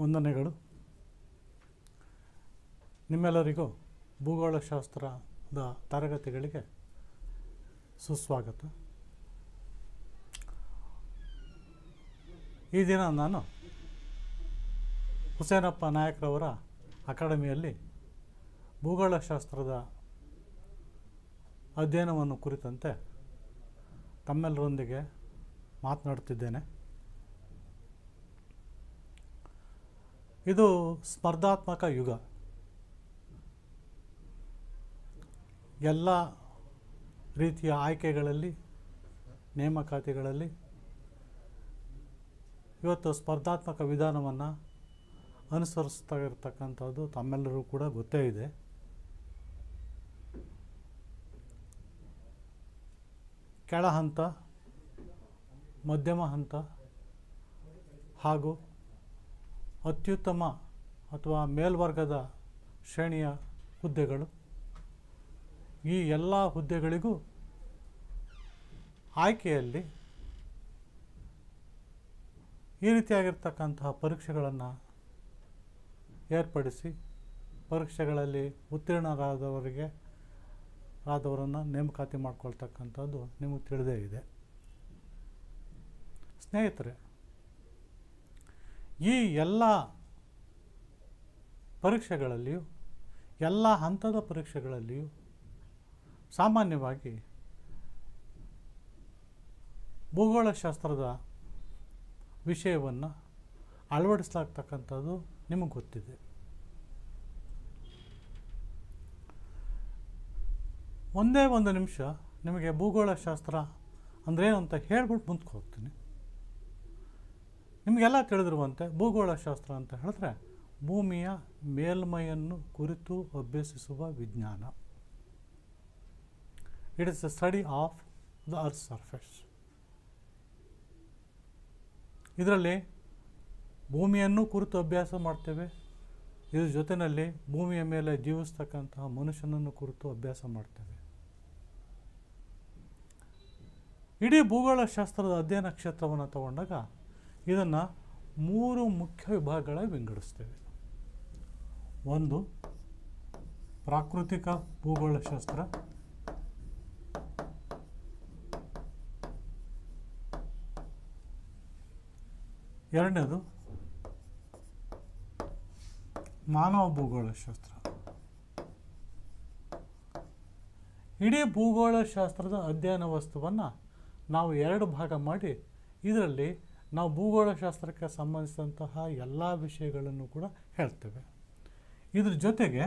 ವಂದನೆಗಳು ನಿಮ್ಮೆಲ್ಲರಿಗೂ ಭೂಗೋಳಶಾಸ್ತ್ರದ ತರಗತಿಗಳಿಗೆ ಸುಸ್ವಾಗತ ಈ ದಿನ ನಾನು ಹುಸೇನಪ್ಪ ನಾಯಕರವರ ಅಕಾಡೆಮಿಯಲ್ಲಿ ಭೂಗೋಳಶಾಸ್ತ್ರದ ಅಧ್ಯಯನವನ್ನು ಕುರಿತಂತೆ ತಮ್ಮೆಲ್ಲರೊಂದಿಗೆ ಮಾತನಾಡುತ್ತಿದ್ದೇನೆ ಇದು ಸ್ಪರ್ಧಾತ್ಮಕ ಯುಗ ಎಲ್ಲ ರೀತಿಯ ಆಯ್ಕೆಗಳಲ್ಲಿ ನೇಮಕಾತಿಗಳಲ್ಲಿ ಇವತ್ತು ಸ್ಪರ್ಧಾತ್ಮಕ ವಿಧಾನವನ್ನು ಅನುಸರಿಸ್ತಾ ಇರತಕ್ಕಂಥದ್ದು ತಮ್ಮೆಲ್ಲರೂ ಕೂಡ ಗೊತ್ತೇ ಇದೆ ಕೆಳ ಹಂತ ಮಧ್ಯಮ ಹಂತ ಹಾಗೂ ಅತ್ಯುತ್ತಮ ಅಥವಾ ಮೇಲ್ವರ್ಗದ ಶ್ರೇಣಿಯ ಹುದ್ದೆಗಳು ಈ ಎಲ್ಲ ಹುದ್ದೆಗಳಿಗೂ ಆಯ್ಕೆಯಲ್ಲಿ ಈ ರೀತಿಯಾಗಿರ್ತಕ್ಕಂತಹ ಪರೀಕ್ಷೆಗಳನ್ನು ಏರ್ಪಡಿಸಿ ಪರೀಕ್ಷೆಗಳಲ್ಲಿ ಉತ್ತೀರ್ಣರಾದವರಿಗೆ ಆದವರನ್ನು ನೇಮಕಾತಿ ಮಾಡ್ಕೊಳ್ತಕ್ಕಂಥದ್ದು ನಿಮಗೆ ತಿಳಿದೇ ಇದೆ ಸ್ನೇಹಿತರೆ ಈ ಎಲ್ಲ ಪರೀಕ್ಷೆಗಳಲ್ಲಿಯೂ ಎಲ್ಲ ಹಂತದ ಪರೀಕ್ಷೆಗಳಲ್ಲಿಯೂ ಸಾಮಾನ್ಯವಾಗಿ ಭೂಗೋಳಶಾಸ್ತ್ರದ ವಿಷಯವನ್ನು ಅಳವಡಿಸ್ಲಾಗ್ತಕ್ಕಂಥದ್ದು ನಿಮಗೆ ಗೊತ್ತಿದೆ ಒಂದೇ ಒಂದು ನಿಮಿಷ ನಿಮಗೆ ಭೂಗೋಳಶಾಸ್ತ್ರ ಏನು ಅಂತ ಹೇಳ್ಬಿಟ್ಟು ಮುಂದಕ್ಕೆ ಹೋಗ್ತೀನಿ ನಿಮಗೆಲ್ಲ ತಿಳಿದಿರುವಂತೆ ಭೂಗೋಳಶಾಸ್ತ್ರ ಅಂತ ಹೇಳಿದ್ರೆ ಭೂಮಿಯ ಮೇಲ್ಮೈಯನ್ನು ಕುರಿತು ಅಭ್ಯಸಿಸುವ ವಿಜ್ಞಾನ it is the study of the earth surface ಇದರಲ್ಲಿ ಭೂಮಿಯನ್ನು ಕುರಿತು ಅಭ್ಯಾಸ ಮಾಡ್ತೇವೆ ಇದ್ರ ಜೊತೆಯಲ್ಲಿ ಭೂಮಿಯ ಮೇಲೆ ಜೀವಿಸ್ತಕ್ಕಂತಹ ಮನುಷ್ಯನನ್ನು ಕುರಿತು ಅಭ್ಯಾಸ ಮಾಡ್ತೇವೆ ಇಡೀ ಭೂಗೋಳಶಾಸ್ತ್ರದ ಅಧ್ಯಯನ ಕ್ಷೇತ್ರವನ್ನು ತಗೊಂಡಾಗ ಇದನ್ನು ಮೂರು ಮುಖ್ಯ ವಿಭಾಗಗಳಾಗಿ ವಿಂಗಡಿಸ್ತೇವೆ ಒಂದು ಪ್ರಾಕೃತಿಕ ಭೂಗೋಳಶಾಸ್ತ್ರ ಎರಡನೇದು ಮಾನವ ಭೂಗೋಳಶಾಸ್ತ್ರ ಇಡೀ ಭೂಗೋಳಶಾಸ್ತ್ರದ ಅಧ್ಯಯನ ವಸ್ತುವನ್ನು ನಾವು ಎರಡು ಭಾಗ ಮಾಡಿ ಇದರಲ್ಲಿ ನಾವು ಭೂಗೋಳಶಾಸ್ತ್ರಕ್ಕೆ ಸಂಬಂಧಿಸಿದಂತಹ ಎಲ್ಲ ವಿಷಯಗಳನ್ನು ಕೂಡ ಹೇಳ್ತೇವೆ ಇದ್ರ ಜೊತೆಗೆ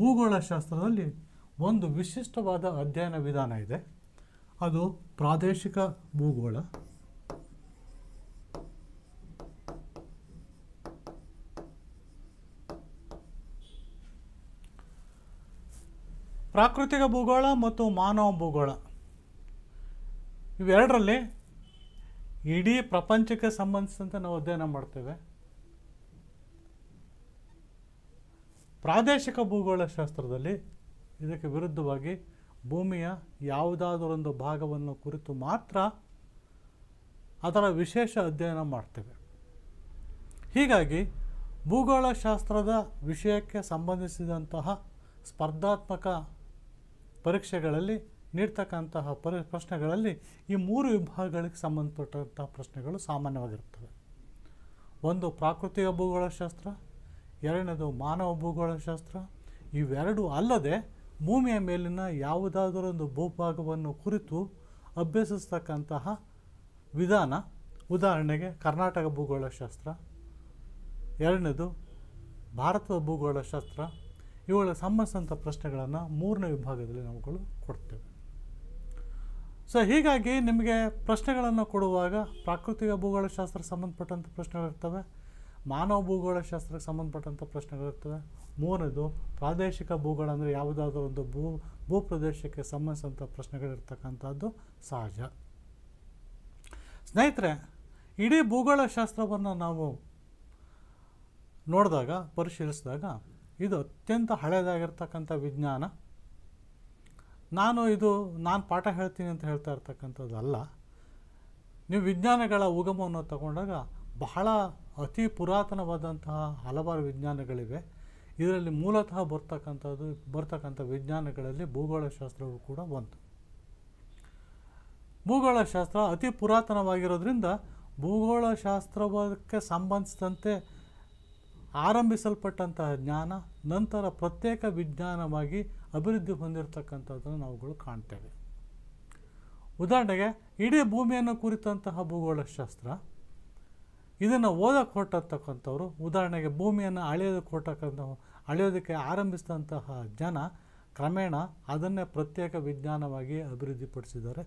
ಭೂಗೋಳಶಾಸ್ತ್ರದಲ್ಲಿ ಒಂದು ವಿಶಿಷ್ಟವಾದ ಅಧ್ಯಯನ ವಿಧಾನ ಇದೆ ಅದು ಪ್ರಾದೇಶಿಕ ಭೂಗೋಳ ಪ್ರಾಕೃತಿಕ ಭೂಗೋಳ ಮತ್ತು ಮಾನವ ಭೂಗೋಳ ಇವೆರಡರಲ್ಲಿ ಇಡೀ ಪ್ರಪಂಚಕ್ಕೆ ಸಂಬಂಧಿಸಿದಂತೆ ನಾವು ಅಧ್ಯಯನ ಮಾಡ್ತೇವೆ ಪ್ರಾದೇಶಿಕ ಭೂಗೋಳಶಾಸ್ತ್ರದಲ್ಲಿ ಇದಕ್ಕೆ ವಿರುದ್ಧವಾಗಿ ಭೂಮಿಯ ಯಾವುದಾದರೊಂದು ಭಾಗವನ್ನು ಕುರಿತು ಮಾತ್ರ ಅದರ ವಿಶೇಷ ಅಧ್ಯಯನ ಮಾಡ್ತೇವೆ ಹೀಗಾಗಿ ಭೂಗೋಳಶಾಸ್ತ್ರದ ವಿಷಯಕ್ಕೆ ಸಂಬಂಧಿಸಿದಂತಹ ಸ್ಪರ್ಧಾತ್ಮಕ ಪರೀಕ್ಷೆಗಳಲ್ಲಿ ನೀಡ್ತಕ್ಕಂತಹ ಪರಿ ಪ್ರಶ್ನೆಗಳಲ್ಲಿ ಈ ಮೂರು ವಿಭಾಗಗಳಿಗೆ ಸಂಬಂಧಪಟ್ಟಂತಹ ಪ್ರಶ್ನೆಗಳು ಸಾಮಾನ್ಯವಾಗಿರುತ್ತವೆ ಒಂದು ಪ್ರಾಕೃತಿಕ ಭೂಗೋಳಶಾಸ್ತ್ರ ಎರಡನೇದು ಮಾನವ ಭೂಗೋಳಶಾಸ್ತ್ರ ಇವೆರಡೂ ಅಲ್ಲದೆ ಭೂಮಿಯ ಮೇಲಿನ ಯಾವುದಾದರೊಂದು ಭೂಭಾಗವನ್ನು ಕುರಿತು ಅಭ್ಯಸಿಸ್ತಕ್ಕಂತಹ ವಿಧಾನ ಉದಾಹರಣೆಗೆ ಕರ್ನಾಟಕ ಭೂಗೋಳಶಾಸ್ತ್ರ ಎರಡನೇದು ಭಾರತದ ಭೂಗೋಳಶಾಸ್ತ್ರ ಇವುಗಳ ಸಂಬಂಧಿಸಿದಂಥ ಪ್ರಶ್ನೆಗಳನ್ನು ಮೂರನೇ ವಿಭಾಗದಲ್ಲಿ ನಾವುಗಳು ಕೊಡ್ತೇವೆ ಸೊ ಹೀಗಾಗಿ ನಿಮಗೆ ಪ್ರಶ್ನೆಗಳನ್ನು ಕೊಡುವಾಗ ಪ್ರಾಕೃತಿಕ ಭೂಗೋಳಶಾಸ್ತ್ರಕ್ಕೆ ಸಂಬಂಧಪಟ್ಟಂಥ ಪ್ರಶ್ನೆಗಳಿರ್ತವೆ ಮಾನವ ಭೂಗೋಳಶಾಸ್ತ್ರಕ್ಕೆ ಸಂಬಂಧಪಟ್ಟಂಥ ಪ್ರಶ್ನೆಗಳಿರ್ತವೆ ಮೂರನೇದು ಪ್ರಾದೇಶಿಕ ಭೂಗೋಳ ಅಂದರೆ ಯಾವುದಾದ್ರೂ ಒಂದು ಭೂ ಭೂಪ್ರದೇಶಕ್ಕೆ ಸಂಬಂಧಿಸಿದಂಥ ಪ್ರಶ್ನೆಗಳಿರ್ತಕ್ಕಂಥದ್ದು ಸಹಜ ಸ್ನೇಹಿತರೆ ಇಡೀ ಭೂಗೋಳಶಾಸ್ತ್ರವನ್ನು ನಾವು ನೋಡಿದಾಗ ಪರಿಶೀಲಿಸಿದಾಗ ಇದು ಅತ್ಯಂತ ಹಳೆಯದಾಗಿರ್ತಕ್ಕಂಥ ವಿಜ್ಞಾನ ನಾನು ಇದು ನಾನು ಪಾಠ ಹೇಳ್ತೀನಿ ಅಂತ ಹೇಳ್ತಾ ಇರ್ತಕ್ಕಂಥದ್ದಲ್ಲ ನೀವು ವಿಜ್ಞಾನಗಳ ಉಗಮವನ್ನು ತಗೊಂಡಾಗ ಬಹಳ ಅತಿ ಪುರಾತನವಾದಂತಹ ಹಲವಾರು ವಿಜ್ಞಾನಗಳಿವೆ ಇದರಲ್ಲಿ ಮೂಲತಃ ಬರ್ತಕ್ಕಂಥದ್ದು ಬರ್ತಕ್ಕಂಥ ವಿಜ್ಞಾನಗಳಲ್ಲಿ ಭೂಗೋಳಶಾಸ್ತ್ರವು ಕೂಡ ಒಂದು ಭೂಗೋಳಶಾಸ್ತ್ರ ಅತಿ ಪುರಾತನವಾಗಿರೋದ್ರಿಂದ ಭೂಗೋಳಶಾಸ್ತ್ರಕ್ಕೆ ಸಂಬಂಧಿಸಿದಂತೆ ಆರಂಭಿಸಲ್ಪಟ್ಟಂತಹ ಜ್ಞಾನ ನಂತರ ಪ್ರತ್ಯೇಕ ವಿಜ್ಞಾನವಾಗಿ ಅಭಿವೃದ್ಧಿ ಹೊಂದಿರತಕ್ಕಂಥದ್ದನ್ನು ನಾವುಗಳು ಕಾಣ್ತೇವೆ ಉದಾಹರಣೆಗೆ ಇಡೀ ಭೂಮಿಯನ್ನು ಕುರಿತಂತಹ ಭೂಗೋಳಶಾಸ್ತ್ರ ಇದನ್ನು ಓದಕ್ಕೆ ಹೊರಟತಕ್ಕಂಥವ್ರು ಉದಾಹರಣೆಗೆ ಭೂಮಿಯನ್ನು ಅಳೆಯೋದಕ್ಕೆ ಹೊರಟಕ್ಕಂಥ ಅಳೆಯೋದಕ್ಕೆ ಆರಂಭಿಸಿದಂತಹ ಜನ ಕ್ರಮೇಣ ಅದನ್ನೇ ಪ್ರತ್ಯೇಕ ವಿಜ್ಞಾನವಾಗಿ ಅಭಿವೃದ್ಧಿಪಡಿಸಿದ್ದಾರೆ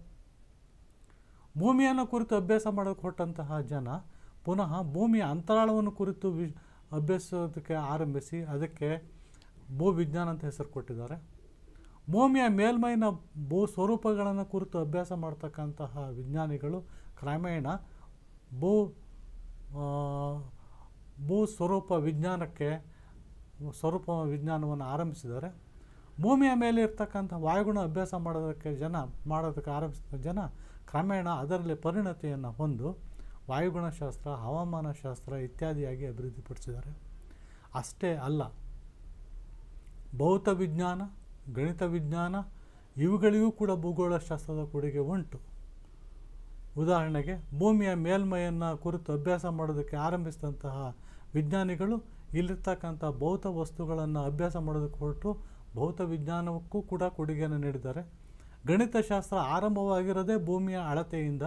ಭೂಮಿಯನ್ನು ಕುರಿತು ಅಭ್ಯಾಸ ಮಾಡೋಕ್ಕೆ ಹೊರಟಂತಹ ಜನ ಪುನಃ ಭೂಮಿಯ ಅಂತರಾಳವನ್ನು ಕುರಿತು ವಿ ಅಭ್ಯಾಸೋದಕ್ಕೆ ಆರಂಭಿಸಿ ಅದಕ್ಕೆ ಭೂವಿಜ್ಞಾನ ಅಂತ ಹೆಸರು ಕೊಟ್ಟಿದ್ದಾರೆ ಭೂಮಿಯ ಮೇಲ್ಮೈನ ಭೂ ಸ್ವರೂಪಗಳನ್ನು ಕುರಿತು ಅಭ್ಯಾಸ ಮಾಡ್ತಕ್ಕಂತಹ ವಿಜ್ಞಾನಿಗಳು ಕ್ರಮೇಣ ಭೂ ಭೂ ಸ್ವರೂಪ ವಿಜ್ಞಾನಕ್ಕೆ ಸ್ವರೂಪ ವಿಜ್ಞಾನವನ್ನು ಆರಂಭಿಸಿದ್ದಾರೆ ಭೂಮಿಯ ಮೇಲೆ ಇರ್ತಕ್ಕಂಥ ವಾಯುಗುಣ ಅಭ್ಯಾಸ ಮಾಡೋದಕ್ಕೆ ಜನ ಮಾಡೋದಕ್ಕೆ ಆರಂಭಿಸಿದ ಜನ ಕ್ರಮೇಣ ಅದರಲ್ಲಿ ಪರಿಣತಿಯನ್ನು ಹೊಂದು ವಾಯುಗುಣಶಾಸ್ತ್ರ ಹವಾಮಾನಶಾಸ್ತ್ರ ಇತ್ಯಾದಿಯಾಗಿ ಅಭಿವೃದ್ಧಿಪಡಿಸಿದ್ದಾರೆ ಅಷ್ಟೇ ಅಲ್ಲ ಭೌತ ವಿಜ್ಞಾನ ಗಣಿತ ವಿಜ್ಞಾನ ಇವುಗಳಿಗೂ ಕೂಡ ಭೂಗೋಳಶಾಸ್ತ್ರದ ಕೊಡುಗೆ ಉಂಟು ಉದಾಹರಣೆಗೆ ಭೂಮಿಯ ಮೇಲ್ಮೈಯನ್ನು ಕುರಿತು ಅಭ್ಯಾಸ ಮಾಡೋದಕ್ಕೆ ಆರಂಭಿಸಿದಂತಹ ವಿಜ್ಞಾನಿಗಳು ಇಲ್ಲಿರ್ತಕ್ಕಂಥ ಭೌತ ವಸ್ತುಗಳನ್ನು ಅಭ್ಯಾಸ ಮಾಡೋದಕ್ಕೆ ಹೊರಟು ಭೌತ ವಿಜ್ಞಾನಕ್ಕೂ ಕೂಡ ಕೊಡುಗೆಯನ್ನು ನೀಡಿದ್ದಾರೆ ಗಣಿತಶಾಸ್ತ್ರ ಆರಂಭವಾಗಿರೋದೇ ಭೂಮಿಯ ಅಳತೆಯಿಂದ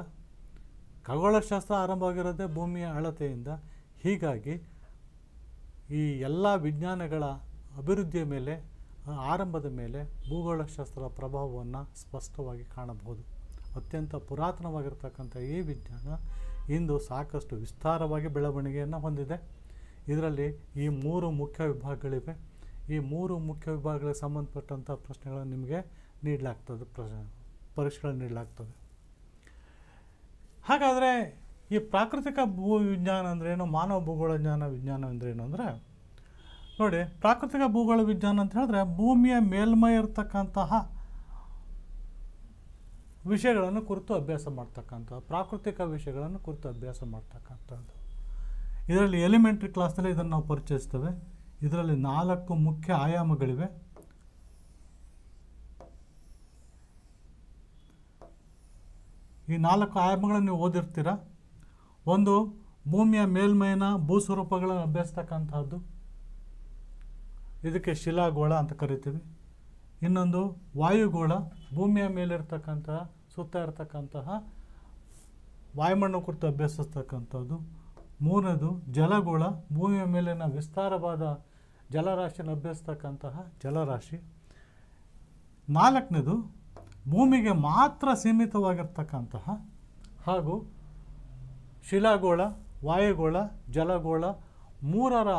ಖಗೋಳಶಾಸ್ತ್ರ ಆರಂಭವಾಗಿರೋದೇ ಭೂಮಿಯ ಅಳತೆಯಿಂದ ಹೀಗಾಗಿ ಈ ಎಲ್ಲ ವಿಜ್ಞಾನಗಳ ಅಭಿವೃದ್ಧಿಯ ಮೇಲೆ ಆರಂಭದ ಮೇಲೆ ಭೂಗೋಳಶಾಸ್ತ್ರದ ಪ್ರಭಾವವನ್ನು ಸ್ಪಷ್ಟವಾಗಿ ಕಾಣಬಹುದು ಅತ್ಯಂತ ಪುರಾತನವಾಗಿರ್ತಕ್ಕಂಥ ಈ ವಿಜ್ಞಾನ ಇಂದು ಸಾಕಷ್ಟು ವಿಸ್ತಾರವಾಗಿ ಬೆಳವಣಿಗೆಯನ್ನು ಹೊಂದಿದೆ ಇದರಲ್ಲಿ ಈ ಮೂರು ಮುಖ್ಯ ವಿಭಾಗಗಳಿವೆ ಈ ಮೂರು ಮುಖ್ಯ ವಿಭಾಗಗಳಿಗೆ ಸಂಬಂಧಪಟ್ಟಂಥ ಪ್ರಶ್ನೆಗಳನ್ನು ನಿಮಗೆ ನೀಡಲಾಗ್ತದೆ ಪ್ರಶ್ ಪರೀಕ್ಷೆಗಳನ್ನು ನೀಡಲಾಗ್ತದೆ ಹಾಗಾದರೆ ಈ ಪ್ರಾಕೃತಿಕ ಭೂ ವಿಜ್ಞಾನ ಅಂದ್ರೇನು ಮಾನವ ಭೂಗೋಳ ಜ್ಞಾನ ವಿಜ್ಞಾನ ಅಂದ್ರೇನು ಅಂದರೆ ನೋಡಿ ಪ್ರಾಕೃತಿಕ ಭೂಗೋಳ ವಿಜ್ಞಾನ ಅಂತ ಹೇಳಿದ್ರೆ ಭೂಮಿಯ ಮೇಲ್ಮೈ ಇರತಕ್ಕಂತಹ ವಿಷಯಗಳನ್ನು ಕುರಿತು ಅಭ್ಯಾಸ ಮಾಡ್ತಕ್ಕಂಥ ಪ್ರಾಕೃತಿಕ ವಿಷಯಗಳನ್ನು ಕುರಿತು ಅಭ್ಯಾಸ ಮಾಡ್ತಕ್ಕಂಥದ್ದು ಇದರಲ್ಲಿ ಎಲಿಮೆಂಟ್ರಿ ಕ್ಲಾಸ್ನಲ್ಲಿ ಇದನ್ನು ನಾವು ಪರಿಚಯಿಸ್ತೇವೆ ಇದರಲ್ಲಿ ನಾಲ್ಕು ಮುಖ್ಯ ಆಯಾಮಗಳಿವೆ ಈ ನಾಲ್ಕು ಆಯಾಮಗಳನ್ನು ನೀವು ಓದಿರ್ತೀರ ಒಂದು ಭೂಮಿಯ ಮೇಲ್ಮೈನ ಭೂಸ್ವರೂಪಗಳನ್ನು ಅಭ್ಯಸ್ತಕ್ಕಂಥದ್ದು ಇದಕ್ಕೆ ಶಿಲಾಗೋಳ ಅಂತ ಕರಿತೀವಿ ಇನ್ನೊಂದು ವಾಯುಗೋಳ ಭೂಮಿಯ ಮೇಲಿರ್ತಕ್ಕಂತಹ ಸುತ್ತ ಇರತಕ್ಕಂತಹ ವಾಯುಮಣ್ಣು ಕುರಿತು ಅಭ್ಯಸಿಸ್ತಕ್ಕಂಥದ್ದು ಮೂರನೇದು ಜಲಗೋಳ ಭೂಮಿಯ ಮೇಲಿನ ವಿಸ್ತಾರವಾದ ಜಲರಾಶಿನ ಅಭ್ಯಸ್ತಕ್ಕಂತಹ ಜಲರಾಶಿ ನಾಲ್ಕನೇದು ಭೂಮಿಗೆ ಮಾತ್ರ ಸೀಮಿತವಾಗಿರ್ತಕ್ಕಂತಹ ಹಾಗೂ ಶಿಲಾಗೋಳ ವಾಯುಗೋಳ ಜಲಗೋಳ ಮೂರರ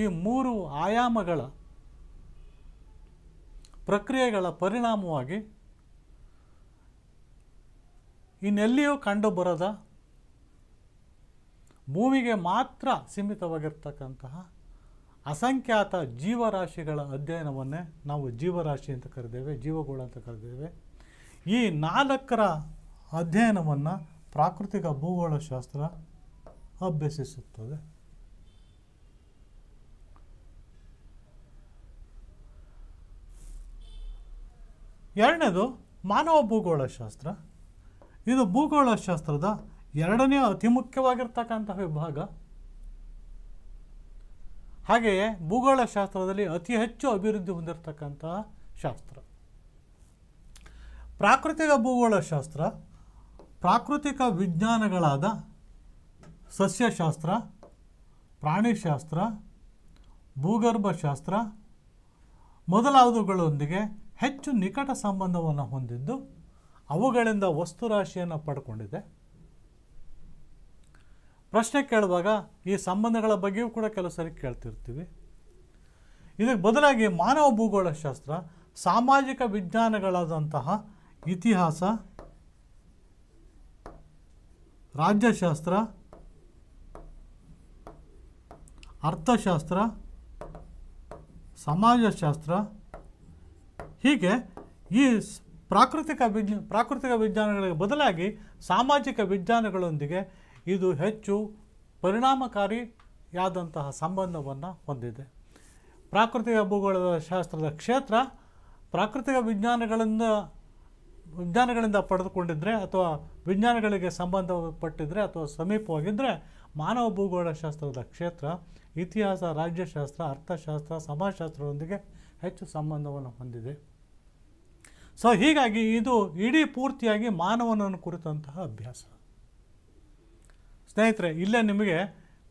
ಈ ಮೂರು ಆಯಾಮಗಳ ಪ್ರಕ್ರಿಯೆಗಳ ಪರಿಣಾಮವಾಗಿ ಇನ್ನೆಲ್ಲಿಯೂ ಕಂಡುಬರದ ಭೂಮಿಗೆ ಮಾತ್ರ ಸೀಮಿತವಾಗಿರ್ತಕ್ಕಂತಹ ಅಸಂಖ್ಯಾತ ಜೀವರಾಶಿಗಳ ಅಧ್ಯಯನವನ್ನೇ ನಾವು ಜೀವರಾಶಿ ಅಂತ ಕರೆದೇವೆ ಜೀವಗೋಳ ಅಂತ ಕರೆದೇವೆ ಈ ನಾಲ್ಕರ ಅಧ್ಯಯನವನ್ನು ಪ್ರಾಕೃತಿಕ ಭೂಗೋಳಶಾಸ್ತ್ರ ಅಭ್ಯಸಿಸುತ್ತದೆ ಎರಡನೇದು ಮಾನವ ಭೂಗೋಳಶಾಸ್ತ್ರ ಇದು ಭೂಗೋಳಶಾಸ್ತ್ರದ ಎರಡನೇ ಅತಿ ಮುಖ್ಯವಾಗಿರ್ತಕ್ಕಂತಹ ವಿಭಾಗ ಹಾಗೆಯೇ ಭೂಗೋಳಶಾಸ್ತ್ರದಲ್ಲಿ ಅತಿ ಹೆಚ್ಚು ಅಭಿವೃದ್ಧಿ ಹೊಂದಿರತಕ್ಕಂತಹ ಶಾಸ್ತ್ರ ಪ್ರಾಕೃತಿಕ ಭೂಗೋಳಶಾಸ್ತ್ರ ಪ್ರಾಕೃತಿಕ ವಿಜ್ಞಾನಗಳಾದ ಸಸ್ಯಶಾಸ್ತ್ರ ಪ್ರಾಣಿಶಾಸ್ತ್ರ ಭೂಗರ್ಭಶಾಸ್ತ್ರ ಮೊದಲಾದವುಗಳೊಂದಿಗೆ ಹೆಚ್ಚು ನಿಕಟ ಸಂಬಂಧವನ್ನು ಹೊಂದಿದ್ದು ಅವುಗಳಿಂದ ವಸ್ತುರಾಶಿಯನ್ನು ಪಡ್ಕೊಂಡಿದೆ ಪ್ರಶ್ನೆ ಕೇಳುವಾಗ ಈ ಸಂಬಂಧಗಳ ಬಗ್ಗೆಯೂ ಕೂಡ ಕೆಲವು ಸರಿ ಕೇಳ್ತಿರ್ತೀವಿ ಇದಕ್ಕೆ ಬದಲಾಗಿ ಮಾನವ ಭೂಗೋಳಶಾಸ್ತ್ರ ಸಾಮಾಜಿಕ ವಿಜ್ಞಾನಗಳಾದಂತಹ ಇತಿಹಾಸ ರಾಜ್ಯಶಾಸ್ತ್ರ ಅರ್ಥಶಾಸ್ತ್ರ ಸಮಾಜಶಾಸ್ತ್ರ ಹೀಗೆ ಈ ಪ್ರಾಕೃತಿಕ ವಿಜ್ಞ ಪ್ರಾಕೃತಿಕ ವಿಜ್ಞಾನಗಳಿಗೆ ಬದಲಾಗಿ ಸಾಮಾಜಿಕ ವಿಜ್ಞಾನಗಳೊಂದಿಗೆ ಇದು ಹೆಚ್ಚು ಪರಿಣಾಮಕಾರಿಯಾದಂತಹ ಸಂಬಂಧವನ್ನು ಹೊಂದಿದೆ ಪ್ರಾಕೃತಿಕ ಭೂಗೋಳ ಶಾಸ್ತ್ರದ ಕ್ಷೇತ್ರ ಪ್ರಾಕೃತಿಕ ವಿಜ್ಞಾನಗಳಿಂದ ವಿಜ್ಞಾನಗಳಿಂದ ಪಡೆದುಕೊಂಡಿದ್ದರೆ ಅಥವಾ ವಿಜ್ಞಾನಗಳಿಗೆ ಸಂಬಂಧಪಟ್ಟಿದ್ದರೆ ಅಥವಾ ಸಮೀಪವಾಗಿದ್ದರೆ ಮಾನವ ಭೂಗೋಳಶಾಸ್ತ್ರದ ಕ್ಷೇತ್ರ ಇತಿಹಾಸ ರಾಜ್ಯಶಾಸ್ತ್ರ ಅರ್ಥಶಾಸ್ತ್ರ ಸಮಾಜಶಾಸ್ತ್ರದೊಂದಿಗೆ ಹೆಚ್ಚು ಸಂಬಂಧವನ್ನು ಹೊಂದಿದೆ ಸೊ ಹೀಗಾಗಿ ಇದು ಇಡೀ ಪೂರ್ತಿಯಾಗಿ ಮಾನವನನ್ನು ಕುರಿತಂತಹ ಅಭ್ಯಾಸ ಸ್ನೇಹಿತರೆ ಇಲ್ಲೇ ನಿಮಗೆ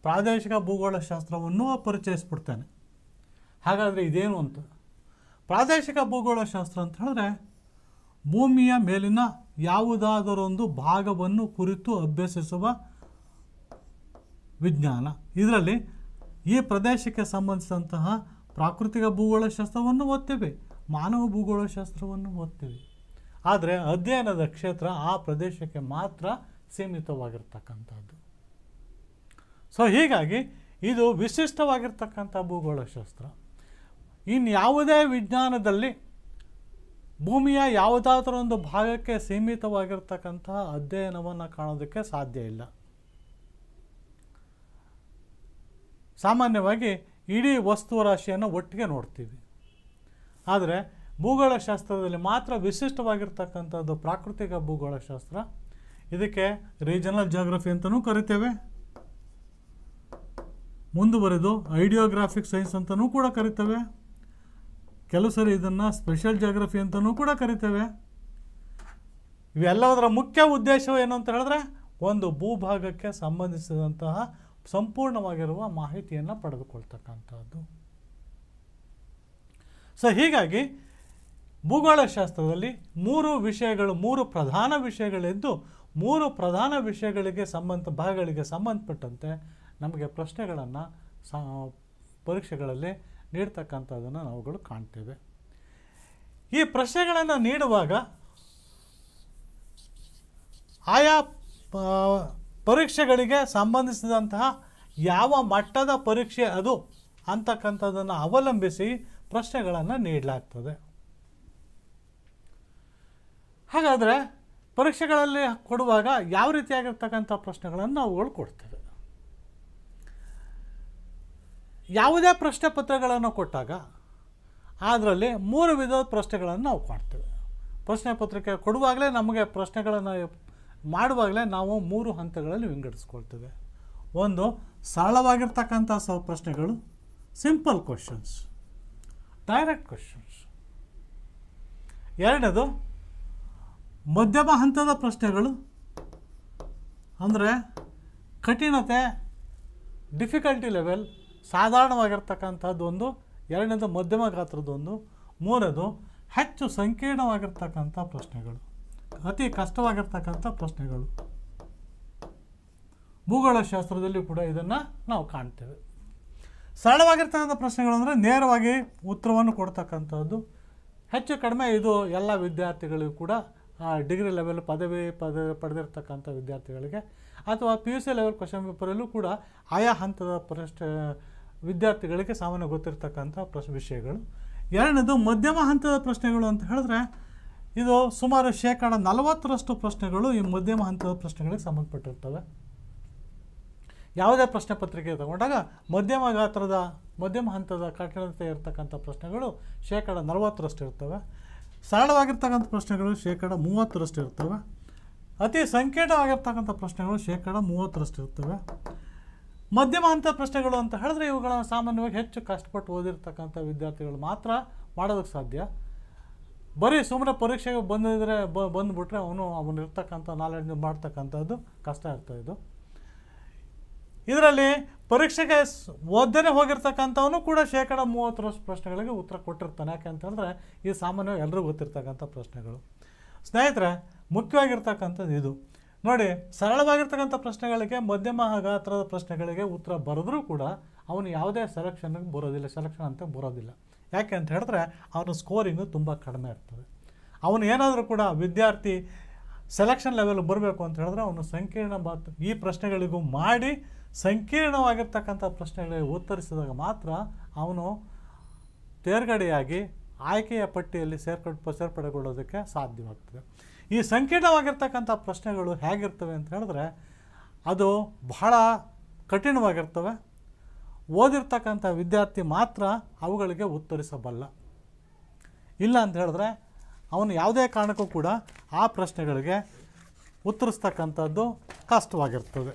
ಪ್ರಾದೇಶಿಕ ಭೂಗೋಳಶಾಸ್ತ್ರವನ್ನು ಪರಿಚಯಿಸ್ಬಿಡ್ತೇನೆ ಹಾಗಾದರೆ ಇದೇನು ಅಂತ ಪ್ರಾದೇಶಿಕ ಭೂಗೋಳಶಾಸ್ತ್ರ ಅಂತ ಹೇಳಿದ್ರೆ ಭೂಮಿಯ ಮೇಲಿನ ಯಾವುದಾದರೊಂದು ಭಾಗವನ್ನು ಕುರಿತು ಅಭ್ಯಸಿಸುವ ವಿಜ್ಞಾನ ಇದರಲ್ಲಿ ಈ ಪ್ರದೇಶಕ್ಕೆ ಸಂಬಂಧಿಸಿದಂತಹ ಪ್ರಾಕೃತಿಕ ಭೂಗೋಳಶಾಸ್ತ್ರವನ್ನು ಓದ್ತೀವಿ ಮಾನವ ಭೂಗೋಳಶಾಸ್ತ್ರವನ್ನು ಓದ್ತೀವಿ ಆದರೆ ಅಧ್ಯಯನದ ಕ್ಷೇತ್ರ ಆ ಪ್ರದೇಶಕ್ಕೆ ಮಾತ್ರ ಸೀಮಿತವಾಗಿರ್ತಕ್ಕಂಥದ್ದು ಸೊ ಹೀಗಾಗಿ ಇದು ವಿಶಿಷ್ಟವಾಗಿರ್ತಕ್ಕಂಥ ಭೂಗೋಳಶಾಸ್ತ್ರ ಇನ್ಯಾವುದೇ ವಿಜ್ಞಾನದಲ್ಲಿ ಭೂಮಿಯ ಯಾವುದಾದ್ರೂ ಒಂದು ಭಾಗಕ್ಕೆ ಸೀಮಿತವಾಗಿರ್ತಕ್ಕಂತಹ ಅಧ್ಯಯನವನ್ನು ಕಾಣೋದಕ್ಕೆ ಸಾಧ್ಯ ಇಲ್ಲ ಸಾಮಾನ್ಯವಾಗಿ ಇಡೀ ವಸ್ತು ರಾಶಿಯನ್ನು ಒಟ್ಟಿಗೆ ನೋಡ್ತೀವಿ ಆದರೆ ಭೂಗೋಳಶಾಸ್ತ್ರದಲ್ಲಿ ಮಾತ್ರ ವಿಶಿಷ್ಟವಾಗಿರ್ತಕ್ಕಂಥದ್ದು ಪ್ರಾಕೃತಿಕ ಭೂಗೋಳಶಾಸ್ತ್ರ ಇದಕ್ಕೆ ರೀಜನಲ್ ಜಾಗ್ರಫಿ ಅಂತಲೂ ಕರಿತೇವೆ ಮುಂದುವರೆದು ಐಡಿಯೋಗ್ರಾಫಿಕ್ ಸೈನ್ಸ್ ಅಂತಲೂ ಕೂಡ ಕರಿತೇವೆ ಕೆಲವು ಸರಿ ಇದನ್ನು ಸ್ಪೆಷಲ್ ಜಾಗ್ರಫಿ ಅಂತಲೂ ಕೂಡ ಕರಿತೇವೆ ಇವೆಲ್ಲದರ ಮುಖ್ಯ ಉದ್ದೇಶ ಏನು ಅಂತ ಹೇಳಿದ್ರೆ ಒಂದು ಭೂಭಾಗಕ್ಕೆ ಸಂಬಂಧಿಸಿದಂತಹ ಸಂಪೂರ್ಣವಾಗಿರುವ ಮಾಹಿತಿಯನ್ನು ಪಡೆದುಕೊಳ್ತಕ್ಕಂಥದ್ದು ಸೊ ಹೀಗಾಗಿ ಭೂಗೋಳಶಾಸ್ತ್ರದಲ್ಲಿ ಮೂರು ವಿಷಯಗಳು ಮೂರು ಪ್ರಧಾನ ವಿಷಯಗಳಿದ್ದು ಮೂರು ಪ್ರಧಾನ ವಿಷಯಗಳಿಗೆ ಸಂಬಂಧ ಭಾಗಗಳಿಗೆ ಸಂಬಂಧಪಟ್ಟಂತೆ ನಮಗೆ ಪ್ರಶ್ನೆಗಳನ್ನು ಪರೀಕ್ಷೆಗಳಲ್ಲಿ ನೀಡ್ತಕ್ಕಂಥದ್ದನ್ನು ನಾವುಗಳು ಕಾಣ್ತೇವೆ ಈ ಪ್ರಶ್ನೆಗಳನ್ನು ನೀಡುವಾಗ ಆಯಾ ಪರೀಕ್ಷೆಗಳಿಗೆ ಸಂಬಂಧಿಸಿದಂತಹ ಯಾವ ಮಟ್ಟದ ಪರೀಕ್ಷೆ ಅದು ಅಂತಕ್ಕಂಥದ್ದನ್ನು ಅವಲಂಬಿಸಿ ಪ್ರಶ್ನೆಗಳನ್ನು ನೀಡಲಾಗ್ತದೆ ಹಾಗಾದರೆ ಪರೀಕ್ಷೆಗಳಲ್ಲಿ ಕೊಡುವಾಗ ಯಾವ ರೀತಿಯಾಗಿರ್ತಕ್ಕಂಥ ಪ್ರಶ್ನೆಗಳನ್ನು ನಾವು ಕೊಡ್ತೇವೆ ಯಾವುದೇ ಪ್ರಶ್ನೆ ಪತ್ರಗಳನ್ನು ಕೊಟ್ಟಾಗ ಅದರಲ್ಲಿ ಮೂರು ವಿಧದ ಪ್ರಶ್ನೆಗಳನ್ನು ನಾವು ಕಾಣ್ತೇವೆ ಪ್ರಶ್ನೆ ಪತ್ರಿಕೆ ಕೊಡುವಾಗಲೇ ನಮಗೆ ಪ್ರಶ್ನೆಗಳನ್ನು ಮಾಡುವಾಗಲೇ ನಾವು ಮೂರು ಹಂತಗಳಲ್ಲಿ ವಿಂಗಡಿಸ್ಕೊಳ್ತೇವೆ ಒಂದು ಸರಳವಾಗಿರ್ತಕ್ಕಂಥ ಸ ಪ್ರಶ್ನೆಗಳು ಸಿಂಪಲ್ ಕ್ವಶನ್ಸ್ ಡೈರೆಕ್ಟ್ ಕ್ವೆಶನ್ಸ್ ಎರಡದು ಮಧ್ಯಮ ಹಂತದ ಪ್ರಶ್ನೆಗಳು ಅಂದರೆ ಕಠಿಣತೆ ಡಿಫಿಕಲ್ಟಿ ಲೆವೆಲ್ ಸಾಧಾರಣವಾಗಿರ್ತಕ್ಕಂಥದ್ದು ಒಂದು ಎರಡನೇದು ಮಧ್ಯಮ ಗಾತ್ರದೊಂದು ಮೂರದು ಹೆಚ್ಚು ಸಂಕೀರ್ಣವಾಗಿರ್ತಕ್ಕಂಥ ಪ್ರಶ್ನೆಗಳು ಅತಿ ಕಷ್ಟವಾಗಿರ್ತಕ್ಕಂಥ ಪ್ರಶ್ನೆಗಳು ಭೂಗೋಳಶಾಸ್ತ್ರದಲ್ಲಿ ಕೂಡ ಇದನ್ನು ನಾವು ಕಾಣ್ತೇವೆ ಸರಳವಾಗಿರ್ತಕ್ಕಂಥ ಪ್ರಶ್ನೆಗಳು ಅಂದರೆ ನೇರವಾಗಿ ಉತ್ತರವನ್ನು ಕೊಡ್ತಕ್ಕಂಥದ್ದು ಹೆಚ್ಚು ಕಡಿಮೆ ಇದು ಎಲ್ಲ ವಿದ್ಯಾರ್ಥಿಗಳಿಗೂ ಕೂಡ ಡಿಗ್ರಿ ಲೆವೆಲ್ ಪದವಿ ಪದ ಪಡೆದಿರ್ತಕ್ಕಂಥ ವಿದ್ಯಾರ್ಥಿಗಳಿಗೆ ಅಥವಾ P U C level question ಪೇಪರಲ್ಲೂ ಕೂಡ ಆಯಾ ಹಂತದ ಪ್ರಶ್ನೆ ವಿದ್ಯಾರ್ಥಿಗಳಿಗೆ ಸಾಮಾನ್ಯ ಗೊತ್ತಿರ್ತಕ್ಕಂಥ ಪ್ರಶ್ನೆ ವಿಷಯಗಳು ಎರಡನೇದು ಮಧ್ಯಮ ಹಂತದ ಪ್ರಶ್ನೆಗಳು ಅಂತ ಹೇಳಿದ್ರೆ ಇದು ಸುಮಾರು ಶೇಕಡ ನಲವತ್ತರಷ್ಟು ಪ್ರಶ್ನೆಗಳು ಈ ಮಧ್ಯಮ ಹಂತದ ಪ್ರಶ್ನೆಗಳಿಗೆ ಸಂಬಂಧಪಟ್ಟಿರ್ತವೆ ಯಾವುದೇ ಪ್ರಶ್ನೆ ಪತ್ರಿಕೆ ತಗೊಂಡಾಗ ಮಧ್ಯಮ ಗಾತ್ರದ ಮಧ್ಯಮ ಹಂತದ ಕಠಿಣತೆ ಇರತಕ್ಕಂಥ ಪ್ರಶ್ನೆಗಳು ಶೇಕಡ ನಲವತ್ತರಷ್ಟು ಇರ್ತವೆ ಸರಳವಾಗಿರ್ತಕ್ಕಂಥ ಪ್ರಶ್ನೆಗಳು ಶೇಕಡ ಮೂವತ್ತರಷ್ಟು ಇರ್ತವೆ ಅತಿ ಸಂಕೀರ್ಣವಾಗಿರ್ತಕ್ಕಂಥ ಪ್ರಶ್ನೆಗಳು ಶೇಕಡ ಮೂವತ್ತರಷ್ಟು ಇರ್ತವೆ ಮಧ್ಯಮ ಹಂತ ಪ್ರಶ್ನೆಗಳು ಅಂತ ಹೇಳಿದ್ರೆ ಇವುಗಳನ್ನು ಸಾಮಾನ್ಯವಾಗಿ ಹೆಚ್ಚು ಕಷ್ಟಪಟ್ಟು ಓದಿರ್ತಕ್ಕಂಥ ವಿದ್ಯಾರ್ಥಿಗಳು ಮಾತ್ರ ಮಾಡೋದಕ್ಕೆ ಸಾಧ್ಯ ಬರೀ ಸುಮ್ಮನೆ ಪರೀಕ್ಷೆಗೆ ಬಂದಿದ್ರೆ ಬ ಬಂದುಬಿಟ್ರೆ ಅವನು ಅವನಿರ್ತಕ್ಕಂಥ ನಾಲೆಡ್ಜ್ ಮಾಡ್ತಕ್ಕಂಥದ್ದು ಕಷ್ಟ ಇರ್ತದೆ ಇದು ಇದರಲ್ಲಿ ಪರೀಕ್ಷೆಗೆ ಓದ್ದೇ ಹೋಗಿರ್ತಕ್ಕಂಥವನು ಕೂಡ ಶೇಕಡ ಮೂವತ್ತರಷ್ಟು ಪ್ರಶ್ನೆಗಳಿಗೆ ಉತ್ತರ ಕೊಟ್ಟಿರ್ತಾನೆ ಯಾಕೆ ಅಂತಂದರೆ ಇದು ಸಾಮಾನ್ಯವಾಗಿ ಎಲ್ಲರಿಗೂ ಗೊತ್ತಿರ್ತಕ್ಕಂಥ ಪ್ರಶ್ನೆಗಳು ಸ್ನೇಹಿತರೆ ಮುಖ್ಯವಾಗಿರ್ತಕ್ಕಂಥದ್ದು ಇದು ನೋಡಿ ಸರಳವಾಗಿರ್ತಕ್ಕಂಥ ಪ್ರಶ್ನೆಗಳಿಗೆ ಮಧ್ಯಮ ಗಾತ್ರದ ಪ್ರಶ್ನೆಗಳಿಗೆ ಉತ್ತರ ಬರೆದರೂ ಕೂಡ ಅವನು ಯಾವುದೇ ಸೆಲೆಕ್ಷನ್ಗೆ ಬರೋದಿಲ್ಲ ಸೆಲೆಕ್ಷನ್ ಅಂತ ಬರೋದಿಲ್ಲ ಯಾಕೆ ಅಂತ ಹೇಳಿದ್ರೆ ಅವನ ಸ್ಕೋರಿಂಗು ತುಂಬ ಕಡಿಮೆ ಇರ್ತದೆ ಅವನು ಏನಾದರೂ ಕೂಡ ವಿದ್ಯಾರ್ಥಿ ಸೆಲೆಕ್ಷನ್ ಲೆವೆಲ್ ಬರಬೇಕು ಅಂತ ಹೇಳಿದ್ರೆ ಅವನು ಸಂಕೀರ್ಣ ಬಾತ್ ಈ ಪ್ರಶ್ನೆಗಳಿಗೂ ಮಾಡಿ ಸಂಕೀರ್ಣವಾಗಿರ್ತಕ್ಕಂಥ ಪ್ರಶ್ನೆಗಳಿಗೆ ಉತ್ತರಿಸಿದಾಗ ಮಾತ್ರ ಅವನು ತೇರ್ಗಡೆಯಾಗಿ ಆಯ್ಕೆಯ ಪಟ್ಟಿಯಲ್ಲಿ ಸೇರ್ಪಡೆ ಸೇರ್ಪಡೆಗೊಳ್ಳೋದಕ್ಕೆ ಸಾಧ್ಯವಾಗ್ತದೆ ಈ ಸಂಕೀರ್ಣವಾಗಿರ್ತಕ್ಕಂಥ ಪ್ರಶ್ನೆಗಳು ಹೇಗಿರ್ತವೆ ಅಂತ ಹೇಳಿದ್ರೆ ಅದು ಬಹಳ ಕಠಿಣವಾಗಿರ್ತವೆ ಓದಿರ್ತಕ್ಕಂಥ ವಿದ್ಯಾರ್ಥಿ ಮಾತ್ರ ಅವುಗಳಿಗೆ ಉತ್ತರಿಸಬಲ್ಲ ಇಲ್ಲ ಅಂತ ಹೇಳಿದ್ರೆ ಅವನು ಯಾವುದೇ ಕಾರಣಕ್ಕೂ ಕೂಡ ಆ ಪ್ರಶ್ನೆಗಳಿಗೆ ಉತ್ತರಿಸ್ತಕ್ಕಂಥದ್ದು ಕಷ್ಟವಾಗಿರ್ತದೆ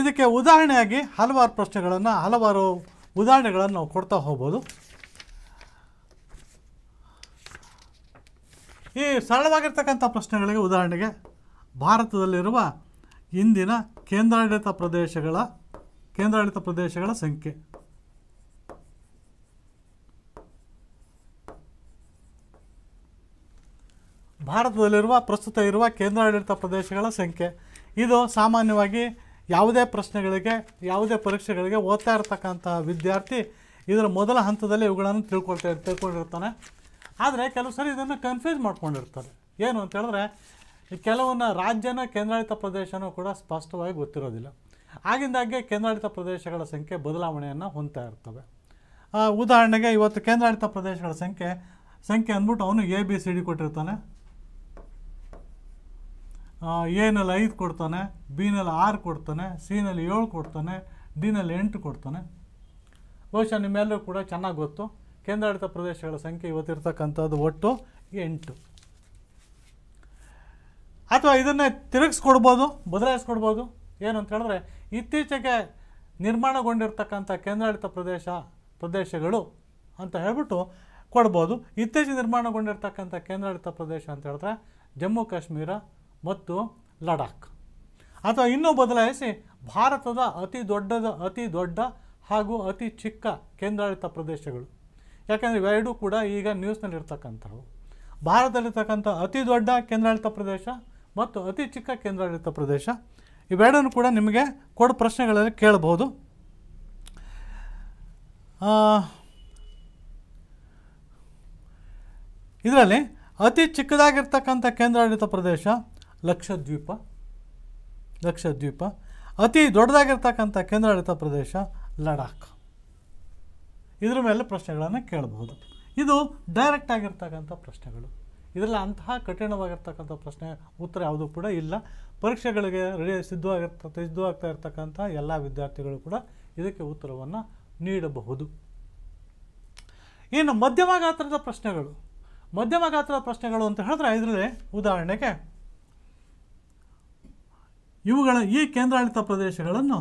ಇದಕ್ಕೆ ಉದಾಹರಣೆಯಾಗಿ ಹಲವಾರು ಪ್ರಶ್ನೆಗಳನ್ನು ಹಲವಾರು ಉದಾಹರಣೆಗಳನ್ನು ನಾವು ಕೊಡ್ತಾ ಹೋಗ್ಬೋದು ಈ ಸರಳವಾಗಿರ್ತಕ್ಕಂಥ ಪ್ರಶ್ನೆಗಳಿಗೆ ಉದಾಹರಣೆಗೆ ಭಾರತದಲ್ಲಿರುವ ಇಂದಿನ ಕೇಂದ್ರಾಡಳಿತ ಪ್ರದೇಶಗಳ ಕೇಂದ್ರಾಡಳಿತ ಪ್ರದೇಶಗಳ ಸಂಖ್ಯೆ ಭಾರತದಲ್ಲಿರುವ ಪ್ರಸ್ತುತ ಇರುವ ಕೇಂದ್ರಾಡಳಿತ ಪ್ರದೇಶಗಳ ಸಂಖ್ಯೆ ಇದು ಸಾಮಾನ್ಯವಾಗಿ ಯಾವುದೇ ಪ್ರಶ್ನೆಗಳಿಗೆ ಯಾವುದೇ ಪರೀಕ್ಷೆಗಳಿಗೆ ಓದ್ತಾ ಇರ್ತಕ್ಕಂತಹ ವಿದ್ಯಾರ್ಥಿ ಇದರ ಮೊದಲ ಹಂತದಲ್ಲಿ ಇವುಗಳನ್ನು ತಿಳ್ಕೊಳ್ತಾ ತಿಳ್ಕೊಂಡಿರ್ತಾನೆ ಆದರೆ ಕೆಲವು ಸರಿ ಇದನ್ನು ಕನ್ಫ್ಯೂಸ್ ಮಾಡ್ಕೊಂಡಿರ್ತಾರೆ ಏನು ಅಂತೇಳಿದ್ರೆ ಕೆಲವೊಂದು ರಾಜ್ಯನ ಕೇಂದ್ರಾಡಳಿತ ಪ್ರದೇಶನೂ ಕೂಡ ಸ್ಪಷ್ಟವಾಗಿ ಗೊತ್ತಿರೋದಿಲ್ಲ ಆಗಿಂದಾಗ್ಗೆ ಕೇಂದ್ರಾಡಳಿತ ಪ್ರದೇಶಗಳ ಸಂಖ್ಯೆ ಬದಲಾವಣೆಯನ್ನು ಹೊಂದ್ತಾ ಇರ್ತವೆ ಉದಾಹರಣೆಗೆ ಇವತ್ತು ಕೇಂದ್ರಾಡಳಿತ ಪ್ರದೇಶಗಳ ಸಂಖ್ಯೆ ಸಂಖ್ಯೆ ಅಂದ್ಬಿಟ್ಟು ಅವನು ಎ ಬಿ ಸಿ ಡಿ ಕೊಟ್ಟಿರ್ತಾನೆ ಎನಲ್ಲಿ ಐದು ಕೊಡ್ತಾನೆ ಬಿನಲ್ಲಿ ಆರು ಕೊಡ್ತಾನೆ ಸಿನಲ್ಲಿ ಏಳು ಕೊಡ್ತಾನೆ ಡಿನಲ್ಲಿ ಎಂಟು ಕೊಡ್ತಾನೆ ಬಹುಶಃ ನಿಮ್ಮೆಲ್ಲರೂ ಕೂಡ ಚೆನ್ನಾಗಿ ಗೊತ್ತು ಕೇಂದ್ರಾಡಳಿತ ಪ್ರದೇಶಗಳ ಸಂಖ್ಯೆ ಇವತ್ತಿರ್ತಕ್ಕಂಥದ್ದು ಒಟ್ಟು ಎಂಟು ಅಥವಾ ಇದನ್ನೇ ತಿರುಗಿಸ್ಕೊಡ್ಬೋದು ಬದಲಾಯಿಸ್ಕೊಡ್ಬೋದು ಏನು ಅಂತ ಹೇಳಿದ್ರೆ ಇತ್ತೀಚೆಗೆ ನಿರ್ಮಾಣಗೊಂಡಿರ್ತಕ್ಕಂಥ ಕೇಂದ್ರಾಡಳಿತ ಪ್ರದೇಶ ಪ್ರದೇಶಗಳು ಅಂತ ಹೇಳ್ಬಿಟ್ಟು ಕೊಡ್ಬೋದು ಇತ್ತೀಚೆಗೆ ನಿರ್ಮಾಣಗೊಂಡಿರ್ತಕ್ಕಂಥ ಕೇಂದ್ರಾಡಳಿತ ಪ್ರದೇಶ ಅಂತ ಹೇಳಿದ್ರೆ ಜಮ್ಮು ಕಾಶ್ಮೀರ ಮತ್ತು ಲಡಾಖ್ ಅಥವಾ ಇನ್ನೂ ಬದಲಾಯಿಸಿ ಭಾರತದ ಅತಿ ದೊಡ್ಡದ ಅತಿ ದೊಡ್ಡ ಹಾಗೂ ಅತಿ ಚಿಕ್ಕ ಕೇಂದ್ರಾಡಳಿತ ಪ್ರದೇಶಗಳು ಯಾಕೆಂದರೆ ಇವೆರಡೂ ಕೂಡ ಈಗ ನ್ಯೂಸ್ನಲ್ಲಿರ್ತಕ್ಕಂಥವು ಭಾರತದಲ್ಲಿರ್ತಕ್ಕಂಥ ಅತಿ ದೊಡ್ಡ ಕೇಂದ್ರಾಡಳಿತ ಪ್ರದೇಶ ಮತ್ತು ಅತಿ ಚಿಕ್ಕ ಕೇಂದ್ರಾಡಳಿತ ಪ್ರದೇಶ ಇವೆರಡನ್ನು ಕೂಡ ನಿಮಗೆ ಕೊಡ ಪ್ರಶ್ನೆಗಳಲ್ಲಿ ಕೇಳಬಹುದು ಇದರಲ್ಲಿ ಅತಿ ಚಿಕ್ಕದಾಗಿರ್ತಕ್ಕಂಥ ಕೇಂದ್ರಾಡಳಿತ ಪ್ರದೇಶ ಲಕ್ಷದ್ವೀಪ ಲಕ್ಷದ್ವೀಪ ಅತಿ ದೊಡ್ಡದಾಗಿರ್ತಕ್ಕಂಥ ಕೇಂದ್ರಾಡಳಿತ ಪ್ರದೇಶ ಲಡಾಖ್ ಇದ್ರ ಮೇಲೆ ಪ್ರಶ್ನೆಗಳನ್ನು ಕೇಳಬಹುದು ಇದು ಡೈರೆಕ್ಟ್ ಆಗಿರ್ತಕ್ಕಂಥ ಪ್ರಶ್ನೆಗಳು ಇದರಲ್ಲಿ ಅಂತಹ ಕಠಿಣವಾಗಿರ್ತಕ್ಕಂಥ ಪ್ರಶ್ನೆ ಉತ್ತರ ಯಾವುದೂ ಕೂಡ ಇಲ್ಲ ಪರೀಕ್ಷೆಗಳಿಗೆ ರೆಡಿ ಸಿದ್ಧವಾಗಿರ್ತ ಸಿದ್ಧವಾಗ್ತಾ ಇರ್ತಕ್ಕಂಥ ಎಲ್ಲ ವಿದ್ಯಾರ್ಥಿಗಳು ಕೂಡ ಇದಕ್ಕೆ ಉತ್ತರವನ್ನು ನೀಡಬಹುದು ಇನ್ನು ಮಧ್ಯಮ ಗಾತ್ರದ ಪ್ರಶ್ನೆಗಳು ಮಧ್ಯಮ ಗಾತ್ರದ ಪ್ರಶ್ನೆಗಳು ಅಂತ ಹೇಳಿದ್ರೆ ಇದರಲ್ಲಿ ಉದಾಹರಣೆಗೆ ಇವುಗಳ ಈ ಕೇಂದ್ರಾಡಳಿತ ಪ್ರದೇಶಗಳನ್ನು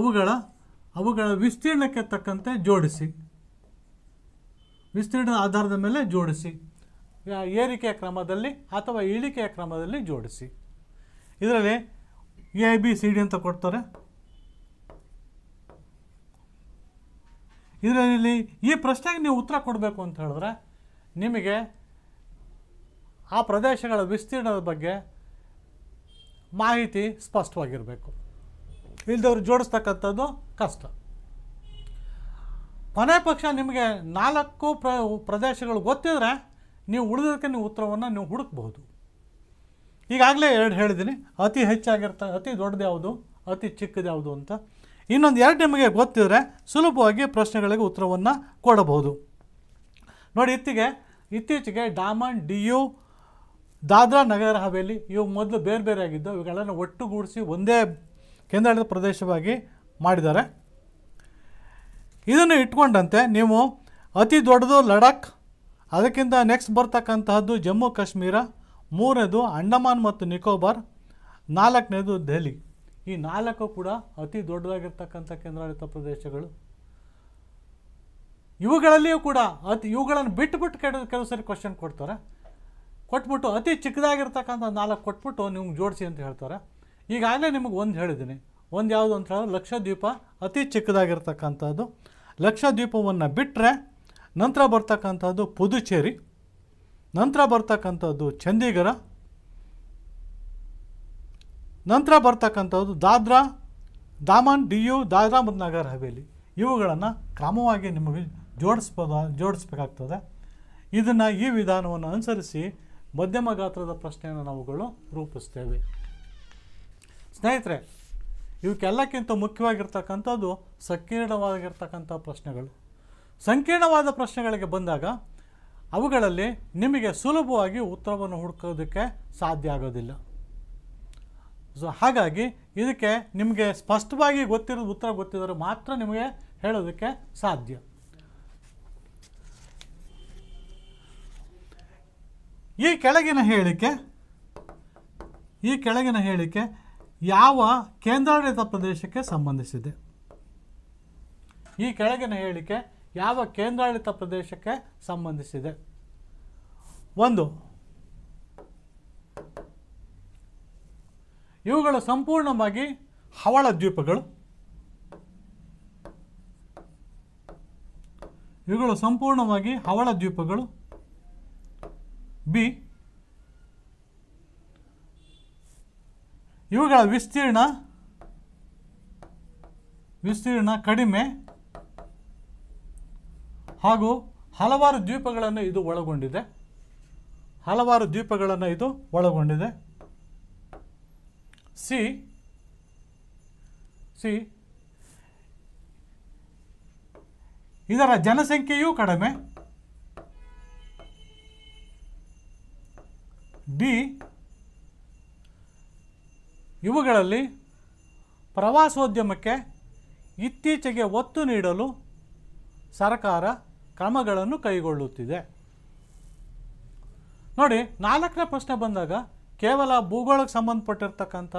ಅವುಗಳ ಅವುಗಳ ವಿಸ್ತೀರ್ಣಕ್ಕೆ ತಕ್ಕಂತೆ ಜೋಡಿಸಿ ವಿಸ್ತೀರ್ಣದ ಆಧಾರದ ಮೇಲೆ ಜೋಡಿಸಿ ಏರಿಕೆಯ ಕ್ರಮದಲ್ಲಿ ಅಥವಾ ಇಳಿಕೆಯ ಕ್ರಮದಲ್ಲಿ ಜೋಡಿಸಿ ಇದರಲ್ಲಿ ಎ ಬಿ ಸಿ ಡಿ ಅಂತ ಕೊಡ್ತಾರೆ ಇದರಲ್ಲಿ ಈ ಪ್ರಶ್ನೆಗೆ ನೀವು ಉತ್ತರ ಕೊಡಬೇಕು ಅಂತ ಹೇಳಿದ್ರೆ ನಿಮಗೆ ಆ ಪ್ರದೇಶಗಳ ವಿಸ್ತೀರ್ಣದ ಬಗ್ಗೆ ಮಾಹಿತಿ ಸ್ಪಷ್ಟವಾಗಿರಬೇಕು ಇಲ್ದವ್ರು ಜೋಡಿಸ್ತಕ್ಕಂಥದ್ದು ಕಷ್ಟ ಕೊನೆ ಪಕ್ಷ ನಿಮಗೆ ನಾಲ್ಕು ಪ್ರ ಪ್ರದೇಶಗಳು ಗೊತ್ತಿದ್ರೆ ನೀವು ಉಳಿದಕ್ಕೆ ನೀವು ಉತ್ತರವನ್ನು ನೀವು ಹುಡುಕ್ಬೋದು ಈಗಾಗಲೇ ಎರಡು ಹೇಳಿದ್ದೀನಿ ಅತಿ ಹೆಚ್ಚಾಗಿರ್ತ ಅತಿ ದೊಡ್ಡದು ಯಾವುದು ಅತಿ ಚಿಕ್ಕದು ಯಾವುದು ಅಂತ ಇನ್ನೊಂದು ಎರಡು ನಿಮಗೆ ಗೊತ್ತಿದ್ರೆ ಸುಲಭವಾಗಿ ಪ್ರಶ್ನೆಗಳಿಗೆ ಉತ್ತರವನ್ನು ಕೊಡಬಹುದು ನೋಡಿ ಇತ್ತಿಗೆ ಇತ್ತೀಚೆಗೆ ಡಾಮನ್ ಡಿ ಯು ದಾದ್ರಾ ನಗರ ಹವೇಲಿ ಇವು ಮೊದಲು ಬೇರೆ ಬೇರೆ ಆಗಿದ್ದು ಇವುಗಳನ್ನು ಒಟ್ಟುಗೂಡಿಸಿ ಒಂದೇ ಕೇಂದ್ರಾಡಳಿತ ಪ್ರದೇಶವಾಗಿ ಮಾಡಿದ್ದಾರೆ ಇದನ್ನು ಇಟ್ಕೊಂಡಂತೆ ನೀವು ಅತಿ ದೊಡ್ಡದು ಲಡಾಖ್ ಅದಕ್ಕಿಂತ ನೆಕ್ಸ್ಟ್ ಬರ್ತಕ್ಕಂತಹದ್ದು ಜಮ್ಮು ಕಾಶ್ಮೀರ ಮೂರನೇದು ಅಂಡಮಾನ್ ಮತ್ತು ನಿಕೋಬಾರ್ ನಾಲ್ಕನೇದು ದೆಹಲಿ ಈ ನಾಲ್ಕು ಕೂಡ ಅತಿ ದೊಡ್ಡದಾಗಿರ್ತಕ್ಕಂಥ ಕೇಂದ್ರಾಡಳಿತ ಪ್ರದೇಶಗಳು ಇವುಗಳಲ್ಲಿಯೂ ಕೂಡ ಅತಿ ಇವುಗಳನ್ನು ಬಿಟ್ಟುಬಿಟ್ಟು ಬಿಟ್ಟು ಕೆಲವು ಕೆಲವು ಸರಿ ಕ್ವಶನ್ ಕೊಡ್ತಾರೆ ಕೊಟ್ಬಿಟ್ಟು ಅತಿ ಚಿಕ್ಕದಾಗಿರ್ತಕ್ಕಂಥ ನಾಲ್ಕು ಕೊಟ್ಬಿಟ್ಟು ನಿಮ್ಗೆ ಜೋಡಿಸಿ ಅಂತ ಹೇಳ್ತಾರೆ ಈಗಾಗಲೇ ನಿಮಗೆ ಒಂದು ಹೇಳಿದ್ದೀನಿ ಒಂದು ಯಾವುದು ಅಂತ ಹೇಳಿದ್ರೆ ಲಕ್ಷದ್ವೀಪ ಅತಿ ಚಿಕ್ಕದಾಗಿರ್ತಕ್ಕಂಥದ್ದು ದ್ವೀಪವನ್ನು ಬಿಟ್ಟರೆ ನಂತರ ಬರ್ತಕ್ಕಂಥದ್ದು ಪುದುಚೇರಿ ನಂತರ ಬರ್ತಕ್ಕಂಥದ್ದು ಚಂಡೀಗಢ ನಂತರ ಬರ್ತಕ್ಕಂಥದ್ದು ದಾದ್ರಾ ದಾಮನ್ ಡಿಯು ದಾದ್ರಾ ಮತ್ತು ನಗರ ಹವೇಲಿ ಇವುಗಳನ್ನು ಕ್ರಮವಾಗಿ ನಿಮಗೆ ಜೋಡಿಸ್ಬೋದ ಜೋಡಿಸ್ಬೇಕಾಗ್ತದೆ ಇದನ್ನು ಈ ವಿಧಾನವನ್ನು ಅನುಸರಿಸಿ ಮಧ್ಯಮ ಗಾತ್ರದ ಪ್ರಶ್ನೆಯನ್ನು ನಾವುಗಳು ರೂಪಿಸ್ತೇವೆ ಸ್ನೇಹಿತರೆ ಇವಕ್ಕೆಲ್ಲಕ್ಕಿಂತ ಮುಖ್ಯವಾಗಿರ್ತಕ್ಕಂಥದ್ದು ಸಂಕೀರ್ಣವಾಗಿರ್ತಕ್ಕಂಥ ಪ್ರಶ್ನೆಗಳು ಸಂಕೀರ್ಣವಾದ ಪ್ರಶ್ನೆಗಳಿಗೆ ಬಂದಾಗ ಅವುಗಳಲ್ಲಿ ನಿಮಗೆ ಸುಲಭವಾಗಿ ಉತ್ತರವನ್ನು ಹುಡುಕೋದಕ್ಕೆ ಸಾಧ್ಯ ಆಗೋದಿಲ್ಲ ಸೊ ಹಾಗಾಗಿ ಇದಕ್ಕೆ ನಿಮಗೆ ಸ್ಪಷ್ಟವಾಗಿ ಗೊತ್ತಿರೋದು ಉತ್ತರ ಗೊತ್ತಿದ್ದರೆ ಮಾತ್ರ ನಿಮಗೆ ಹೇಳೋದಕ್ಕೆ ಸಾಧ್ಯ ಈ ಕೆಳಗಿನ ಹೇಳಿಕೆ ಈ ಕೆಳಗಿನ ಹೇಳಿಕೆ ಯಾವ ಕೇಂದ್ರಾಡಳಿತ ಪ್ರದೇಶಕ್ಕೆ ಸಂಬಂಧಿಸಿದೆ ಈ ಕೆಳಗಿನ ಹೇಳಿಕೆ ಯಾವ ಕೇಂದ್ರಾಡಳಿತ ಪ್ರದೇಶಕ್ಕೆ ಸಂಬಂಧಿಸಿದೆ ಒಂದು ಇವುಗಳು ಸಂಪೂರ್ಣವಾಗಿ ಹವಳ ದ್ವೀಪಗಳು ಇವುಗಳು ಸಂಪೂರ್ಣವಾಗಿ ಹವಳ ದ್ವೀಪಗಳು ಬಿ ಇವುಗಳ ವಿಸ್ತೀರ್ಣ ವಿಸ್ತೀರ್ಣ ಕಡಿಮೆ ಹಾಗೂ ಹಲವಾರು ದ್ವೀಪಗಳನ್ನು ಇದು ಒಳಗೊಂಡಿದೆ ಹಲವಾರು ದ್ವೀಪಗಳನ್ನು ಇದು ಒಳಗೊಂಡಿದೆ ಸಿ ಸಿ ಇದರ ಜನಸಂಖ್ಯೆಯೂ ಕಡಿಮೆ ಬಿ ಇವುಗಳಲ್ಲಿ ಪ್ರವಾಸೋದ್ಯಮಕ್ಕೆ ಇತ್ತೀಚೆಗೆ ಒತ್ತು ನೀಡಲು ಸರ್ಕಾರ ಕ್ರಮಗಳನ್ನು ಕೈಗೊಳ್ಳುತ್ತಿದೆ ನೋಡಿ ನಾಲ್ಕನೇ ಪ್ರಶ್ನೆ ಬಂದಾಗ ಕೇವಲ ಭೂಗೋಳಕ್ಕೆ ಸಂಬಂಧಪಟ್ಟಿರ್ತಕ್ಕಂಥ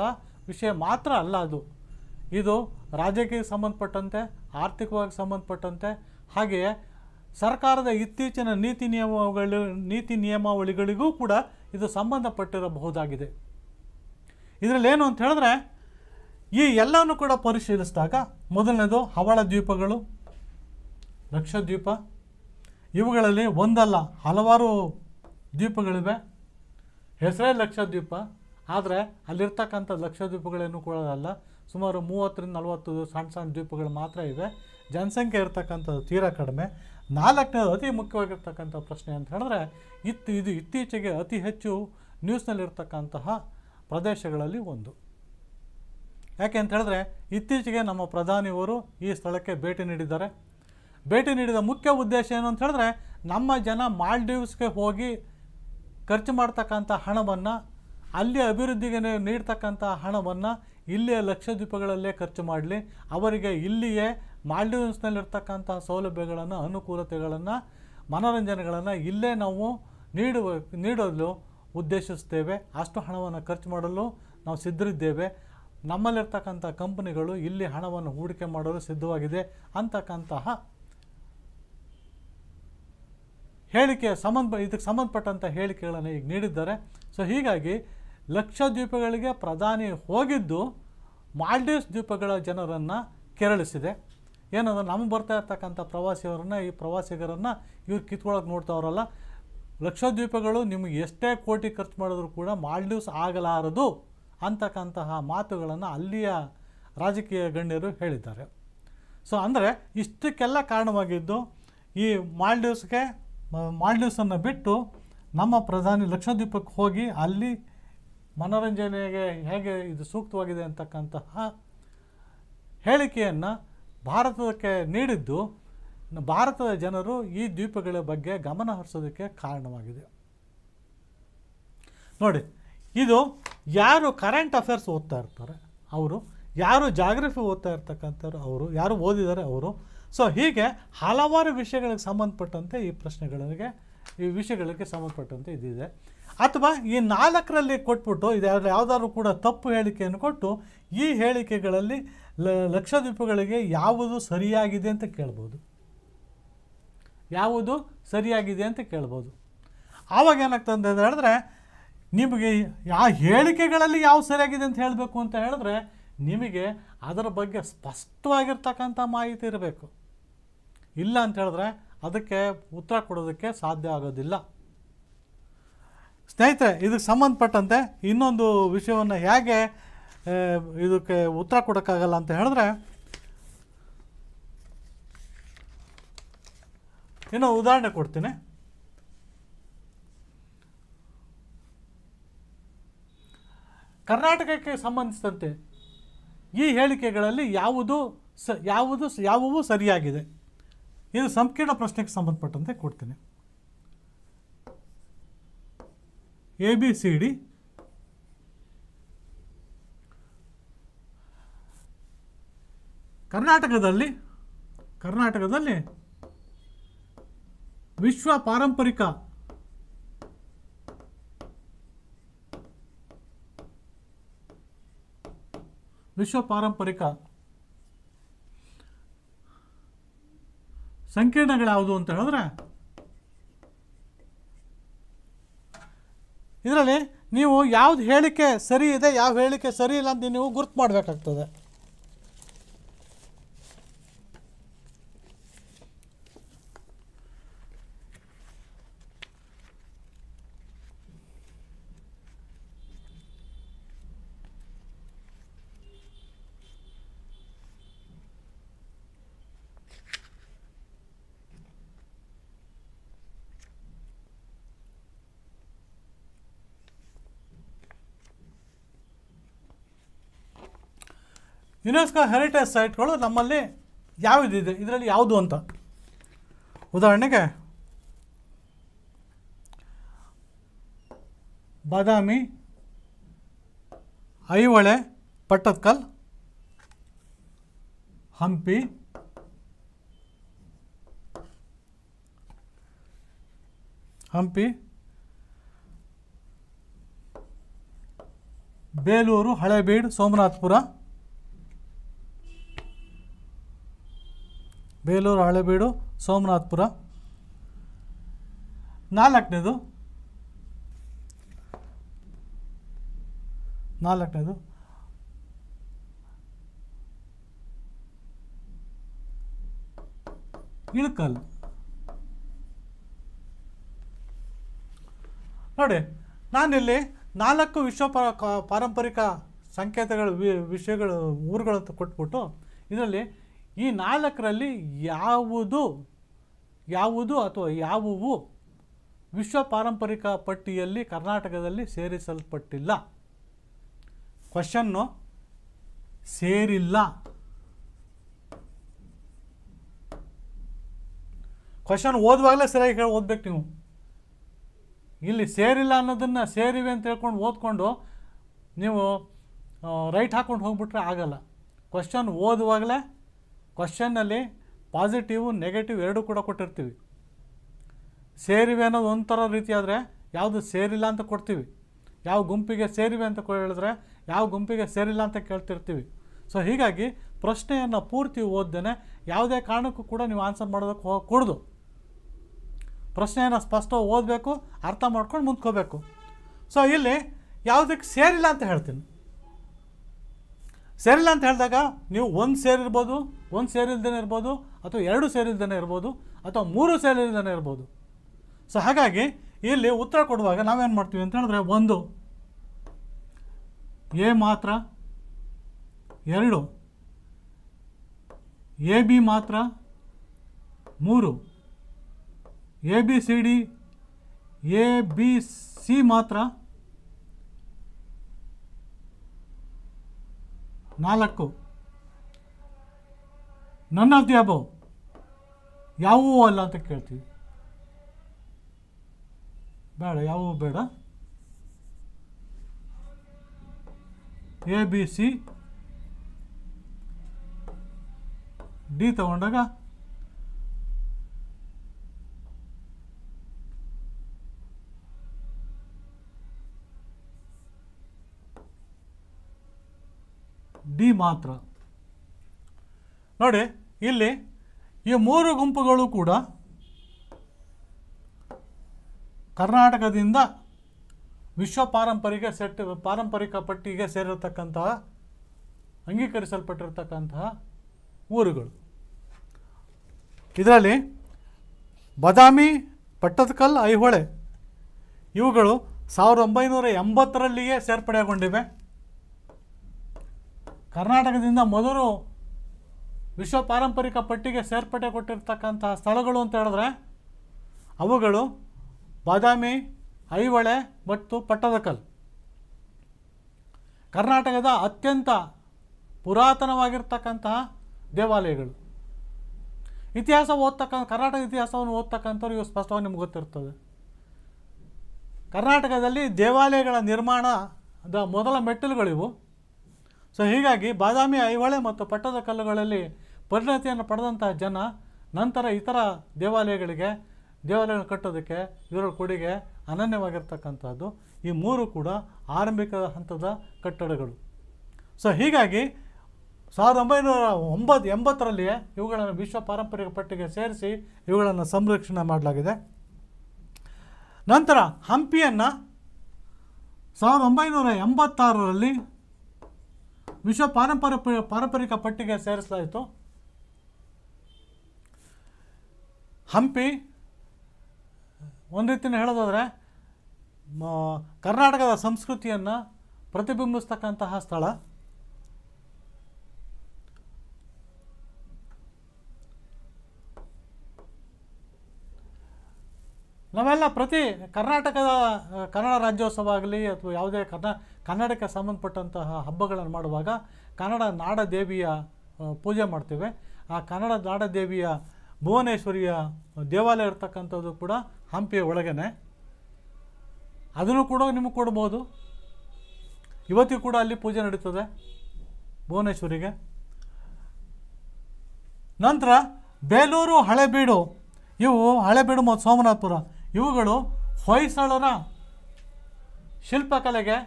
ವಿಷಯ ಮಾತ್ರ ಅಲ್ಲ ಅದು ಇದು ರಾಜಕೀಯಕ್ಕೆ ಸಂಬಂಧಪಟ್ಟಂತೆ ಆರ್ಥಿಕವಾಗಿ ಸಂಬಂಧಪಟ್ಟಂತೆ ಹಾಗೆಯೇ ಸರ್ಕಾರದ ಇತ್ತೀಚಿನ ನೀತಿ ನಿಯಮಗಳು ನೀತಿ ನಿಯಮಾವಳಿಗಳಿಗೂ ಕೂಡ ಇದು ಸಂಬಂಧಪಟ್ಟಿರಬಹುದಾಗಿದೆ ಇದರಲ್ಲಿ ಏನು ಅಂತ ಹೇಳಿದ್ರೆ ಈ ಎಲ್ಲವನ್ನು ಕೂಡ ಪರಿಶೀಲಿಸಿದಾಗ ಮೊದಲನೇದು ಹವಳ ದ್ವೀಪಗಳು ಲಕ್ಷದ್ವೀಪ ಇವುಗಳಲ್ಲಿ ಒಂದಲ್ಲ ಹಲವಾರು ದ್ವೀಪಗಳಿವೆ ಹೆಸರೇ ಲಕ್ಷದ್ವೀಪ ಆದರೆ ಅಲ್ಲಿರ್ತಕ್ಕಂಥ ಲಕ್ಷದ್ವೀಪಗಳೇನು ಕೂಡ ಅಲ್ಲ ಸುಮಾರು ಮೂವತ್ತರಿಂದ ನಲವತ್ತು ಸಣ್ಣ ಸಣ್ಣ ದ್ವೀಪಗಳು ಮಾತ್ರ ಇವೆ ಜನಸಂಖ್ಯೆ ಇರ್ತಕ್ಕಂಥದ್ದು ತೀರಾ ಕಡಿಮೆ ನಾಲ್ಕನೇದು ಅತಿ ಮುಖ್ಯವಾಗಿರ್ತಕ್ಕಂಥ ಪ್ರಶ್ನೆ ಅಂತ ಹೇಳಿದ್ರೆ ಇತ್ತು ಇದು ಇತ್ತೀಚೆಗೆ ಅತಿ ಹೆಚ್ಚು ನ್ಯೂಸ್ನಲ್ಲಿರ್ತಕ್ಕಂತಹ ಪ್ರದೇಶಗಳಲ್ಲಿ ಒಂದು ಯಾಕೆ ಅಂತ ಹೇಳಿದ್ರೆ ಇತ್ತೀಚೆಗೆ ನಮ್ಮ ಪ್ರಧಾನಿಯವರು ಈ ಸ್ಥಳಕ್ಕೆ ಭೇಟಿ ನೀಡಿದ್ದಾರೆ ಭೇಟಿ ನೀಡಿದ ಮುಖ್ಯ ಉದ್ದೇಶ ಏನು ಅಂತ ಹೇಳಿದ್ರೆ ನಮ್ಮ ಜನ ಮಾಲ್ಡೀವ್ಸ್ಗೆ ಹೋಗಿ ಖರ್ಚು ಮಾಡ್ತಕ್ಕಂಥ ಹಣವನ್ನು ಅಲ್ಲಿ ಅಭಿವೃದ್ಧಿಗೆ ನೀಡ್ತಕ್ಕಂಥ ಹಣವನ್ನು ಇಲ್ಲಿಯ ಲಕ್ಷದ್ವೀಪಗಳಲ್ಲೇ ಖರ್ಚು ಮಾಡಲಿ ಅವರಿಗೆ ಇಲ್ಲಿಯೇ ಮಾಲ್ಡೀವ್ಸ್ನಲ್ಲಿರ್ತಕ್ಕಂಥ ಸೌಲಭ್ಯಗಳನ್ನು ಅನುಕೂಲತೆಗಳನ್ನು ಮನೋರಂಜನೆಗಳನ್ನು ಇಲ್ಲೇ ನಾವು ನೀಡುವ ನೀಡಲು ಉದ್ದೇಶಿಸ್ತೇವೆ ಅಷ್ಟು ಹಣವನ್ನು ಖರ್ಚು ಮಾಡಲು ನಾವು ಸಿದ್ಧರಿದ್ದೇವೆ ನಮ್ಮಲ್ಲಿರ್ತಕ್ಕಂಥ ಕಂಪನಿಗಳು ಇಲ್ಲಿ ಹಣವನ್ನು ಹೂಡಿಕೆ ಮಾಡಲು ಸಿದ್ಧವಾಗಿದೆ ಅಂತಕ್ಕಂತಹ ಹೇಳಿಕೆ ಸಂಬಂಧ ಇದಕ್ಕೆ ಸಂಬಂಧಪಟ್ಟಂಥ ಹೇಳಿಕೆಗಳನ್ನು ಈಗ ನೀಡಿದ್ದಾರೆ ಸೊ ಹೀಗಾಗಿ ಲಕ್ಷ ದ್ವೀಪಗಳಿಗೆ ಪ್ರಧಾನಿ ಹೋಗಿದ್ದು ಮಾಲ್ಡೀವ್ಸ್ ದ್ವೀಪಗಳ ಜನರನ್ನು ಕೆರಳಿಸಿದೆ ಏನಂದ್ರೆ ನಮ್ಗೆ ಬರ್ತಾ ಇರ್ತಕ್ಕಂಥ ಪ್ರವಾಸಿಯವರನ್ನು ಈ ಪ್ರವಾಸಿಗರನ್ನು ಇವ್ರು ಕಿತ್ಕೊಳ್ಳೋಕೆ ನೋಡ್ತಾವ್ರಲ್ಲ ಲಕ್ಷದ್ವೀಪಗಳು ನಿಮಗೆ ಎಷ್ಟೇ ಕೋಟಿ ಖರ್ಚು ಮಾಡಿದ್ರು ಕೂಡ ಮಾಲ್ಡೀವ್ಸ್ ಆಗಲಾರದು ಅಂತಕ್ಕಂತಹ ಮಾತುಗಳನ್ನು ಅಲ್ಲಿಯ ರಾಜಕೀಯ ಗಣ್ಯರು ಹೇಳಿದ್ದಾರೆ ಸೊ ಅಂದರೆ ಇಷ್ಟಕ್ಕೆಲ್ಲ ಕಾರಣವಾಗಿದ್ದು ಈ ಮಾಲ್ಡೀವ್ಸ್ಗೆ ಮಾಲ್ಡೀವ್ಸನ್ನು ಬಿಟ್ಟು ನಮ್ಮ ಪ್ರಧಾನಿ ಲಕ್ಷದ್ವೀಪಕ್ಕೆ ಹೋಗಿ ಅಲ್ಲಿ ಮನೋರಂಜನೆಗೆ ಹೇಗೆ ಇದು ಸೂಕ್ತವಾಗಿದೆ ಅಂತಕ್ಕಂತಹ ಹೇಳಿಕೆಯನ್ನು ಭಾರತಕ್ಕೆ ನೀಡಿದ್ದು ಭಾರತದ ಜನರು ಈ ದ್ವೀಪಗಳ ಬಗ್ಗೆ ಗಮನ ಹರಿಸೋದಕ್ಕೆ ಕಾರಣವಾಗಿದೆ ನೋಡಿ ಇದು ಯಾರು ಕರೆಂಟ್ ಅಫೇರ್ಸ್ ಓದ್ತಾ ಇರ್ತಾರೆ ಅವರು ಯಾರು ಜಾಗ್ರಫಿ ಓದ್ತಾ ಇರ್ತಕ್ಕಂಥವ್ರು ಅವರು ಯಾರು ಓದಿದ್ದಾರೆ ಅವರು ಸೊ ಹೀಗೆ ಹಲವಾರು ವಿಷಯಗಳಿಗೆ ಸಂಬಂಧಪಟ್ಟಂತೆ ಈ ಪ್ರಶ್ನೆಗಳಿಗೆ ಈ ವಿಷಯಗಳಿಗೆ ಸಂಬಂಧಪಟ್ಟಂತೆ ಇದಿದೆ ಅಥವಾ ಈ ನಾಲ್ಕರಲ್ಲಿ ಕೊಟ್ಬಿಟ್ಟು ಇದು ಯಾವುದಾದ್ರೂ ಕೂಡ ತಪ್ಪು ಹೇಳಿಕೆಯನ್ನು ಕೊಟ್ಟು ಈ ಹೇಳಿಕೆಗಳಲ್ಲಿ ಲ ಲಕ್ಷದ್ವೀಪಗಳಿಗೆ ಯಾವುದು ಸರಿಯಾಗಿದೆ ಅಂತ ಕೇಳ್ಬೋದು ಯಾವುದು ಸರಿಯಾಗಿದೆ ಅಂತ ಕೇಳ್ಬೋದು ಆವಾಗ ಏನಾಗ್ತದೆ ಅಂತ ಹೇಳಿದ್ರೆ ನಿಮಗೆ ಯಾವ ಹೇಳಿಕೆಗಳಲ್ಲಿ ಯಾವ ಸರಿಯಾಗಿದೆ ಅಂತ ಹೇಳಬೇಕು ಅಂತ ಹೇಳಿದ್ರೆ ನಿಮಗೆ ಅದರ ಬಗ್ಗೆ ಸ್ಪಷ್ಟವಾಗಿರ್ತಕ್ಕಂಥ ಮಾಹಿತಿ ಇರಬೇಕು ಇಲ್ಲ ಅಂತ ಹೇಳಿದ್ರೆ ಅದಕ್ಕೆ ಉತ್ತರ ಕೊಡೋದಕ್ಕೆ ಸಾಧ್ಯ ಆಗೋದಿಲ್ಲ ಸ್ನೇಹಿತರೆ ಇದಕ್ಕೆ ಸಂಬಂಧಪಟ್ಟಂತೆ ಇನ್ನೊಂದು ವಿಷಯವನ್ನು ಹೇಗೆ ಇದಕ್ಕೆ ಉತ್ತರ ಕೊಡೋಕ್ಕಾಗಲ್ಲ ಅಂತ ಹೇಳಿದ್ರೆ ಇನ್ನು ಉದಾಹರಣೆ ಕೊಡ್ತೀನಿ ಕರ್ನಾಟಕಕ್ಕೆ ಸಂಬಂಧಿಸಿದಂತೆ ಈ ಹೇಳಿಕೆಗಳಲ್ಲಿ ಯಾವುದು ಸ ಯಾವುದು ಯಾವುವು ಸರಿಯಾಗಿದೆ ಇದು ಸಂಕೀರ್ಣ ಪ್ರಶ್ನೆಗೆ ಸಂಬಂಧಪಟ್ಟಂತೆ ಕೊಡ್ತೀನಿ ಎ ಬಿ ಸಿ ಡಿ ಕರ್ನಾಟಕದಲ್ಲಿ ಕರ್ನಾಟಕದಲ್ಲಿ ವಿಶ್ವ ಪಾರಂಪರಿಕ ವಿಶ್ವ ಪಾರಂಪರಿಕ ಸಂಕೀರ್ಣಗಳ್ಯಾವುದು ಅಂತ ಹೇಳಿದ್ರೆ ಇದರಲ್ಲಿ ನೀವು ಯಾವ್ದು ಹೇಳಿಕೆ ಸರಿ ಇದೆ ಯಾವ ಹೇಳಿಕೆ ಸರಿ ಇಲ್ಲ ಅಂತ ನೀವು ಗುರುತು ಮಾಡಬೇಕಾಗ್ತದೆ ಯುನೆಸ್ಕೋ ಹೆರಿಟೇಜ್ ಸೈಟ್ಗಳು ನಮ್ಮಲ್ಲಿ ಇದೆ ಇದರಲ್ಲಿ ಯಾವುದು ಅಂತ ಉದಾಹರಣೆಗೆ ಬಾದಾಮಿ ಐಹೊಳೆ ಪಟ್ಟದಕಲ್ ಹಂಪಿ ಹಂಪಿ ಬೇಲೂರು ಹಳೇಬೀಡು ಸೋಮನಾಥಪುರ ಬೇಲೂರು ಹಳೆಬೀಡು ಸೋಮನಾಥ್ಪುರ ನಾಲ್ಕನೇದು ನಾಲ್ಕನೇದು ಇಳಕಲ್ ನೋಡಿ ನಾನಿಲ್ಲಿ ನಾಲ್ಕು ವಿಶ್ವ ಪಾರಂಪರಿಕ ಸಂಕೇತಗಳು ವಿಷಯಗಳು ಊರುಗಳಂತ ಕೊಟ್ಬಿಟ್ಟು ಇದರಲ್ಲಿ ಈ ನಾಲ್ಕರಲ್ಲಿ ಯಾವುದು ಯಾವುದು ಅಥವಾ ಯಾವುವು ವಿಶ್ವ ಪಾರಂಪರಿಕ ಪಟ್ಟಿಯಲ್ಲಿ ಕರ್ನಾಟಕದಲ್ಲಿ ಸೇರಿಸಲ್ಪಟ್ಟಿಲ್ಲ ಕ್ವಶನ್ನು ಸೇರಿಲ್ಲ ಕ್ವಶನ್ ಓದುವಾಗಲೇ ಸರಿಯಾಗಿ ಹೇಳಿ ಓದ್ಬೇಕು ನೀವು ಇಲ್ಲಿ ಸೇರಿಲ್ಲ ಅನ್ನೋದನ್ನು ಸೇರಿವೆ ಅಂತ ಹೇಳ್ಕೊಂಡು ಓದ್ಕೊಂಡು ನೀವು ರೈಟ್ ಹಾಕ್ಕೊಂಡು ಹೋಗ್ಬಿಟ್ರೆ ಆಗಲ್ಲ ಕ್ವಶನ್ ಓದುವಾಗಲೇ ಕ್ವಶನ್ನಲ್ಲಿ ಪಾಸಿಟಿವ್ ನೆಗೆಟಿವ್ ಎರಡೂ ಕೂಡ ಕೊಟ್ಟಿರ್ತೀವಿ ಸೇರಿವೆ ಅನ್ನೋದು ಒಂಥರ ರೀತಿ ಯಾವುದು ಸೇರಿಲ್ಲ ಅಂತ ಕೊಡ್ತೀವಿ ಯಾವ ಗುಂಪಿಗೆ ಸೇರಿವೆ ಅಂತ ಹೇಳಿದ್ರೆ ಯಾವ ಗುಂಪಿಗೆ ಸೇರಿಲ್ಲ ಅಂತ ಕೇಳ್ತಿರ್ತೀವಿ ಸೊ ಹೀಗಾಗಿ ಪ್ರಶ್ನೆಯನ್ನು ಪೂರ್ತಿ ಓದ್ದೇನೆ ಯಾವುದೇ ಕಾರಣಕ್ಕೂ ಕೂಡ ನೀವು ಆನ್ಸರ್ ಮಾಡೋದಕ್ಕೆ ಹೋಗಿ ಪ್ರಶ್ನೆಯನ್ನು ಸ್ಪಷ್ಟವಾಗಿ ಓದಬೇಕು ಅರ್ಥ ಮಾಡ್ಕೊಂಡು ಮುಂದ್ಕೋಬೇಕು ಸೊ ಇಲ್ಲಿ ಯಾವುದಕ್ಕೆ ಸೇರಿಲ್ಲ ಅಂತ ಹೇಳ್ತೀನಿ ಸೇರಿಲ್ಲ ಅಂತ ಹೇಳಿದಾಗ ನೀವು ಒಂದು ಸೇರಿರ್ಬೋದು ಒಂದು ಸೇರಿಲ್ದೇ ಇರ್ಬೋದು ಅಥವಾ ಎರಡು ಸೇರಿಲ್ದೇ ಇರ್ಬೋದು ಅಥವಾ ಮೂರು ಸೇರಿಲ್ದೇ ಇರ್ಬೋದು ಸೊ ಹಾಗಾಗಿ ಇಲ್ಲಿ ಉತ್ತರ ಕೊಡುವಾಗ ನಾವೇನು ಮಾಡ್ತೀವಿ ಅಂತ ಹೇಳಿದ್ರೆ ಒಂದು ಎ ಮಾತ್ರ ಎರಡು ಎ ಬಿ ಮಾತ್ರ ಮೂರು A B C D A B C ಮಾತ್ರ ನಾಲ್ಕು ನನ್ನ ಆಫ್ ದಿ ಅಲ್ಲ ಅಂತ ಕೇಳ್ತೀವಿ ಬೇಡ ಯಾವೂ ಬೇಡ ಎ ಬಿ ಸಿ ಡಿ ತಗೊಂಡಾಗ ಡಿ ಮಾತ್ರ ನೋಡಿ ಇಲ್ಲಿ ಈ ಮೂರು ಗುಂಪುಗಳು ಕೂಡ ಕರ್ನಾಟಕದಿಂದ ವಿಶ್ವ ಪಾರಂಪರಿಕ ಸೆಟ್ ಪಾರಂಪರಿಕ ಪಟ್ಟಿಗೆ ಸೇರಿರತಕ್ಕಂತಹ ಅಂಗೀಕರಿಸಲ್ಪಟ್ಟಿರತಕ್ಕಂತಹ ಊರುಗಳು ಇದರಲ್ಲಿ ಬದಾಮಿ ಪಟ್ಟದಕಲ್ ಐಹೊಳೆ ಇವುಗಳು ಸಾವಿರದ ಒಂಬೈನೂರ ಎಂಬತ್ತರಲ್ಲಿಯೇ ಸೇರ್ಪಡೆಗೊಂಡಿವೆ ಕರ್ನಾಟಕದಿಂದ ಮೊದಲು ವಿಶ್ವ ಪಾರಂಪರಿಕ ಪಟ್ಟಿಗೆ ಸೇರ್ಪಡೆ ಕೊಟ್ಟಿರ್ತಕ್ಕಂತಹ ಸ್ಥಳಗಳು ಅಂತ ಹೇಳಿದ್ರೆ ಅವುಗಳು ಬಾದಾಮಿ ಐಹೊಳೆ ಮತ್ತು ಪಟ್ಟದಕಲ್ ಕರ್ನಾಟಕದ ಅತ್ಯಂತ ಪುರಾತನವಾಗಿರ್ತಕ್ಕಂತಹ ದೇವಾಲಯಗಳು ಇತಿಹಾಸ ಓದ್ತಕ್ಕಂಥ ಕರ್ನಾಟಕ ಇತಿಹಾಸವನ್ನು ಓದ್ತಕ್ಕಂಥವ್ರು ಇವು ಸ್ಪಷ್ಟವಾಗಿ ನಿಮ್ಗೆ ಗೊತ್ತಿರ್ತದೆ ಕರ್ನಾಟಕದಲ್ಲಿ ದೇವಾಲಯಗಳ ನಿರ್ಮಾಣದ ಮೊದಲ ಮೆಟ್ಟಿಲುಗಳಿವು ಸೊ ಹೀಗಾಗಿ ಬಾದಾಮಿ ಐಹೊಳೆ ಮತ್ತು ಪಟ್ಟದಕಲ್ಲುಗಳಲ್ಲಿ ಪರಿಣತಿಯನ್ನು ಪಡೆದಂತಹ ಜನ ನಂತರ ಇತರ ದೇವಾಲಯಗಳಿಗೆ ದೇವಾಲಯ ಕಟ್ಟೋದಕ್ಕೆ ಇವರ ಕೊಡುಗೆ ಅನನ್ಯವಾಗಿರ್ತಕ್ಕಂಥದ್ದು ಈ ಮೂರು ಕೂಡ ಆರಂಭಿಕ ಹಂತದ ಕಟ್ಟಡಗಳು ಸೊ ಹೀಗಾಗಿ ಸಾವಿರದ ಒಂಬೈನೂರ ಒಂಬತ್ತು ಎಂಬತ್ತರಲ್ಲಿಯೇ ಇವುಗಳನ್ನು ವಿಶ್ವ ಪಾರಂಪರಿಕ ಪಟ್ಟಿಗೆ ಸೇರಿಸಿ ಇವುಗಳನ್ನು ಸಂರಕ್ಷಣೆ ಮಾಡಲಾಗಿದೆ ನಂತರ ಹಂಪಿಯನ್ನು ಸಾವಿರದ ಒಂಬೈನೂರ ಎಂಬತ್ತಾರರಲ್ಲಿ ವಿಶ್ವ ಪಾರಂಪರ ಪಾರಂಪರಿಕ ಪಟ್ಟಿಗೆ ಸೇರಿಸಲಾಯಿತು ಹಂಪಿ ಒಂದು ರೀತಿನ ಹೇಳೋದಾದರೆ ಕರ್ನಾಟಕದ ಸಂಸ್ಕೃತಿಯನ್ನು ಪ್ರತಿಬಿಂಬಿಸ್ತಕ್ಕಂತಹ ಸ್ಥಳ ನಾವೆಲ್ಲ ಪ್ರತಿ ಕರ್ನಾಟಕದ ಕನ್ನಡ ರಾಜ್ಯೋತ್ಸವ ಆಗಲಿ ಅಥವಾ ಯಾವುದೇ ಕನ್ನ ಕನ್ನಡಕ್ಕೆ ಸಂಬಂಧಪಟ್ಟಂತಹ ಹಬ್ಬಗಳನ್ನು ಮಾಡುವಾಗ ಕನ್ನಡ ನಾಡದೇವಿಯ ಪೂಜೆ ಮಾಡ್ತೇವೆ ಆ ಕನ್ನಡ ನಾಡದೇವಿಯ ಭುವನೇಶ್ವರಿಯ ದೇವಾಲಯ ಇರ್ತಕ್ಕಂಥದ್ದು ಕೂಡ ಹಂಪಿಯ ಒಳಗೇನೆ ಅದನ್ನು ಕೂಡ ನಿಮಗೆ ಕೊಡ್ಬೋದು ಇವತ್ತಿಗೂ ಕೂಡ ಅಲ್ಲಿ ಪೂಜೆ ನಡೀತದೆ ಭುವನೇಶ್ವರಿಗೆ ನಂತರ ಬೇಲೂರು ಹಳೆಬೀಡು ಇವು ಹಳೆಬೀಡು ಮತ್ತು ಸೋಮನಾಥಪುರ ಇವುಗಳು ಹೊಯ್ಸಳರ ಶಿಲ್ಪಕಲೆಗೆ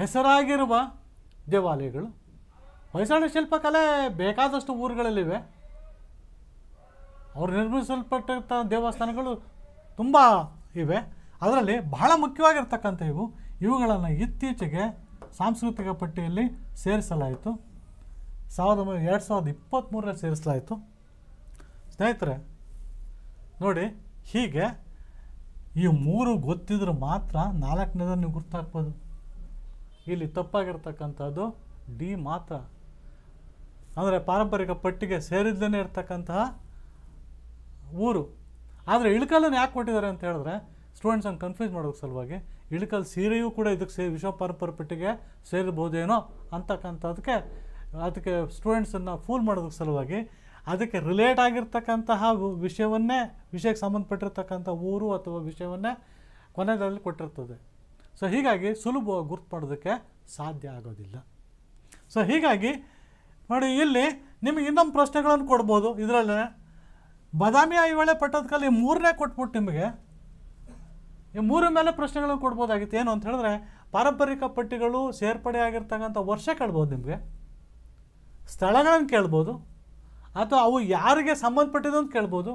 ಹೆಸರಾಗಿರುವ ದೇವಾಲಯಗಳು ಹೊಯ್ಸಳ ಶಿಲ್ಪಕಲೆ ಬೇಕಾದಷ್ಟು ಊರುಗಳಲ್ಲಿವೆ ಅವರು ನಿರ್ಮಿಸಲ್ಪಟ್ಟಂಥ ದೇವಸ್ಥಾನಗಳು ತುಂಬ ಇವೆ ಅದರಲ್ಲಿ ಬಹಳ ಮುಖ್ಯವಾಗಿರ್ತಕ್ಕಂಥ ಇವು ಇವುಗಳನ್ನು ಇತ್ತೀಚೆಗೆ ಸಾಂಸ್ಕೃತಿಕ ಪಟ್ಟಿಯಲ್ಲಿ ಸೇರಿಸಲಾಯಿತು ಸಾವಿರದ ಒಂಬೈನೂರ ಎರಡು ಸಾವಿರದ ಇಪ್ಪತ್ತ್ಮೂರರಲ್ಲಿ ಸೇರಿಸಲಾಯಿತು ಸ್ನೇಹಿತರೆ ನೋಡಿ ಹೀಗೆ ಈ ಮೂರು ಗೊತ್ತಿದ್ರೆ ಮಾತ್ರ ನಾಲ್ಕನೇದ ನೀವು ಗುರ್ತಾಕ್ಬೋದು ಇಲ್ಲಿ ತಪ್ಪಾಗಿರ್ತಕ್ಕಂಥದ್ದು ಡಿ ಮಾತ್ರ ಅಂದರೆ ಪಾರಂಪರಿಕ ಪಟ್ಟಿಗೆ ಸೇರಿದ್ದೇನೆ ಇರ್ತಕ್ಕಂತಹ ಊರು ಆದರೆ ಇಳಕಲ್ಲನ್ನು ಯಾಕೆ ಕೊಟ್ಟಿದ್ದಾರೆ ಅಂತ ಹೇಳಿದ್ರೆ ಸ್ಟೂಡೆಂಟ್ಸನ್ನು ಕನ್ಫ್ಯೂಸ್ ಮಾಡೋಕ್ಕೆ ಸಲುವಾಗಿ ಇಳಕಲ್ ಸೀರೆಯೂ ಕೂಡ ಇದಕ್ಕೆ ಸೇ ವಿಶ್ವ ಪಟ್ಟಿಗೆ ಸೇರಬಹುದೇನೋ ಅಂತಕ್ಕಂಥದಕ್ಕೆ ಅದಕ್ಕೆ ಸ್ಟೂಡೆಂಟ್ಸನ್ನು ಫೂಲ್ ಮಾಡೋದಕ್ಕೆ ಸಲುವಾಗಿ ಅದಕ್ಕೆ ರಿಲೇಟ್ ಆಗಿರ್ತಕ್ಕಂತಹ ವಿಷಯವನ್ನೇ ವಿಷಯಕ್ಕೆ ಸಂಬಂಧಪಟ್ಟಿರ್ತಕ್ಕಂಥ ಊರು ಅಥವಾ ವಿಷಯವನ್ನೇ ಕೊನೆಯಲ್ಲಿ ಕೊಟ್ಟಿರ್ತದೆ ಸೊ ಹೀಗಾಗಿ ಸುಲಭವಾಗಿ ಗುರ್ತು ಮಾಡೋದಕ್ಕೆ ಸಾಧ್ಯ ಆಗೋದಿಲ್ಲ ಸೊ ಹೀಗಾಗಿ ನೋಡಿ ಇಲ್ಲಿ ನಿಮಗೆ ಇನ್ನೊಂದು ಪ್ರಶ್ನೆಗಳನ್ನು ಕೊಡ್ಬೋದು ಇದರಲ್ಲೇ ಬದಾಮಿ ಐಹೊಳೆ ಪಟ್ಟದಕಲ್ಲಿ ಮೂರನೇ ಕೊಟ್ಬಿಟ್ಟು ನಿಮಗೆ ಈ ಮೂರ ಮೇಲೆ ಪ್ರಶ್ನೆಗಳನ್ನು ಕೊಡ್ಬೋದಾಗಿತ್ತು ಏನು ಅಂತ ಹೇಳಿದ್ರೆ ಪಾರಂಪರಿಕ ಪಟ್ಟಿಗಳು ಸೇರ್ಪಡೆ ಆಗಿರ್ತಕ್ಕಂಥ ವರ್ಷ ಕೇಳ್ಬೋದು ನಿಮಗೆ ಸ್ಥಳಗಳನ್ನು ಕೇಳ್ಬೋದು ಅಥವಾ ಅವು ಯಾರಿಗೆ ಸಂಬಂಧಪಟ್ಟಿದ್ದು ಅಂತ ಕೇಳ್ಬೋದು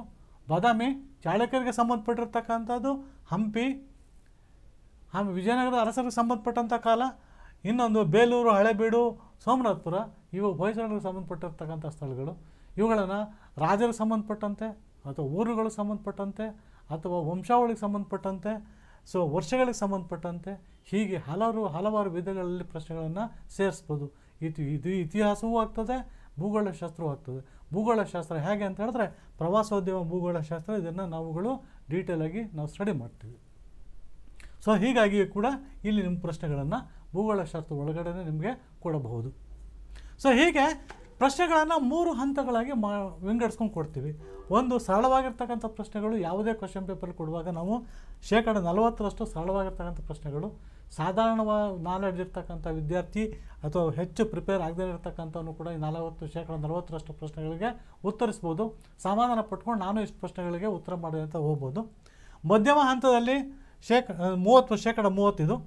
ಬಾದಾಮಿ ಚಾಳಕ್ಯರಿಗೆ ಸಂಬಂಧಪಟ್ಟಿರ್ತಕ್ಕಂಥದ್ದು ಹಂಪಿ ಹಂ ವಿಜಯನಗರದ ಅರಸರಿಗೆ ಸಂಬಂಧಪಟ್ಟಂಥ ಕಾಲ ಇನ್ನೊಂದು ಬೇಲೂರು ಹಳೆಬೀಡು ಸೋಮನಾಥಪುರ ಇವು ಹೊಯ್ಸಳರಿಗೆ ಸಂಬಂಧಪಟ್ಟಿರ್ತಕ್ಕಂಥ ಸ್ಥಳಗಳು ಇವುಗಳನ್ನು ರಾಜರಿಗೆ ಸಂಬಂಧಪಟ್ಟಂತೆ ಅಥವಾ ಊರುಗಳಿಗೆ ಸಂಬಂಧಪಟ್ಟಂತೆ ಅಥವಾ ವಂಶಾವಳಿಗೆ ಸಂಬಂಧಪಟ್ಟಂತೆ ಸೊ ವರ್ಷಗಳಿಗೆ ಸಂಬಂಧಪಟ್ಟಂತೆ ಹೀಗೆ ಹಲವಾರು ಹಲವಾರು ವಿಧಗಳಲ್ಲಿ ಪ್ರಶ್ನೆಗಳನ್ನು ಸೇರಿಸ್ಬೋದು ಇದು ಇದು ಇತಿಹಾಸವೂ ಆಗ್ತದೆ ಭೂಗೋಳಶಾಸ್ತ್ರವೂ ಆಗ್ತದೆ ಭೂಗೋಳಶಾಸ್ತ್ರ ಹೇಗೆ ಅಂತ ಹೇಳಿದ್ರೆ ಪ್ರವಾಸೋದ್ಯಮ ಭೂಗೋಳಶಾಸ್ತ್ರ ಇದನ್ನು ನಾವುಗಳು ಡೀಟೇಲಾಗಿ ನಾವು ಸ್ಟಡಿ ಮಾಡ್ತೀವಿ ಸೊ ಹೀಗಾಗಿ ಕೂಡ ಇಲ್ಲಿ ನಿಮ್ಮ ಪ್ರಶ್ನೆಗಳನ್ನು ಭೂಗೋಳಶಾಸ್ತ್ರ ಒಳಗಡೆ ನಿಮಗೆ ಕೊಡಬಹುದು ಸೊ ಹೀಗೆ ಪ್ರಶ್ನೆಗಳನ್ನು ಮೂರು ಹಂತಗಳಾಗಿ ಮಾ ವಿಂಗಡಿಸ್ಕೊಂಡು ಕೊಡ್ತೀವಿ ಒಂದು ಸರಳವಾಗಿರ್ತಕ್ಕಂಥ ಪ್ರಶ್ನೆಗಳು ಯಾವುದೇ ಕ್ವಶನ್ ಪೇಪರ್ ಕೊಡುವಾಗ ನಾವು ಶೇಕಡ ನಲವತ್ತರಷ್ಟು ಸರಳವಾಗಿರ್ತಕ್ಕಂಥ ಪ್ರಶ್ನೆಗಳು ಸಾಧಾರಣವಾಗಿ ನಾಲೆಡ್ಜ್ ಇರ್ತಕ್ಕಂಥ ವಿದ್ಯಾರ್ಥಿ ಅಥವಾ ಹೆಚ್ಚು ಪ್ರಿಪೇರ್ ಆಗದೇ ಇರತಕ್ಕಂಥವನು ಕೂಡ ಈ ನಲವತ್ತು ಶೇಕಡ ನಲವತ್ತರಷ್ಟು ಪ್ರಶ್ನೆಗಳಿಗೆ ಉತ್ತರಿಸ್ಬೋದು ಸಮಾಧಾನ ಪಟ್ಕೊಂಡು ನಾನು ಇಷ್ಟು ಪ್ರಶ್ನೆಗಳಿಗೆ ಉತ್ತರ ಮಾಡಿ ಅಂತ ಹೋಗ್ಬೋದು ಮಧ್ಯಮ ಹಂತದಲ್ಲಿ ಶೇಕ ಮೂವತ್ತು ಶೇಕಡ ಮೂವತ್ತಿದು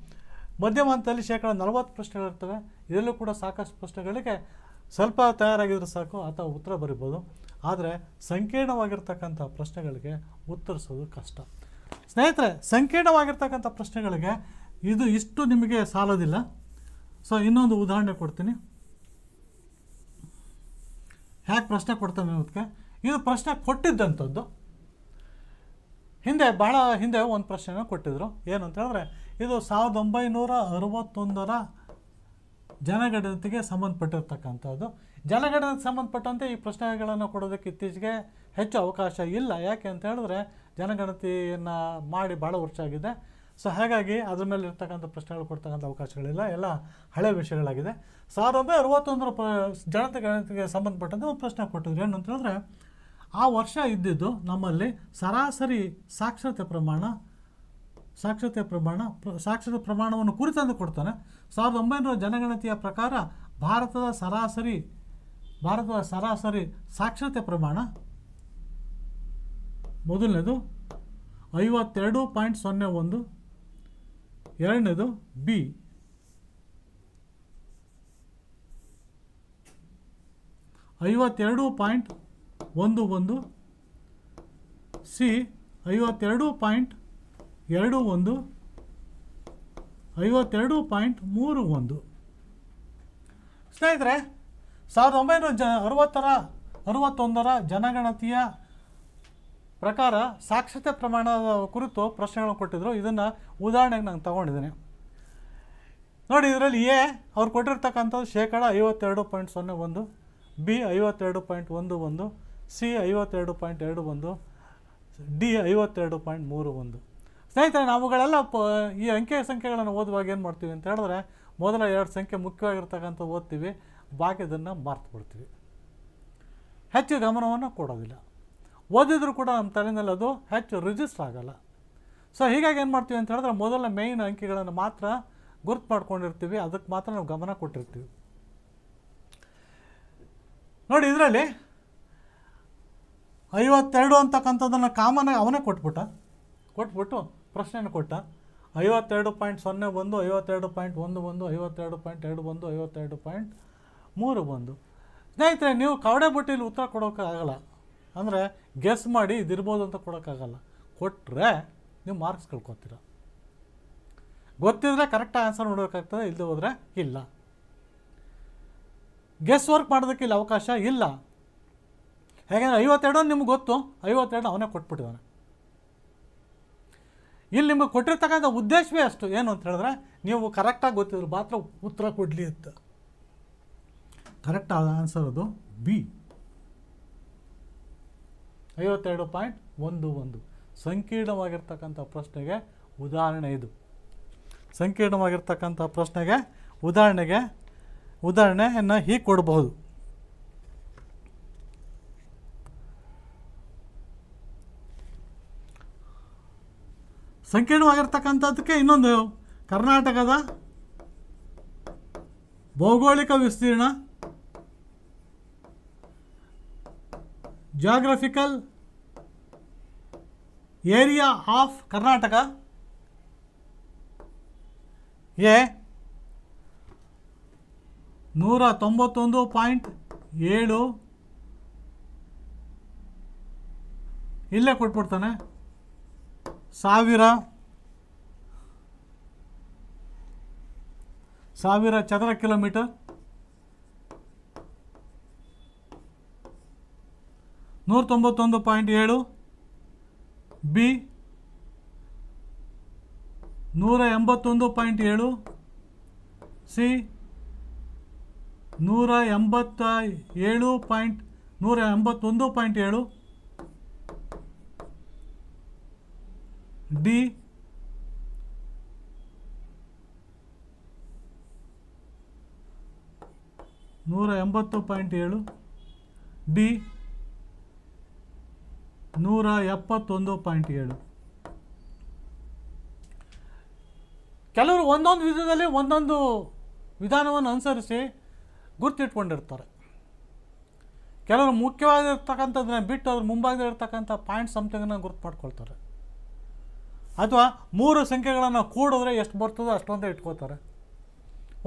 ಮಧ್ಯಮ ಹಂತದಲ್ಲಿ ಶೇಕಡ ನಲವತ್ತು ಪ್ರಶ್ನೆಗಳಿರ್ತವೆ ಇದರಲ್ಲೂ ಕೂಡ ಸಾಕಷ್ಟು ಪ್ರಶ್ನೆಗಳಿಗೆ ಸ್ವಲ್ಪ ತಯಾರಾಗಿದ್ರೆ ಸಾಕು ಆತ ಉತ್ತರ ಬರಿಬೋದು ಆದರೆ ಸಂಕೀರ್ಣವಾಗಿರ್ತಕ್ಕಂಥ ಪ್ರಶ್ನೆಗಳಿಗೆ ಉತ್ತರಿಸೋದು ಕಷ್ಟ ಸ್ನೇಹಿತರೆ ಸಂಕೀರ್ಣವಾಗಿರ್ತಕ್ಕಂಥ ಪ್ರಶ್ನೆಗಳಿಗೆ ಇದು ಇಷ್ಟು ನಿಮಗೆ ಸಾಲೋದಿಲ್ಲ ಸೊ ಇನ್ನೊಂದು ಉದಾಹರಣೆ ಕೊಡ್ತೀನಿ ಹ್ಯಾಕೆ ಪ್ರಶ್ನೆ ಕೊಡ್ತೇನೆ ಅದಕ್ಕೆ ಇದು ಪ್ರಶ್ನೆ ಕೊಟ್ಟಿದ್ದಂಥದ್ದು ಹಿಂದೆ ಭಾಳ ಹಿಂದೆ ಒಂದು ಪ್ರಶ್ನೆನ ಕೊಟ್ಟಿದ್ದರು ಏನು ಅಂತ ಹೇಳಿದ್ರೆ ಇದು ಸಾವಿರದ ಒಂಬೈನೂರ ಅರವತ್ತೊಂದರ ಜನಗಣತಿಗೆ ಸಂಬಂಧಪಟ್ಟಿರ್ತಕ್ಕಂಥದ್ದು ಜನಗಣತಿಗೆ ಸಂಬಂಧಪಟ್ಟಂತೆ ಈ ಪ್ರಶ್ನೆಗಳನ್ನು ಕೊಡೋದಕ್ಕೆ ಇತ್ತೀಚೆಗೆ ಹೆಚ್ಚು ಅವಕಾಶ ಇಲ್ಲ ಯಾಕೆ ಅಂತ ಹೇಳಿದ್ರೆ ಜನಗಣತಿಯನ್ನು ಮಾಡಿ ಭಾಳ ವರ್ಷ ಆಗಿದೆ ಸೊ ಹಾಗಾಗಿ ಅದ್ರ ಮೇಲೆ ಇರ್ತಕ್ಕಂಥ ಪ್ರಶ್ನೆಗಳು ಕೊಡ್ತಕ್ಕಂಥ ಅವಕಾಶಗಳಿಲ್ಲ ಎಲ್ಲ ಹಳೆ ವಿಷಯಗಳಾಗಿದೆ ಸಾವಿರದ ಒಂಬೈನೂರ ಅರವತ್ತೊಂದರ ಪ್ರ ಜನತೆ ಗಣತಿಗೆ ಸಂಬಂಧಪಟ್ಟಂತೆ ಒಂದು ಪ್ರಶ್ನೆ ಕೊಟ್ಟಿದ್ರು ಏನು ಅಂತ ಹೇಳಿದ್ರೆ ಆ ವರ್ಷ ಇದ್ದಿದ್ದು ನಮ್ಮಲ್ಲಿ ಸರಾಸರಿ ಸಾಕ್ಷರತೆ ಪ್ರಮಾಣ ಸಾಕ್ಷರತೆ ಪ್ರಮಾಣ ಸಾಕ್ಷರತೆ ಪ್ರಮಾಣವನ್ನು ಕುರಿತಂದು ಕೊಡ್ತಾನೆ ಸಾವಿರದ ಒಂಬೈನೂರ ಜನಗಣತಿಯ ಪ್ರಕಾರ ಭಾರತದ ಸರಾಸರಿ ಭಾರತದ ಸರಾಸರಿ ಸಾಕ್ಷರತೆ ಪ್ರಮಾಣ ಮೊದಲನೇದು ಐವತ್ತೆರಡು ಪಾಯಿಂಟ್ ಸೊನ್ನೆ ಒಂದು ಎರಡನೇದು ಬಿ ಐವತ್ತೆರಡು ಪಾಯಿಂಟ್ ಒಂದು ಒಂದು ಸಿ ಐವತ್ತೆರಡು ಪಾಯಿಂಟ್ ಎರಡು ಒಂದು ಐವತ್ತೆರಡು ಪಾಯಿಂಟ್ ಮೂರು ಒಂದು ಸ್ನೇಹಿತರೆ ಸಾವಿರದ ಒಂಬೈನೂರ ಜ ಅರುವತ್ತರ ಅರುವತ್ತೊಂದರ ಜನಗಣತಿಯ ಪ್ರಕಾರ ಸಾಕ್ಷರತೆ ಪ್ರಮಾಣದ ಕುರಿತು ಪ್ರಶ್ನೆಗಳನ್ನು ಕೊಟ್ಟಿದ್ದರು ಇದನ್ನು ಉದಾಹರಣೆಗೆ ನಾನು ತಗೊಂಡಿದ್ದೀನಿ ನೋಡಿ ಇದರಲ್ಲಿ ಎ ಅವ್ರು ಕೊಟ್ಟಿರ್ತಕ್ಕಂಥದ್ದು ಶೇಕಡ ಐವತ್ತೆರಡು ಪಾಯಿಂಟ್ ಸೊನ್ನೆ ಒಂದು ಬಿ ಐವತ್ತೆರಡು ಪಾಯಿಂಟ್ ಒಂದು ಒಂದು ಸಿ ಐವತ್ತೆರಡು ಪಾಯಿಂಟ್ ಎರಡು ಒಂದು ಡಿ ಐವತ್ತೆರಡು ಪಾಯಿಂಟ್ ಮೂರು ಒಂದು ಸ್ನೇಹಿತರೆ ನಾವುಗಳೆಲ್ಲ ಪ ಈ ಅಂಕೆ ಸಂಖ್ಯೆಗಳನ್ನು ಓದುವಾಗ ಏನು ಮಾಡ್ತೀವಿ ಅಂತ ಹೇಳಿದ್ರೆ ಮೊದಲ ಎರಡು ಸಂಖ್ಯೆ ಮುಖ್ಯವಾಗಿರ್ತಕ್ಕಂಥ ಓದ್ತೀವಿ ಬಾಕಿದನ್ನು ಮರ್ತು ಬಿಡ್ತೀವಿ ಹೆಚ್ಚು ಗಮನವನ್ನು ಕೊಡೋದಿಲ್ಲ ಓದಿದರೂ ಕೂಡ ನಮ್ಮ ತಲೆಯಲ್ಲಿ ಅದು ಹೆಚ್ಚು ರಿಜಿಸ್ಟರ್ ಆಗೋಲ್ಲ ಸೊ ಹೀಗಾಗಿ ಏನು ಮಾಡ್ತೀವಿ ಅಂತ ಹೇಳಿದ್ರೆ ಮೊದಲ ಮೇಯ್ನ್ ಅಂಕಿಗಳನ್ನು ಮಾತ್ರ ಗುರುತು ಮಾಡ್ಕೊಂಡಿರ್ತೀವಿ ಅದಕ್ಕೆ ಮಾತ್ರ ನಾವು ಗಮನ ಕೊಟ್ಟಿರ್ತೀವಿ ನೋಡಿ ಇದರಲ್ಲಿ ಐವತ್ತೆರಡು ಅಂತಕ್ಕಂಥದ್ದನ್ನು ಕಾಮನ್ ಅವನೇ ಕೊಟ್ಬಿಟ್ಟ ಕೊಟ್ಬಿಟ್ಟು ಪ್ರಶ್ನೆಯನ್ನು ಕೊಟ್ಟ ಐವತ್ತೆರಡು ಪಾಯಿಂಟ್ ಸೊನ್ನೆ ಬಂದು ಐವತ್ತೆರಡು ಪಾಯಿಂಟ್ ಒಂದು ಬಂದು ಐವತ್ತೆರಡು ಪಾಯಿಂಟ್ ಎರಡು ಬಂದು ಐವತ್ತೆರಡು ಪಾಯಿಂಟ್ ಮೂರು ಬಂದು ಸ್ನೇಹಿತರೆ ನೀವು ಕವಡೆ ಬಟ್ಟೆಯಲ್ಲಿ ಉತ್ತರ ಕೊಡೋಕ್ಕಾಗಲ್ಲ ಅಂದರೆ ಗೆಸ್ ಮಾಡಿ ಇದಿರ್ಬೋದು ಅಂತ ಕೊಡೋಕ್ಕಾಗಲ್ಲ ಕೊಟ್ಟರೆ ನೀವು ಮಾರ್ಕ್ಸ್ ಕಳ್ಕೊತೀರ ಗೊತ್ತಿದ್ರೆ ಕರೆಕ್ಟ್ ಆನ್ಸರ್ ನೋಡಬೇಕಾಗ್ತದೆ ಇಲ್ಲದೆ ಹೋದರೆ ಇಲ್ಲ ಗೆಸ್ ವರ್ಕ್ ಮಾಡೋದಕ್ಕೆ ಇಲ್ಲಿ ಅವಕಾಶ ಇಲ್ಲ ಹೇಗೆಂದರೆ ಐವತ್ತೆರಡು ನಿಮ್ಗೆ ಗೊತ್ತು ಐವತ್ತೆರಡು ಅವನೇ ಕೊಟ್ಬಿಟ್ಟಿದ್ದಾನೆ ಇಲ್ಲಿ ನಿಮಗೆ ಕೊಟ್ಟಿರ್ತಕ್ಕಂಥ ಉದ್ದೇಶವೇ ಅಷ್ಟು ಏನು ಅಂತ ಹೇಳಿದ್ರೆ ನೀವು ಕರೆಕ್ಟಾಗಿ ಗೊತ್ತಿದ್ರು ಮಾತ್ರ ಉತ್ತರ ಕೊಡಲಿ ಅಂತ ಕರೆಕ್ಟ್ ಆನ್ಸರ್ ಅದು ಬಿ ಐವತ್ತೆರಡು ಪಾಯಿಂಟ್ ಒಂದು ಒಂದು ಸಂಕೀರ್ಣವಾಗಿರ್ತಕ್ಕಂಥ ಪ್ರಶ್ನೆಗೆ ಉದಾಹರಣೆ ಇದು ಸಂಕೀರ್ಣವಾಗಿರ್ತಕ್ಕಂಥ ಪ್ರಶ್ನೆಗೆ ಉದಾಹರಣೆಗೆ ಉದಾಹರಣೆಯನ್ನು ಹೀಗೆ ಕೊಡಬಹುದು ಸಂಕೀರ್ಣವಾಗಿರ್ತಕ್ಕಂಥದ್ದಕ್ಕೆ ಇನ್ನೊಂದು ಕರ್ನಾಟಕದ ಭೌಗೋಳಿಕ ವಿಸ್ತೀರ್ಣ geographical area of Karnataka A ನೂರ ತೊಂಬತ್ತೊಂದು ಪಾಯಿಂಟ್ ಏಳು ಇಲ್ಲೇ ಕೊಟ್ಬಿಡ್ತಾನೆ ಸಾವಿರ ಸಾವಿರ ಚದರ ಕಿಲೋಮೀಟರ್ ನೂರ ತೊಂಬತ್ತೊಂದು ಪಾಯಿಂಟ್ ಏಳು ಬಿ ನೂರ ಎಂಬತ್ತೊಂದು ಪಾಯಿಂಟ್ ಏಳು ಸಿ ನೂರ ಎಂಬತ್ತ ಏಳು ಪಾಯಿಂಟ್ ನೂರ ಎಂಬತ್ತೊಂದು ಪಾಯಿಂಟ್ ಏಳು D ನೂರ ಎಂಬತ್ತು ಪಾಯಿಂಟ್ ಏಳು ಡಿ ನೂರ ಎಪ್ಪತ್ತೊಂದು ಪಾಯಿಂಟ್ ಏಳು ಕೆಲವರು ಒಂದೊಂದು ವಿಧದಲ್ಲಿ ಒಂದೊಂದು ವಿಧಾನವನ್ನು ಅನುಸರಿಸಿ ಗುರ್ತಿಟ್ಕೊಂಡಿರ್ತಾರೆ ಕೆಲವರು ಮುಖ್ಯವಾಗಿರ್ತಕ್ಕಂಥದ್ದನ್ನ ಬಿಟ್ಟು ಅದ್ರ ಮುಂಭಾಗದಲ್ಲಿರ್ತಕ್ಕಂಥ ಪಾಯಿಂಟ್ ಸಮಥಿಂಗನ್ನು ಗುರ್ತು ಪಡ್ಕೊಳ್ತಾರೆ ಅಥವಾ ಮೂರು ಸಂಖ್ಯೆಗಳನ್ನು ಕೂಡಿದ್ರೆ ಎಷ್ಟು ಬರ್ತದೋ ಅಷ್ಟೊಂದೇ ಇಟ್ಕೋತಾರೆ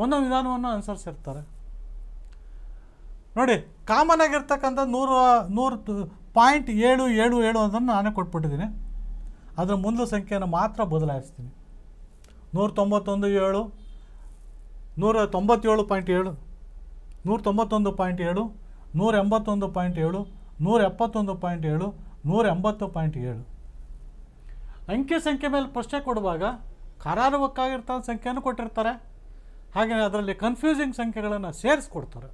ಒಂದೊಂದು ವಿಧಾನವನ್ನು ಅನುಸರಿಸಿರ್ತಾರೆ ನೋಡಿ ಕಾಮನ್ ಆಗಿರ್ತಕ್ಕಂಥ ನೂರು ನೂರು ಪಾಯಿಂಟ್ ಏಳು ಏಳು ಏಳು ಅದನ್ನು ನಾನೇ ಕೊಟ್ಬಿಟ್ಟಿದ್ದೀನಿ ಅದರ ಮುಂದೆ ಸಂಖ್ಯೆಯನ್ನು ಮಾತ್ರ ಬದಲಾಯಿಸ್ತೀನಿ ನೂರ ತೊಂಬತ್ತೊಂದು ಏಳು ನೂರ ತೊಂಬತ್ತೇಳು ಪಾಯಿಂಟ್ ಏಳು ನೂರ ತೊಂಬತ್ತೊಂದು ಪಾಯಿಂಟ್ ಏಳು ನೂರ ಎಂಬತ್ತೊಂದು ಪಾಯಿಂಟ್ ಏಳು ನೂರ ಎಪ್ಪತ್ತೊಂದು ಪಾಯಿಂಟ್ ಏಳು ನೂರ ಎಂಬತ್ತು ಪಾಯಿಂಟ್ ಏಳು ಅಂಕಿ ಸಂಖ್ಯೆ ಮೇಲೆ ಪ್ರಶ್ನೆ ಕೊಡುವಾಗ ಕರಾರುವಕ್ಕಾಗಿರ್ತಾನೆ ಸಂಖ್ಯೆಯನ್ನು ಕೊಟ್ಟಿರ್ತಾರೆ ಹಾಗೆ ಅದರಲ್ಲಿ ಕನ್ಫ್ಯೂಸಿಂಗ್ ಸಂಖ್ಯೆಗಳನ್ನು ಸೇರಿಸ್ಕೊಡ್ತಾರೆ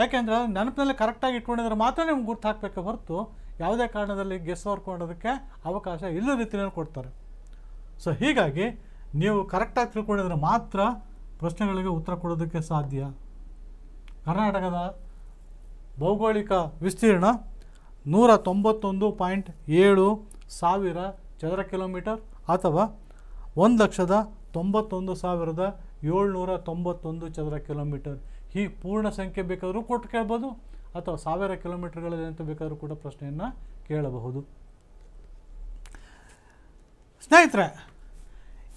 ಯಾಕೆಂದರೆ ನೆನಪಿನಲ್ಲಿ ಕರೆಕ್ಟಾಗಿ ಇಟ್ಕೊಂಡಿದ್ರೆ ಮಾತ್ರ ನಿಮ್ಗೆ ಗುರ್ತು ಹಾಕಬೇಕು ಹೊರತು ಯಾವುದೇ ಕಾರಣದಲ್ಲಿ ಗೆಸ್ ಹೊರ್ಕೊಳ್ಳೋದಕ್ಕೆ ಅವಕಾಶ ಇಲ್ಲ ರೀತಿಯಲ್ಲಿ ಕೊಡ್ತಾರೆ ಸೊ ಹೀಗಾಗಿ ನೀವು ಕರೆಕ್ಟಾಗಿ ತಿಳ್ಕೊಂಡಿದ್ರೆ ಮಾತ್ರ ಪ್ರಶ್ನೆಗಳಿಗೆ ಉತ್ತರ ಕೊಡೋದಕ್ಕೆ ಸಾಧ್ಯ ಕರ್ನಾಟಕದ ಭೌಗೋಳಿಕ ವಿಸ್ತೀರ್ಣ ನೂರ ತೊಂಬತ್ತೊಂದು ಪಾಯಿಂಟ್ ಏಳು ಸಾವಿರ ಚದರ ಕಿಲೋಮೀಟರ್ ಅಥವಾ ಒಂದು ಲಕ್ಷದ ತೊಂಬತ್ತೊಂದು ಸಾವಿರದ ಏಳ್ನೂರ ತೊಂಬತ್ತೊಂದು ಚದರ ಕಿಲೋಮೀಟರ್ ಈ ಪೂರ್ಣ ಸಂಖ್ಯೆ ಬೇಕಾದರೂ ಕೊಟ್ಟು ಕೇಳ್ಬೋದು ಅಥವಾ ಸಾವಿರ ಕಿಲೋಮೀಟರ್ಗಳಲ್ಲಿ ಅಂತ ಬೇಕಾದರೂ ಕೂಡ ಪ್ರಶ್ನೆಯನ್ನು ಕೇಳಬಹುದು ಸ್ನೇಹಿತರೆ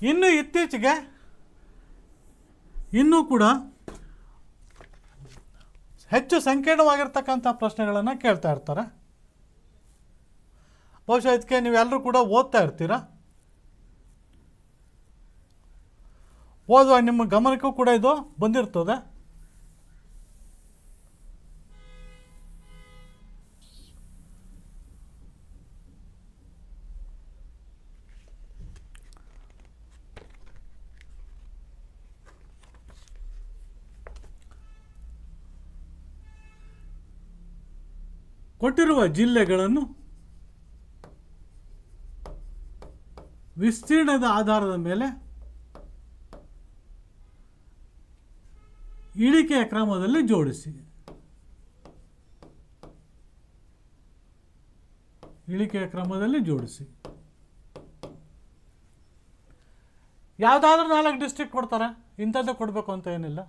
ಇನ್ನು ಇತ್ತೀಚೆಗೆ ಇನ್ನೂ ಕೂಡ ಹೆಚ್ಚು ಸಂಕೀರ್ಣವಾಗಿರ್ತಕ್ಕಂಥ ಪ್ರಶ್ನೆಗಳನ್ನು ಕೇಳ್ತಾ ಇರ್ತಾರೆ ಬಹುಶಃ ಇದಕ್ಕೆ ನೀವೆಲ್ಲರೂ ಕೂಡ ಓದ್ತಾ ಇರ್ತೀರಾ ಓದುವ ನಿಮ್ಮ ಗಮನಕ್ಕೂ ಕೂಡ ಇದು ಬಂದಿರ್ತದೆ ಕೊಟ್ಟಿರುವ ಜಿಲ್ಲೆಗಳನ್ನು ವಿಸ್ತೀರ್ಣದ ಆಧಾರದ ಮೇಲೆ ಇಳಿಕೆಯ ಕ್ರಮದಲ್ಲಿ ಜೋಡಿಸಿ ಇಳಿಕೆಯ ಕ್ರಮದಲ್ಲಿ ಜೋಡಿಸಿ ಯಾವುದಾದ್ರೂ ನಾಲ್ಕು ಡಿಸ್ಟ್ರಿಕ್ಟ್ ಕೊಡ್ತಾರೆ ಇಂಥದ್ದು ಕೊಡಬೇಕು ಅಂತ ಏನಿಲ್ಲ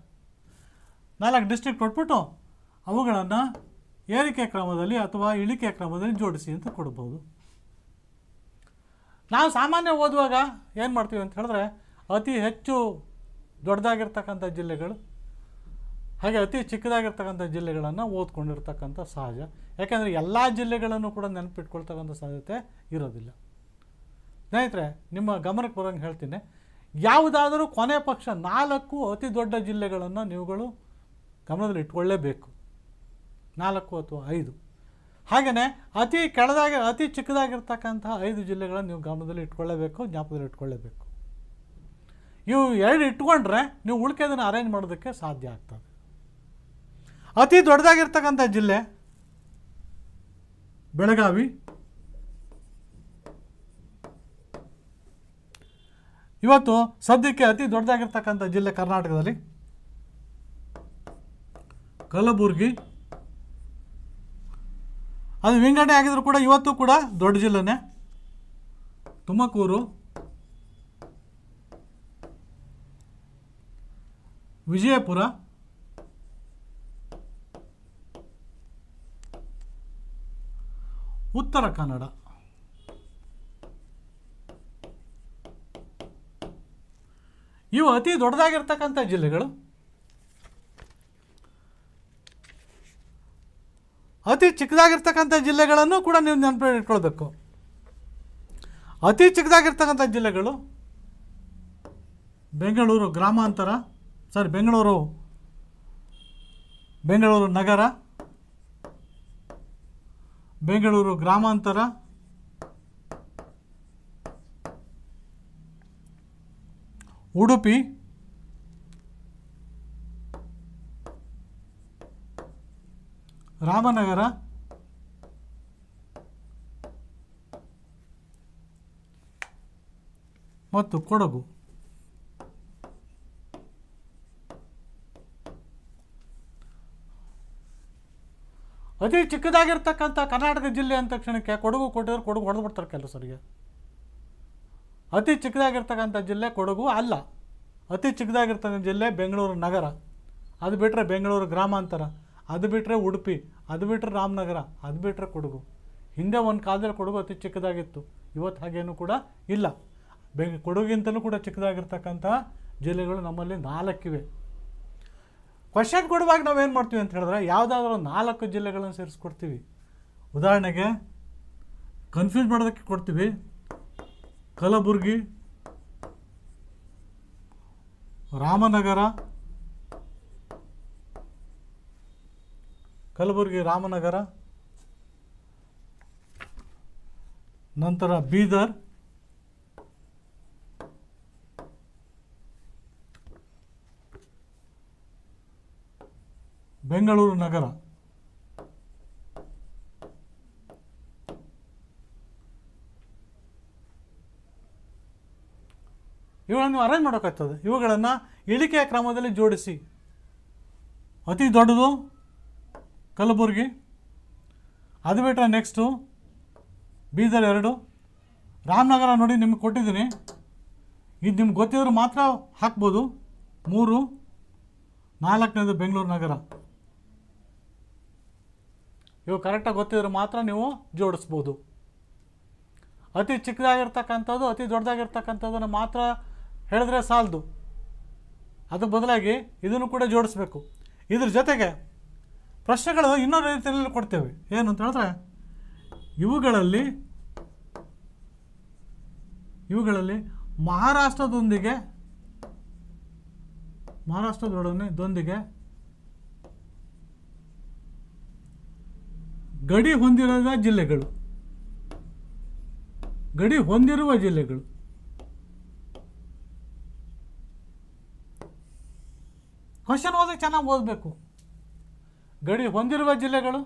ನಾಲ್ಕು ಡಿಸ್ಟ್ರಿಕ್ಟ್ ಕೊಟ್ಬಿಟ್ಟು ಅವುಗಳನ್ನು ಏರಿಕೆ ಕ್ರಮದಲ್ಲಿ ಅಥವಾ ಇಳಿಕೆ ಕ್ರಮದಲ್ಲಿ ಜೋಡಿಸಿ ಅಂತ ಕೊಡ್ಬೋದು ನಾವು ಸಾಮಾನ್ಯ ಓದುವಾಗ ಏನು ಮಾಡ್ತೀವಿ ಅಂತ ಹೇಳಿದ್ರೆ ಅತಿ ಹೆಚ್ಚು ದೊಡ್ಡದಾಗಿರ್ತಕ್ಕಂಥ ಜಿಲ್ಲೆಗಳು ಹಾಗೆ ಅತಿ ಚಿಕ್ಕದಾಗಿರ್ತಕ್ಕಂಥ ಜಿಲ್ಲೆಗಳನ್ನು ಓದ್ಕೊಂಡಿರ್ತಕ್ಕಂಥ ಸಹಜ ಯಾಕೆಂದರೆ ಎಲ್ಲ ಜಿಲ್ಲೆಗಳನ್ನು ಕೂಡ ನೆನಪಿಟ್ಕೊಳ್ತಕ್ಕಂಥ ಸಾಧ್ಯತೆ ಇರೋದಿಲ್ಲ ಸ್ನೇಹಿತರೆ ನಿಮ್ಮ ಗಮನಕ್ಕೆ ಬರೋಂಗೆ ಹೇಳ್ತೀನಿ ಯಾವುದಾದರೂ ಕೊನೆ ಪಕ್ಷ ನಾಲ್ಕು ಅತಿ ದೊಡ್ಡ ಜಿಲ್ಲೆಗಳನ್ನು ನೀವುಗಳು ಗಮನದಲ್ಲಿ ನಾಲ್ಕು ಅಥವಾ ಐದು ಹಾಗೆಯೇ ಅತಿ ಕೆಳದಾಗಿ ಅತಿ ಚಿಕ್ಕದಾಗಿರ್ತಕ್ಕಂತಹ ಐದು ಜಿಲ್ಲೆಗಳನ್ನು ನೀವು ಗಮನದಲ್ಲಿ ಇಟ್ಕೊಳ್ಳೇಬೇಕು ಜ್ಞಾಪದಲ್ಲಿ ಇಟ್ಕೊಳ್ಳೇಬೇಕು ಇವು ಎರಡು ಇಟ್ಕೊಂಡ್ರೆ ನೀವು ಉಳಿಕೆದನ್ನು ಅರೇಂಜ್ ಮಾಡೋದಕ್ಕೆ ಸಾಧ್ಯ ಆಗ್ತದೆ ಅತಿ ದೊಡ್ಡದಾಗಿರ್ತಕ್ಕಂಥ ಜಿಲ್ಲೆ ಬೆಳಗಾವಿ ಇವತ್ತು ಸದ್ಯಕ್ಕೆ ಅತಿ ದೊಡ್ಡದಾಗಿರ್ತಕ್ಕಂಥ ಜಿಲ್ಲೆ ಕರ್ನಾಟಕದಲ್ಲಿ ಕಲಬುರಗಿ ಅದು ವಿಂಗಡಣೆ ಆಗಿದ್ರು ಕೂಡ ಇವತ್ತು ಕೂಡ ದೊಡ್ಡ ಜಿಲ್ಲೆನೆ ತುಮಕೂರು ವಿಜಯಪುರ ಉತ್ತರ ಕನ್ನಡ ಇವು ಅತಿ ದೊಡ್ಡದಾಗಿರ್ತಕ್ಕಂಥ ಜಿಲ್ಲೆಗಳು ಅತಿ ಚಿಕ್ಕದಾಗಿರ್ತಕ್ಕಂಥ ಜಿಲ್ಲೆಗಳನ್ನು ಕೂಡ ನೀವು ನೆನಪು ಇಟ್ಕೊಳ್ಬೇಕು ಅತಿ ಚಿಕ್ಕದಾಗಿರ್ತಕ್ಕಂಥ ಜಿಲ್ಲೆಗಳು ಬೆಂಗಳೂರು ಗ್ರಾಮಾಂತರ ಸಾರಿ ಬೆಂಗಳೂರು ಬೆಂಗಳೂರು ನಗರ ಬೆಂಗಳೂರು ಗ್ರಾಮಾಂತರ ಉಡುಪಿ ರಾಮನಗರ ಮತ್ತು ಕೊಡಗು ಅತಿ ಚಿಕ್ಕದಾಗಿರ್ತಕ್ಕಂಥ ಕರ್ನಾಟಕ ಜಿಲ್ಲೆ ಅಂದ ತಕ್ಷಣಕ್ಕೆ ಕೊಡಗು ಕೊಟ್ಟಿದ್ರೆ ಕೊಡಗು ಹೊಡೆದು ಬಿಡ್ತಾರೆ ಕೆಲಸರಿಗೆ ಅತಿ ಚಿಕ್ಕದಾಗಿರ್ತಕ್ಕಂಥ ಜಿಲ್ಲೆ ಕೊಡಗು ಅಲ್ಲ ಅತಿ ಚಿಕ್ಕದಾಗಿರ್ತಕ್ಕಂಥ ಜಿಲ್ಲೆ ಬೆಂಗಳೂರು ನಗರ ಅದು ಬಿಟ್ಟರೆ ಬೆಂಗಳೂರು ಗ್ರಾಮಾಂತರ ಅದು ಬಿಟ್ಟರೆ ಉಡುಪಿ ಅದು ಬಿಟ್ಟರೆ ರಾಮನಗರ ಅದು ಬಿಟ್ಟರೆ ಕೊಡಗು ಹಿಂದೆ ಒಂದು ಕಾಲದಲ್ಲಿ ಕೊಡಗು ಅತಿ ಚಿಕ್ಕದಾಗಿತ್ತು ಇವತ್ತು ಹಾಗೇನೂ ಕೂಡ ಇಲ್ಲ ಬೇ ಕೊಡಗಿಂತಲೂ ಕೂಡ ಚಿಕ್ಕದಾಗಿರ್ತಕ್ಕಂಥ ಜಿಲ್ಲೆಗಳು ನಮ್ಮಲ್ಲಿ ನಾಲ್ಕಿವೆ ಕ್ವಶನ್ ಕೊಡುವಾಗ ನಾವೇನು ಮಾಡ್ತೀವಿ ಅಂತ ಹೇಳಿದ್ರೆ ಯಾವುದಾದ್ರೂ ನಾಲ್ಕು ಜಿಲ್ಲೆಗಳನ್ನು ಸೇರಿಸ್ಕೊಡ್ತೀವಿ ಉದಾಹರಣೆಗೆ ಕನ್ಫ್ಯೂಸ್ ಮಾಡೋದಕ್ಕೆ ಕೊಡ್ತೀವಿ ಕಲಬುರಗಿ ರಾಮನಗರ ಕಲಬುರಗಿ ರಾಮನಗರ ನಂತರ ಬೀದರ್ ಬೆಂಗಳೂರು ನಗರ ಇವುಗಳನ್ನು ಅರೇಂಜ್ ಮಾಡೋಕ್ಕಾಗ್ತದೆ ಇವುಗಳನ್ನು ಇಳಿಕೆಯ ಕ್ರಮದಲ್ಲಿ ಜೋಡಿಸಿ ಅತಿ ದೊಡ್ಡದು ಕಲಬುರಗಿ ಅದು ಬಿಟ್ಟರೆ ನೆಕ್ಸ್ಟು ಬೀದರ್ ಎರಡು ರಾಮನಗರ ನೋಡಿ ನಿಮಗೆ ಕೊಟ್ಟಿದ್ದೀನಿ ಇದು ನಿಮ್ಗೆ ಗೊತ್ತಿದ್ರೆ ಮಾತ್ರ ಹಾಕ್ಬೋದು ಮೂರು ನಾಲ್ಕನೇದು ಬೆಂಗಳೂರು ನಗರ ಇವು ಕರೆಕ್ಟಾಗಿ ಗೊತ್ತಿದ್ರೆ ಮಾತ್ರ ನೀವು ಜೋಡಿಸ್ಬೋದು ಅತಿ ಚಿಕ್ಕದಾಗಿರ್ತಕ್ಕಂಥದ್ದು ಅತಿ ದೊಡ್ಡದಾಗಿರ್ತಕ್ಕಂಥದ್ದನ್ನು ಮಾತ್ರ ಹೇಳಿದ್ರೆ ಸಾಲದು ಅದು ಬದಲಾಗಿ ಇದನ್ನು ಕೂಡ ಜೋಡಿಸ್ಬೇಕು ಇದ್ರ ಜೊತೆಗೆ ಪ್ರಶ್ನೆಗಳು ಇನ್ನೊಂದು ರೀತಿಯಲ್ಲಿ ಕೊಡ್ತೇವೆ ಏನು ಅಂತ ಹೇಳಿದ್ರೆ ಇವುಗಳಲ್ಲಿ ಇವುಗಳಲ್ಲಿ ಮಹಾರಾಷ್ಟ್ರದೊಂದಿಗೆ ಮಹಾರಾಷ್ಟ್ರದೊಡನೆ ದೊಂದಿಗೆ ಗಡಿ ಹೊಂದಿರದ ಜಿಲ್ಲೆಗಳು ಗಡಿ ಹೊಂದಿರುವ ಜಿಲ್ಲೆಗಳು ಕ್ವಶನ್ ಓದಕ್ಕೆ ಚೆನ್ನಾಗಿ ಓದಬೇಕು ಗಡಿ ಹೊಂದಿರುವ ಜಿಲ್ಲೆಗಳು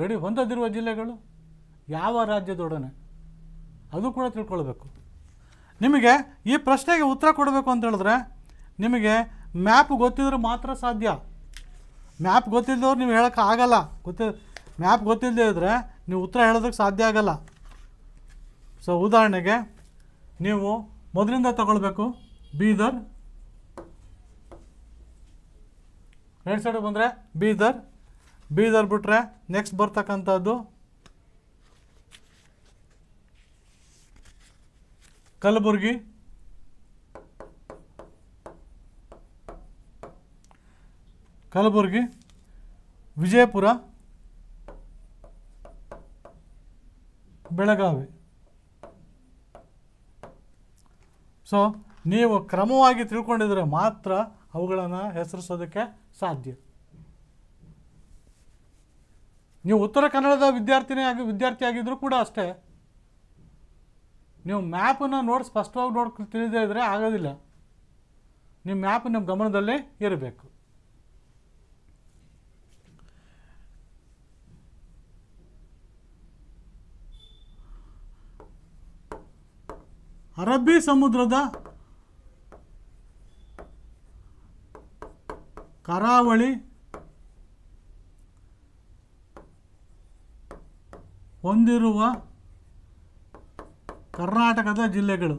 ಗಡಿ ಹೊಂದದಿರುವ ಜಿಲ್ಲೆಗಳು ಯಾವ ರಾಜ್ಯದೊಡನೆ ಅದು ಕೂಡ ತಿಳ್ಕೊಳ್ಬೇಕು ನಿಮಗೆ ಈ ಪ್ರಶ್ನೆಗೆ ಉತ್ತರ ಕೊಡಬೇಕು ಅಂತ ಹೇಳಿದ್ರೆ ನಿಮಗೆ ಮ್ಯಾಪ್ ಗೊತ್ತಿದ್ರೆ ಮಾತ್ರ ಸಾಧ್ಯ ಮ್ಯಾಪ್ ಗೊತ್ತಿಲ್ಲದವ್ರು ನೀವು ಹೇಳೋಕ್ಕೆ ಆಗಲ್ಲ ಗೊತ್ತಿ ಮ್ಯಾಪ್ ಗೊತ್ತಿಲ್ಲದೆ ಇದ್ದರೆ ನೀವು ಉತ್ತರ ಹೇಳೋದಕ್ಕೆ ಸಾಧ್ಯ ಆಗಲ್ಲ ಸೊ ಉದಾಹರಣೆಗೆ ನೀವು ಮೊದಲಿಂದ ತಗೊಳ್ಬೇಕು ಬೀದರ್ ರೈಟ್ ಸೈಡಿಗೆ ಬಂದರೆ ಬೀದರ್ ಬೀದರ್ ಬಿಟ್ಟರೆ ನೆಕ್ಸ್ಟ್ ಬರ್ತಕ್ಕಂಥದ್ದು ಕಲಬುರ್ಗಿ ಕಲಬುರ್ಗಿ ವಿಜಯಪುರ ಬೆಳಗಾವಿ ಸೊ ನೀವು ಕ್ರಮವಾಗಿ ತಿಳ್ಕೊಂಡಿದ್ರೆ ಮಾತ್ರ ಅವುಗಳನ್ನು ಹೆಸರಿಸೋದಕ್ಕೆ ಸಾಧ್ಯ ನೀವು ಉತ್ತರ ಕನ್ನಡದ ವಿದ್ಯಾರ್ಥಿನೇ ಆಗಿ ವಿದ್ಯಾರ್ಥಿ ಆಗಿದ್ದರೂ ಕೂಡ ಅಷ್ಟೇ ನೀವು ಮ್ಯಾಪನ್ನು ನೋಡಿ ಸ್ಪಷ್ಟವಾಗಿ ನೋಡಿ ತಿಳಿದೇ ಇದ್ದರೆ ಆಗೋದಿಲ್ಲ ನಿಮ್ಮ ಮ್ಯಾಪ್ ನಿಮ್ಮ ಗಮನದಲ್ಲೇ ಇರಬೇಕು ಅರಬ್ಬಿ ಸಮುದ್ರದ ಕರಾವಳಿ ಹೊಂದಿರುವ ಕರ್ನಾಟಕದ ಜಿಲ್ಲೆಗಳು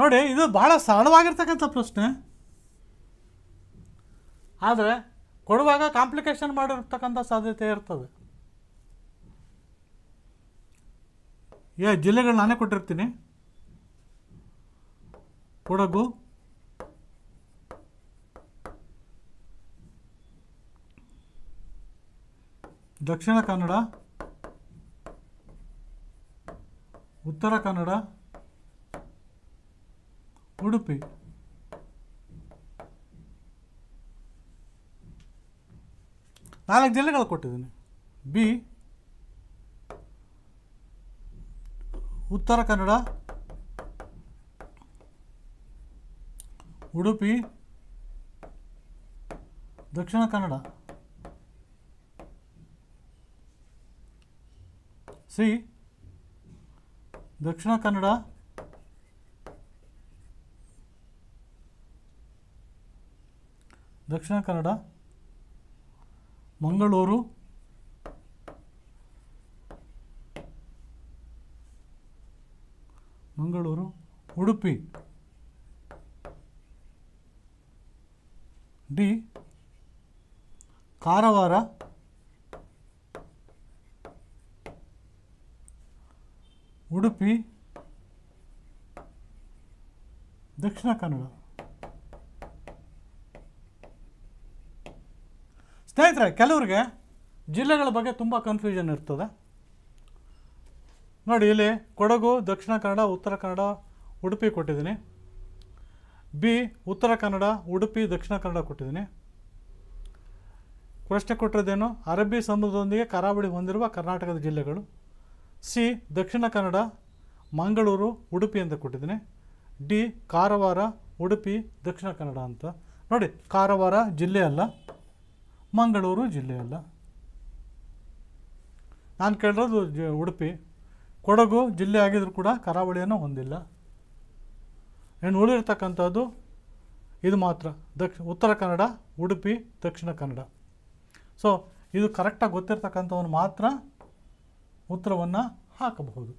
ನೋಡಿ ಇದು ಭಾಳ ಸರಳವಾಗಿರ್ತಕ್ಕಂಥ ಪ್ರಶ್ನೆ ಆದರೆ ಕೊಡುವಾಗ ಕಾಂಪ್ಲಿಕೇಶನ್ ಮಾಡಿರ್ತಕ್ಕಂಥ ಸಾಧ್ಯತೆ ಇರ್ತದೆ ಏ ಜಿಲ್ಲೆಗಳು ನಾನೇ ಕೊಟ್ಟಿರ್ತೀನಿ ಕೊಡಗು ದಕ್ಷಿಣ ಕನ್ನಡ ಉತ್ತರ ಕನ್ನಡ ಉಡುಪಿ ನಾಲ್ಕು ಜಿಲ್ಲೆಗಳು ಕೊಟ್ಟಿದ್ದೀನಿ ಬಿ ಉತ್ತರ ಕನ್ನಡ ಉಡುಪಿ ದಕ್ಷಿಣ ಕನ್ನಡ ಸಿ ದಕ್ಷಿಣ ಕನ್ನಡ ದಕ್ಷಿಣ ಕನ್ನಡ ಮಂಗಳೂರು ಮಂಗಳೂರು ಉಡುಪಿ ಡಿ ಕಾರವಾರ ಉಡುಪಿ ದಕ್ಷಿಣ ಕನ್ನಡ ಸ್ನೇಹಿತರೆ ಕೆಲವರಿಗೆ ಜಿಲ್ಲೆಗಳ ಬಗ್ಗೆ ತುಂಬ ಕನ್ಫ್ಯೂಷನ್ ಇರ್ತದೆ ನೋಡಿ ಇಲ್ಲಿ ಕೊಡಗು ದಕ್ಷಿಣ ಕನ್ನಡ ಉತ್ತರ ಕನ್ನಡ ಉಡುಪಿ ಕೊಟ್ಟಿದ್ದೀನಿ ಬಿ ಉತ್ತರ ಕನ್ನಡ ಉಡುಪಿ ದಕ್ಷಿಣ ಕನ್ನಡ ಕೊಟ್ಟಿದ್ದೀನಿ ಪ್ರಶ್ನೆ ಕೊಟ್ಟಿರೋದೇನು ಅರಬ್ಬಿ ಸಮುದ್ರದೊಂದಿಗೆ ಕರಾವಳಿ ಹೊಂದಿರುವ ಕರ್ನಾಟಕದ ಜಿಲ್ಲೆಗಳು ಸಿ ದಕ್ಷಿಣ ಕನ್ನಡ ಮಂಗಳೂರು ಉಡುಪಿ ಅಂತ ಕೊಟ್ಟಿದ್ದೀನಿ ಡಿ ಕಾರವಾರ ಉಡುಪಿ ದಕ್ಷಿಣ ಕನ್ನಡ ಅಂತ ನೋಡಿ ಕಾರವಾರ ಜಿಲ್ಲೆ ಅಲ್ಲ ಮಂಗಳೂರು ಜಿಲ್ಲೆ ಅಲ್ಲ ನಾನು ಕೇಳಿರೋದು ಜ ಉಡುಪಿ ಕೊಡಗು ಜಿಲ್ಲೆ ಆಗಿದ್ರೂ ಕೂಡ ಕರಾವಳಿಯನ್ನು ಹೊಂದಿಲ್ಲ ಆ್ಯಂಡ್ ಉಳಿರ್ತಕ್ಕಂಥದ್ದು ಇದು ಮಾತ್ರ ದಕ್ಷ ಉತ್ತರ ಕನ್ನಡ ಉಡುಪಿ ದಕ್ಷಿಣ ಕನ್ನಡ ಸೊ ಇದು ಕರೆಕ್ಟಾಗಿ ಗೊತ್ತಿರ್ತಕ್ಕಂಥವನು ಮಾತ್ರ ಉತ್ತರವನ್ನು ಹಾಕಬಹುದು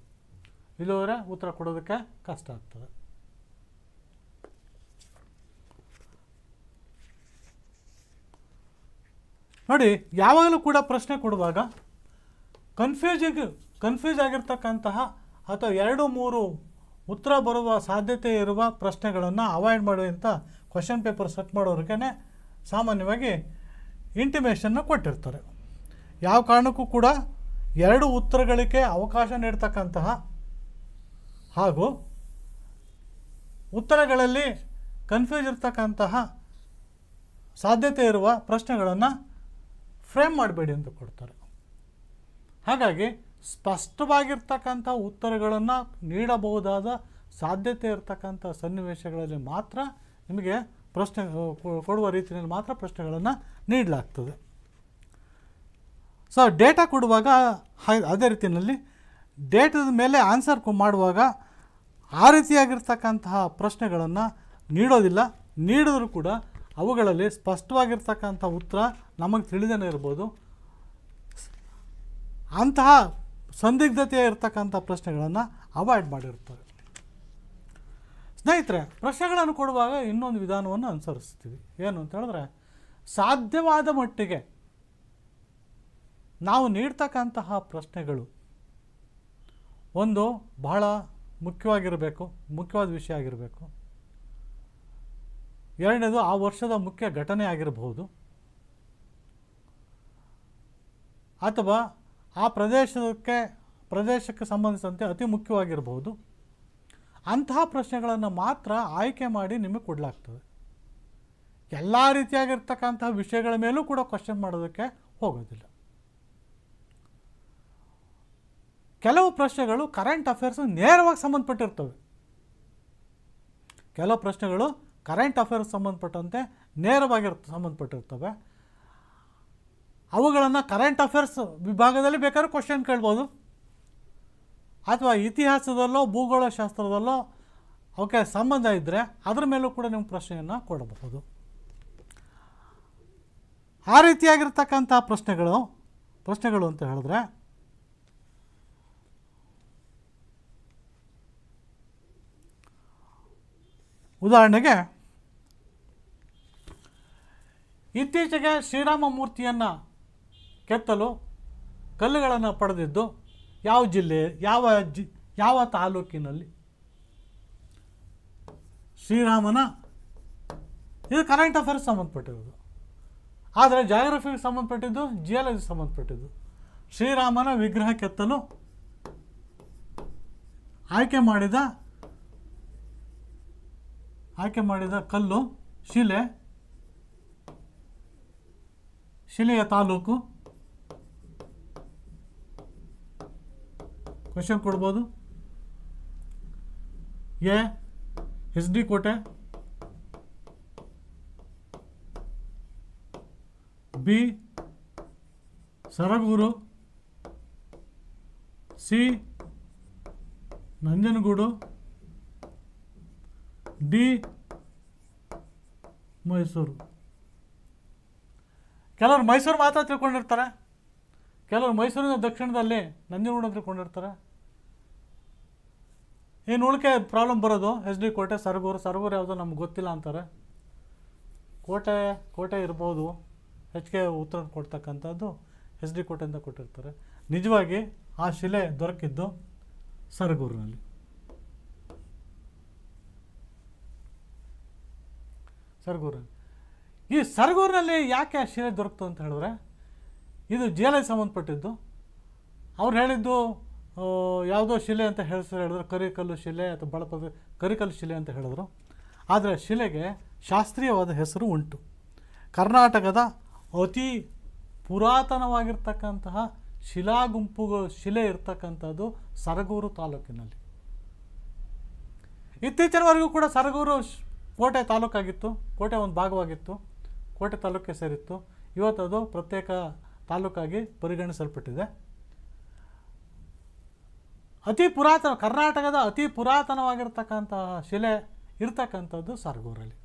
ಇಲ್ಲವರೆ ಉತ್ತರ ಕೊಡೋದಕ್ಕೆ ಕಷ್ಟ ಆಗ್ತದೆ ನೋಡಿ ಯಾವಾಗಲೂ ಕೂಡ ಪ್ರಶ್ನೆ ಕೊಡುವಾಗ ಕನ್ಫ್ಯೂಜಿಗೆ ಕನ್ಫ್ಯೂಸ್ ಆಗಿರ್ತಕ್ಕಂತಹ ಅಥವಾ ಎರಡು ಮೂರು ಉತ್ತರ ಬರುವ ಸಾಧ್ಯತೆ ಇರುವ ಪ್ರಶ್ನೆಗಳನ್ನು ಅವಾಯ್ಡ್ ಮಾಡುವಂಥ ಕ್ವಶನ್ ಪೇಪರ್ ಸೆಟ್ ಮಾಡೋರಿಗೆ ಸಾಮಾನ್ಯವಾಗಿ ಇಂಟಿಮೇಷನ್ನ ಕೊಟ್ಟಿರ್ತಾರೆ ಯಾವ ಕಾರಣಕ್ಕೂ ಕೂಡ ಎರಡು ಉತ್ತರಗಳಿಗೆ ಅವಕಾಶ ನೀಡ್ತಕ್ಕಂತಹ ಹಾಗೂ ಉತ್ತರಗಳಲ್ಲಿ ಕನ್ಫ್ಯೂಸ್ ಇರ್ತಕ್ಕಂತಹ ಸಾಧ್ಯತೆ ಇರುವ ಪ್ರಶ್ನೆಗಳನ್ನು ಫ್ರೇಮ್ ಮಾಡಬೇಡಿ ಅಂತ ಕೊಡ್ತಾರೆ ಹಾಗಾಗಿ ಸ್ಪಷ್ಟವಾಗಿರ್ತಕ್ಕಂಥ ಉತ್ತರಗಳನ್ನು ನೀಡಬಹುದಾದ ಸಾಧ್ಯತೆ ಇರತಕ್ಕಂಥ ಸನ್ನಿವೇಶಗಳಲ್ಲಿ ಮಾತ್ರ ನಿಮಗೆ ಪ್ರಶ್ನೆ ಕೊಡುವ ರೀತಿಯಲ್ಲಿ ಮಾತ್ರ ಪ್ರಶ್ನೆಗಳನ್ನು ನೀಡಲಾಗ್ತದೆ ಸೊ ಡೇಟಾ ಕೊಡುವಾಗ ಅದೇ ರೀತಿಯಲ್ಲಿ ಡೇಟಾದ ಮೇಲೆ ಆನ್ಸರ್ ಮಾಡುವಾಗ ಆ ರೀತಿಯಾಗಿರ್ತಕ್ಕಂತಹ ಪ್ರಶ್ನೆಗಳನ್ನು ನೀಡೋದಿಲ್ಲ ನೀಡಿದರೂ ಕೂಡ ಅವುಗಳಲ್ಲಿ ಸ್ಪಷ್ಟವಾಗಿರ್ತಕ್ಕಂಥ ಉತ್ತರ ನಮಗೆ ತಿಳಿದೇನೆ ಇರ್ಬೋದು ಅಂತಹ ಸಂದಿಗ್ಧತೆ ಇರತಕ್ಕಂಥ ಪ್ರಶ್ನೆಗಳನ್ನು ಅವಾಯ್ಡ್ ಮಾಡಿರ್ತಾರೆ ಸ್ನೇಹಿತರೆ ಪ್ರಶ್ನೆಗಳನ್ನು ಕೊಡುವಾಗ ಇನ್ನೊಂದು ವಿಧಾನವನ್ನು ಅನುಸರಿಸ್ತೀವಿ ಏನು ಅಂತ ಹೇಳಿದ್ರೆ ಸಾಧ್ಯವಾದ ಮಟ್ಟಿಗೆ ನಾವು ನೀಡ್ತಕ್ಕಂತಹ ಪ್ರಶ್ನೆಗಳು ಒಂದು ಬಹಳ ಮುಖ್ಯವಾಗಿರಬೇಕು ಮುಖ್ಯವಾದ ವಿಷಯ ಆಗಿರಬೇಕು ಎರಡನೇದು ಆ ವರ್ಷದ ಮುಖ್ಯ ಘಟನೆ ಆಗಿರಬಹುದು ಅಥವಾ ಆ ಪ್ರದೇಶಕ್ಕೆ ಪ್ರದೇಶಕ್ಕೆ ಸಂಬಂಧಿಸಿದಂತೆ ಅತಿ ಮುಖ್ಯವಾಗಿರಬಹುದು ಅಂತಹ ಪ್ರಶ್ನೆಗಳನ್ನು ಮಾತ್ರ ಆಯ್ಕೆ ಮಾಡಿ ನಿಮಗೆ ಕೊಡಲಾಗ್ತದೆ ಎಲ್ಲ ರೀತಿಯಾಗಿರ್ತಕ್ಕಂತಹ ವಿಷಯಗಳ ಮೇಲೂ ಕೂಡ ಕ್ವಶನ್ ಮಾಡೋದಕ್ಕೆ ಹೋಗೋದಿಲ್ಲ ಕೆಲವು ಪ್ರಶ್ನೆಗಳು ಕರೆಂಟ್ ಅಫೇರ್ಸ್ ನೇರವಾಗಿ ಸಂಬಂಧಪಟ್ಟಿರ್ತವೆ ಕೆಲವು ಪ್ರಶ್ನೆಗಳು ಕರೆಂಟ್ ಅಫೇರ್ಸ್ ಸಂಬಂಧಪಟ್ಟಂತೆ ನೇರವಾಗಿರ್ ಸಂಬಂಧಪಟ್ಟಿರ್ತವೆ ಅವುಗಳನ್ನು ಕರೆಂಟ್ ಅಫೇರ್ಸ್ ವಿಭಾಗದಲ್ಲಿ ಬೇಕಾದ್ರೂ ಕ್ವಶನ್ ಕೇಳ್ಬೋದು ಅಥವಾ ಇತಿಹಾಸದಲ್ಲೋ ಭೂಗೋಳಶಾಸ್ತ್ರದಲ್ಲೋ ಅವಕ್ಕೆ ಸಂಬಂಧ ಇದ್ದರೆ ಅದರ ಮೇಲೂ ಕೂಡ ನೀವು ಪ್ರಶ್ನೆಯನ್ನು ಕೊಡಬಹುದು ಆ ರೀತಿಯಾಗಿರ್ತಕ್ಕಂಥ ಪ್ರಶ್ನೆಗಳು ಪ್ರಶ್ನೆಗಳು ಅಂತ ಹೇಳಿದ್ರೆ ಉದಾಹರಣೆಗೆ ಇತ್ತೀಚೆಗೆ ಶ್ರೀರಾಮ ಮೂರ್ತಿಯನ್ನು ಕೆತ್ತಲು ಕಲ್ಲುಗಳನ್ನು ಪಡೆದಿದ್ದು ಯಾವ ಜಿಲ್ಲೆ ಯಾವ ಜಿ ಯಾವ ತಾಲೂಕಿನಲ್ಲಿ ಶ್ರೀರಾಮನ ಇದು ಕರೆಂಟ್ ಅಫೇರ್ಸ್ ಸಂಬಂಧಪಟ್ಟಿರೋದು ಆದರೆ ಜಾಗ್ರಫಿಗೆ ಸಂಬಂಧಪಟ್ಟಿದ್ದು ಜಿಯಾಲಜಿ ಸಂಬಂಧಪಟ್ಟಿದ್ದು ಶ್ರೀರಾಮನ ವಿಗ್ರಹ ಕೆತ್ತಲು ಆಯ್ಕೆ ಮಾಡಿದ ಆಯ್ಕೆ ಮಾಡಿದ ಕಲ್ಲು ಶಿಲೆ ಶಿಲೆಯ ತಾಲೂಕು ಕ್ವಶನ್ ಕೊಡ್ಬೋದು A S D Kote B Saragur C Nanjangud D Mysuru ಕೆಲವರು ಮೈಸೂರು ಮಾತ್ರ ತಿಳ್ಕೊಂಡಿರ್ತಾರೆ ಕೆಲವರು ಮೈಸೂರಿನ ದಕ್ಷಿಣದಲ್ಲಿ ನಂಜನಗೂಡು ತಿಳ್ಕೊಂಡಿರ್ತಾರೆ ಏನು ಉಳಿಕೆ ಪ್ರಾಬ್ಲಮ್ ಬರೋದು ಎಚ್ ಡಿ ಕೋಟೆ ಸರಗೂರು ಸರಗೂರು ಯಾವುದೋ ನಮ್ಗೆ ಗೊತ್ತಿಲ್ಲ ಅಂತಾರೆ ಕೋಟೆ ಕೋಟೆ ಇರ್ಬೋದು ಹೆಚ್ಚಿಗೆ ಉತ್ತರ ಕೊಡ್ತಕ್ಕಂಥದ್ದು ಎಚ್ ಡಿ ಕೋಟೆಯಿಂದ ಕೊಟ್ಟಿರ್ತಾರೆ ನಿಜವಾಗಿ ಆ ಶಿಲೆ ದೊರಕಿದ್ದು ಸರಗೂರಿನಲ್ಲಿ ಸರಗೂರಿನಲ್ಲಿ ಈ ಸರಗೂರಿನಲ್ಲಿ ಯಾಕೆ ಆ ಶಿಲೆ ದೊರಕ್ತು ಅಂತ ಹೇಳಿದ್ರೆ ಇದು ಐ ಸಂಬಂಧಪಟ್ಟಿದ್ದು ಅವ್ರು ಹೇಳಿದ್ದು ಯಾವುದೋ ಶಿಲೆ ಅಂತ ಹೆಸರು ಹೇಳಿದ್ರು ಕರಿಕಲ್ಲು ಶಿಲೆ ಅಥವಾ ಬಳಪದ ಕರಿಕಲ್ಲು ಶಿಲೆ ಅಂತ ಹೇಳಿದ್ರು ಆದರೆ ಶಿಲೆಗೆ ಶಾಸ್ತ್ರೀಯವಾದ ಹೆಸರು ಉಂಟು ಕರ್ನಾಟಕದ ಅತಿ ಪುರಾತನವಾಗಿರ್ತಕ್ಕಂತಹ ಶಿಲಾ ಗುಂಪು ಶಿಲೆ ಇರ್ತಕ್ಕಂಥದ್ದು ಸರಗೂರು ತಾಲೂಕಿನಲ್ಲಿ ಇತ್ತೀಚಿನವರೆಗೂ ಕೂಡ ಸರಗೂರು ಕೋಟೆ ತಾಲೂಕಾಗಿತ್ತು ಕೋಟೆ ಒಂದು ಭಾಗವಾಗಿತ್ತು ಕೋಟೆ ತಾಲೂಕಿಗೆ ಸೇರಿತ್ತು ಇವತ್ತು ಅದು ಪ್ರತ್ಯೇಕ ತಾಲೂಕಾಗಿ ಪರಿಗಣಿಸಲ್ಪಟ್ಟಿದೆ ಅತಿ ಪುರಾತನ ಕರ್ನಾಟಕದ ಅತಿ ಪುರಾತನವಾಗಿರ್ತಕ್ಕಂತಹ ಶಿಲೆ ಇರ್ತಕ್ಕಂಥದ್ದು ಸರ್ಗೂರಲ್ಲಿ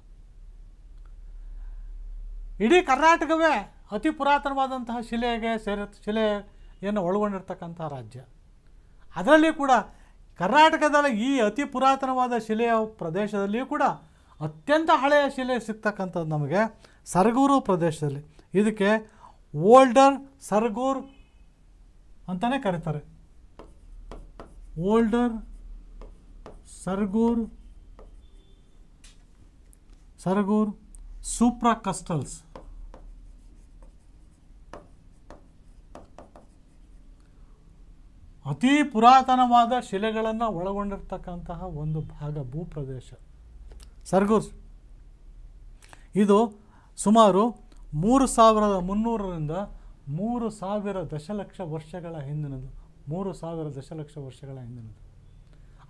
ಇಡೀ ಕರ್ನಾಟಕವೇ ಅತಿ ಪುರಾತನವಾದಂತಹ ಶಿಲೆಗೆ ಸೇರಿ ಶಿಲೆಯನ್ನು ಒಳಗೊಂಡಿರ್ತಕ್ಕಂಥ ರಾಜ್ಯ ಅದರಲ್ಲಿ ಕೂಡ ಕರ್ನಾಟಕದಲ್ಲಿ ಈ ಅತಿ ಪುರಾತನವಾದ ಶಿಲೆಯ ಪ್ರದೇಶದಲ್ಲಿಯೂ ಕೂಡ ಅತ್ಯಂತ ಹಳೆಯ ಶಿಲೆ ಸಿಗ್ತಕ್ಕಂಥದ್ದು ನಮಗೆ ಸರ್ಗೂರು ಪ್ರದೇಶದಲ್ಲಿ ಇದಕ್ಕೆ ಓಲ್ಡರ್ ಸರ್ಗೂರ್ ಅಂತಲೇ ಕರೀತಾರೆ ಓಲ್ಡರ್ ಸರ್ಗೂರ್ ಸರ್ಗೂರ್ ಸೂಪ್ರಾಕಸ್ಟಲ್ಸ್ ಅತಿ ಪುರಾತನವಾದ ಶಿಲೆಗಳನ್ನು ಒಳಗೊಂಡಿರ್ತಕ್ಕಂತಹ ಒಂದು ಭಾಗ ಭೂಪ್ರದೇಶ ಸರ್ಗೂರ್ ಇದು ಸುಮಾರು ಮೂರು ಸಾವಿರದ ಮುನ್ನೂರರಿಂದ ಮೂರು ಸಾವಿರ ದಶಲಕ್ಷ ವರ್ಷಗಳ ಹಿಂದಿನದು ಮೂರು ಸಾವಿರ ದಶಲಕ್ಷ ವರ್ಷಗಳ ಹಿಂದಿನ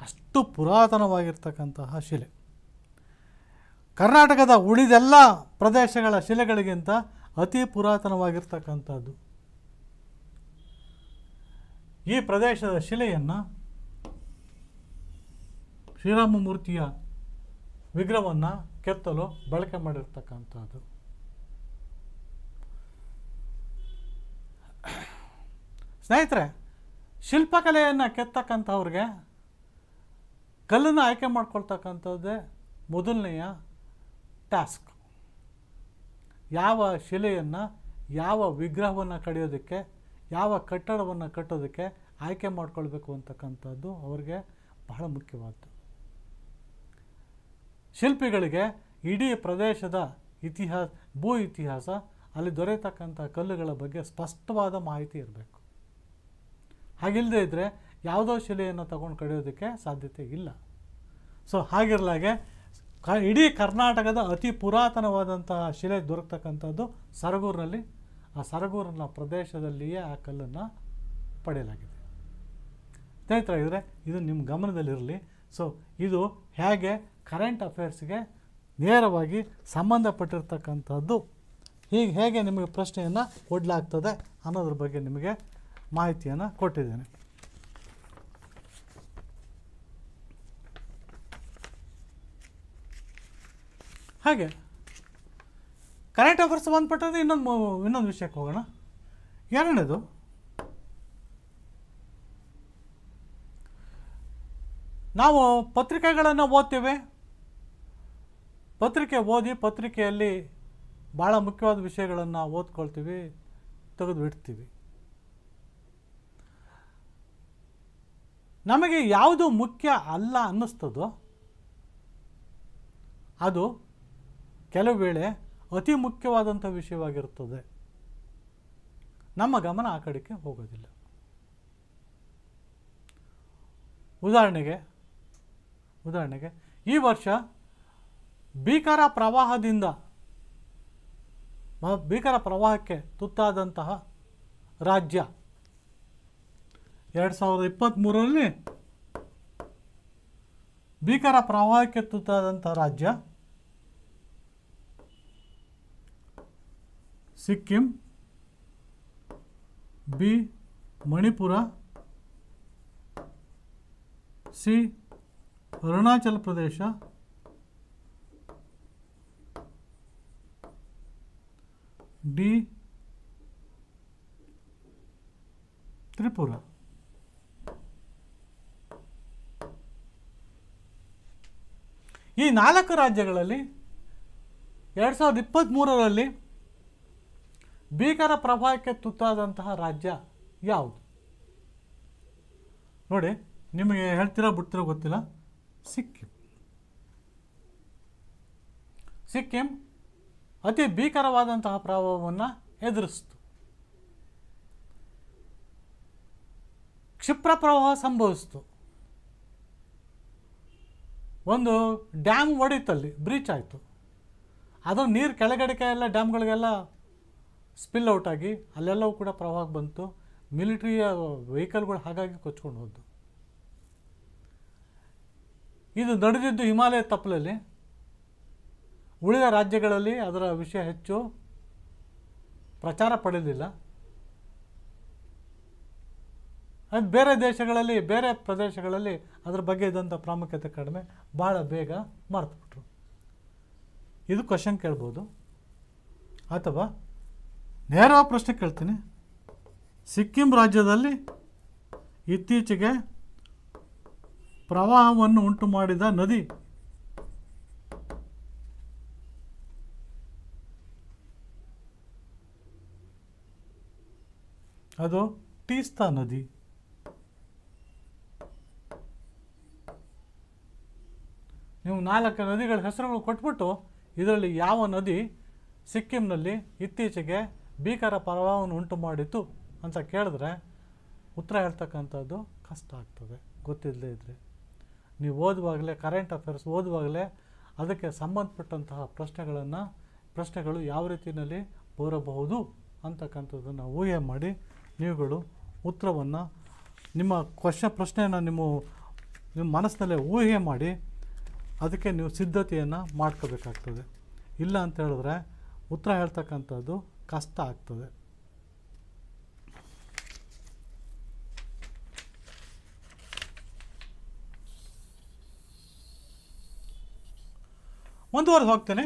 ಅಷ್ಟು ಪುರಾತನವಾಗಿರ್ತಕ್ಕಂತಹ ಶಿಲೆ ಕರ್ನಾಟಕದ ಉಳಿದೆಲ್ಲ ಪ್ರದೇಶಗಳ ಶಿಲೆಗಳಿಗಿಂತ ಅತಿ ಪುರಾತನವಾಗಿರ್ತಕ್ಕಂಥದ್ದು ಈ ಪ್ರದೇಶದ ಶಿಲೆಯನ್ನು ಶ್ರೀರಾಮಮೂರ್ತಿಯ ವಿಗ್ರಹವನ್ನು ಕೆತ್ತಲು ಬಳಕೆ ಮಾಡಿರ್ತಕ್ಕಂಥದ್ದು ಸ್ನೇಹಿತರೆ ಶಿಲ್ಪಕಲೆಯನ್ನು ಕೆತ್ತಕ್ಕಂಥವ್ರಿಗೆ ಕಲ್ಲನ್ನು ಆಯ್ಕೆ ಮಾಡ್ಕೊಳ್ತಕ್ಕಂಥದ್ದೇ ಮೊದಲನೆಯ ಟಾಸ್ಕ್ ಯಾವ ಶಿಲೆಯನ್ನು ಯಾವ ವಿಗ್ರಹವನ್ನು ಕಡಿಯೋದಕ್ಕೆ ಯಾವ ಕಟ್ಟಡವನ್ನು ಕಟ್ಟೋದಕ್ಕೆ ಆಯ್ಕೆ ಮಾಡಿಕೊಳ್ಬೇಕು ಅಂತಕ್ಕಂಥದ್ದು ಅವ್ರಿಗೆ ಬಹಳ ಮುಖ್ಯವಾದ್ದು ಶಿಲ್ಪಿಗಳಿಗೆ ಇಡೀ ಪ್ರದೇಶದ ಇತಿಹಾಸ ಭೂ ಇತಿಹಾಸ ಅಲ್ಲಿ ದೊರೆಯತಕ್ಕಂಥ ಕಲ್ಲುಗಳ ಬಗ್ಗೆ ಸ್ಪಷ್ಟವಾದ ಮಾಹಿತಿ ಇರಬೇಕು ಹಾಗಿಲ್ಲದೆ ಇದ್ದರೆ ಯಾವುದೋ ಶಿಲೆಯನ್ನು ತಗೊಂಡು ಕಡಿಯೋದಕ್ಕೆ ಸಾಧ್ಯತೆ ಇಲ್ಲ ಸೊ ಹಾಗಿರಲಾಗೆ ಕ ಇಡೀ ಕರ್ನಾಟಕದ ಅತಿ ಪುರಾತನವಾದಂತಹ ಶಿಲೆ ದೊರಕತಕ್ಕಂಥದ್ದು ಸರಗೂರಿನಲ್ಲಿ ಆ ಸರಗೂರಿನ ಪ್ರದೇಶದಲ್ಲಿಯೇ ಆ ಕಲ್ಲನ್ನು ಪಡೆಯಲಾಗಿದೆ ಇದ್ರೆ ಇದು ನಿಮ್ಮ ಗಮನದಲ್ಲಿರಲಿ ಸೊ ಇದು ಹೇಗೆ ಕರೆಂಟ್ ಅಫೇರ್ಸ್ಗೆ ನೇರವಾಗಿ ಸಂಬಂಧಪಟ್ಟಿರ್ತಕ್ಕಂಥದ್ದು ಹೀಗೆ ಹೇಗೆ ನಿಮಗೆ ಪ್ರಶ್ನೆಯನ್ನು ಕೊಡಲಾಗ್ತದೆ ಅನ್ನೋದ್ರ ಬಗ್ಗೆ ನಿಮಗೆ ಮಾಹಿತಿಯನ್ನು ಕೊಟ್ಟಿದ್ದೇನೆ ಹಾಗೆ ಕರೆಂಟ್ ಅಫೇರ್ಸ್ ಸಂಬಂಧಪಟ್ಟಂತೆ ಇನ್ನೊಂದು ಇನ್ನೊಂದು ವಿಷಯಕ್ಕೆ ಹೋಗೋಣ ಎರಡನೇದು ನಾವು ಪತ್ರಿಕೆಗಳನ್ನು ಓದ್ತೇವೆ ಪತ್ರಿಕೆ ಓದಿ ಪತ್ರಿಕೆಯಲ್ಲಿ ಭಾಳ ಮುಖ್ಯವಾದ ವಿಷಯಗಳನ್ನು ಓದ್ಕೊಳ್ತೀವಿ ತೆಗೆದು ಬಿಡ್ತೀವಿ ನಮಗೆ ಯಾವುದು ಮುಖ್ಯ ಅಲ್ಲ ಅನ್ನಿಸ್ತದೋ ಅದು ಕೆಲವು ವೇಳೆ ಅತಿ ಮುಖ್ಯವಾದಂಥ ವಿಷಯವಾಗಿರುತ್ತದೆ ನಮ್ಮ ಗಮನ ಆ ಕಡೆಗೆ ಹೋಗೋದಿಲ್ಲ ಉದಾಹರಣೆಗೆ ಉದಾಹರಣೆಗೆ ಈ ವರ್ಷ ಭೀಕರ ಪ್ರವಾಹದಿಂದ ಭೀಕರ ಪ್ರವಾಹಕ್ಕೆ ತುತ್ತಾದಂತಹ ರಾಜ್ಯ ಎರಡು ಸಾವಿರದ ಇಪ್ಪತ್ತ್ಮೂರರಲ್ಲಿ ಭೀಕರ ಪ್ರವಾಹಕ್ಕೆ ತುತ್ತಾದಂಥ ರಾಜ್ಯ Sikkim B Manipur C Arunachal Pradesh D Tripura ಈ ನಾಲ್ಕು ರಾಜ್ಯಗಳಲ್ಲಿ ಎರಡು ಸಾವಿರದ ಇಪ್ಪತ್ತ್ಮೂರರಲ್ಲಿ ಭೀಕರ ಪ್ರಭಾವಕ್ಕೆ ತುತ್ತಾದಂತಹ ರಾಜ್ಯ ಯಾವುದು ನೋಡಿ ನಿಮಗೆ ಹೇಳ್ತೀರಾ ಬಿಡ್ತಿರೋ ಗೊತ್ತಿಲ್ಲ ಸಿಕ್ಕಿಂ ಸಿಕ್ಕಿಂ ಅತಿ ಭೀಕರವಾದಂತಹ ಪ್ರಭಾವವನ್ನು ಎದುರಿಸ್ತು ಕ್ಷಿಪ್ರ ಪ್ರವಾಹ ಸಂಭವಿಸ್ತು ಒಂದು ಡ್ಯಾಮ್ ಒಡೀತಲ್ಲಿ ಬ್ರೀಚ್ ಆಯಿತು ಅದು ನೀರು ಕೆಳಗಡೆಗೆ ಎಲ್ಲ ಡ್ಯಾಮ್ಗಳಿಗೆಲ್ಲ ಸ್ಪಿಲ್ ಔಟ್ ಆಗಿ ಅಲ್ಲೆಲ್ಲವೂ ಕೂಡ ಪ್ರವಾಹ ಬಂತು ಮಿಲಿಟ್ರಿಯ ವೆಹಿಕಲ್ಗಳು ಹಾಗಾಗಿ ಕೊಚ್ಕೊಂಡು ಹೋದ್ದು ಇದು ನಡೆದಿದ್ದು ಹಿಮಾಲಯ ತಪ್ಪಲಲ್ಲಿ ಉಳಿದ ರಾಜ್ಯಗಳಲ್ಲಿ ಅದರ ವಿಷಯ ಹೆಚ್ಚು ಪ್ರಚಾರ ಪಡೆಯಲಿಲ್ಲ ಅದು ಬೇರೆ ದೇಶಗಳಲ್ಲಿ ಬೇರೆ ಪ್ರದೇಶಗಳಲ್ಲಿ ಅದ್ರ ಬಗ್ಗೆ ಇದ್ದಂಥ ಪ್ರಾಮುಖ್ಯತೆ ಕಡಿಮೆ ಭಾಳ ಬೇಗ ಮಾರ್ತ್ಬಿಟ್ರು ಇದು ಕ್ವಶನ್ ಕೇಳ್ಬೋದು ಅಥವಾ ನೇರ ಪ್ರಶ್ನೆ ಕೇಳ್ತೀನಿ ಸಿಕ್ಕಿಂ ರಾಜ್ಯದಲ್ಲಿ ಇತ್ತೀಚೆಗೆ ಪ್ರವಾಹವನ್ನು ಉಂಟು ಮಾಡಿದ ನದಿ ಅದು ಟೀಸ್ತಾ ನದಿ ನೀವು ನಾಲ್ಕು ನದಿಗಳ ಹೆಸರುಗಳು ಕೊಟ್ಬಿಟ್ಟು ಇದರಲ್ಲಿ ಯಾವ ನದಿ ಸಿಕ್ಕಿಂನಲ್ಲಿ ಇತ್ತೀಚೆಗೆ ಭೀಕರ ಪ್ರಭಾವವನ್ನು ಉಂಟು ಮಾಡಿತು ಅಂತ ಕೇಳಿದ್ರೆ ಉತ್ತರ ಹೇಳ್ತಕ್ಕಂಥದ್ದು ಕಷ್ಟ ಆಗ್ತದೆ ಗೊತ್ತಿಲ್ಲದೆ ಇದ್ದರೆ ನೀವು ಓದುವಾಗಲೇ ಕರೆಂಟ್ ಅಫೇರ್ಸ್ ಓದುವಾಗಲೇ ಅದಕ್ಕೆ ಸಂಬಂಧಪಟ್ಟಂತಹ ಪ್ರಶ್ನೆಗಳನ್ನು ಪ್ರಶ್ನೆಗಳು ಯಾವ ರೀತಿಯಲ್ಲಿ ಬರಬಹುದು ಅಂತಕ್ಕಂಥದ್ದನ್ನು ಊಹೆ ಮಾಡಿ ನೀವುಗಳು ಉತ್ತರವನ್ನು ನಿಮ್ಮ ಕ್ವಶ ಪ್ರಶ್ನೆಯನ್ನು ನಿಮ್ಮ ನಿಮ್ಮ ಮನಸ್ಸಿನಲ್ಲೇ ಊಹೆ ಮಾಡಿ ಅದಕ್ಕೆ ನೀವು ಸಿದ್ಧತೆಯನ್ನು ಮಾಡ್ಕೋಬೇಕಾಗ್ತದೆ ಇಲ್ಲ ಅಂತ ಹೇಳಿದ್ರೆ ಉತ್ತರ ಹೇಳ್ತಕ್ಕಂಥದ್ದು ಕಷ್ಟ ಆಗ್ತದೆ ಮುಂದುವರೆದು ಹೋಗ್ತೇನೆ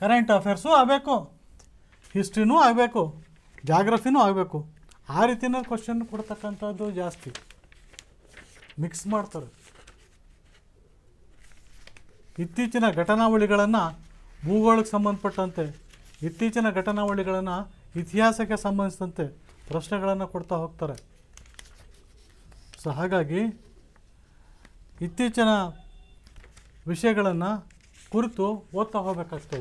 ಕರೆಂಟ್ ಅಫೇರ್ಸು ಆಗಬೇಕು ಹಿಸ್ಟ್ರಿನೂ ಆಗಬೇಕು ಜಾಗ್ರಫಿನೂ ಆಗಬೇಕು ಆ ರೀತಿಯ ಕ್ವಶನ್ ಕೊಡ್ತಕ್ಕಂಥದ್ದು ಜಾಸ್ತಿ ಮಿಕ್ಸ್ ಮಾಡ್ತಾರೆ ಇತ್ತೀಚಿನ ಘಟನಾವಳಿಗಳನ್ನು ಭೂಗೋಳಕ್ಕೆ ಸಂಬಂಧಪಟ್ಟಂತೆ ಇತ್ತೀಚಿನ ಘಟನಾವಳಿಗಳನ್ನು ಇತಿಹಾಸಕ್ಕೆ ಸಂಬಂಧಿಸಿದಂತೆ ಪ್ರಶ್ನೆಗಳನ್ನು ಕೊಡ್ತಾ ಹೋಗ್ತಾರೆ ಸೊ ಹಾಗಾಗಿ ಇತ್ತೀಚಿನ ವಿಷಯಗಳನ್ನು ಕುರಿತು ಓದ್ತಾ ಹೋಗಬೇಕಾಗ್ತದೆ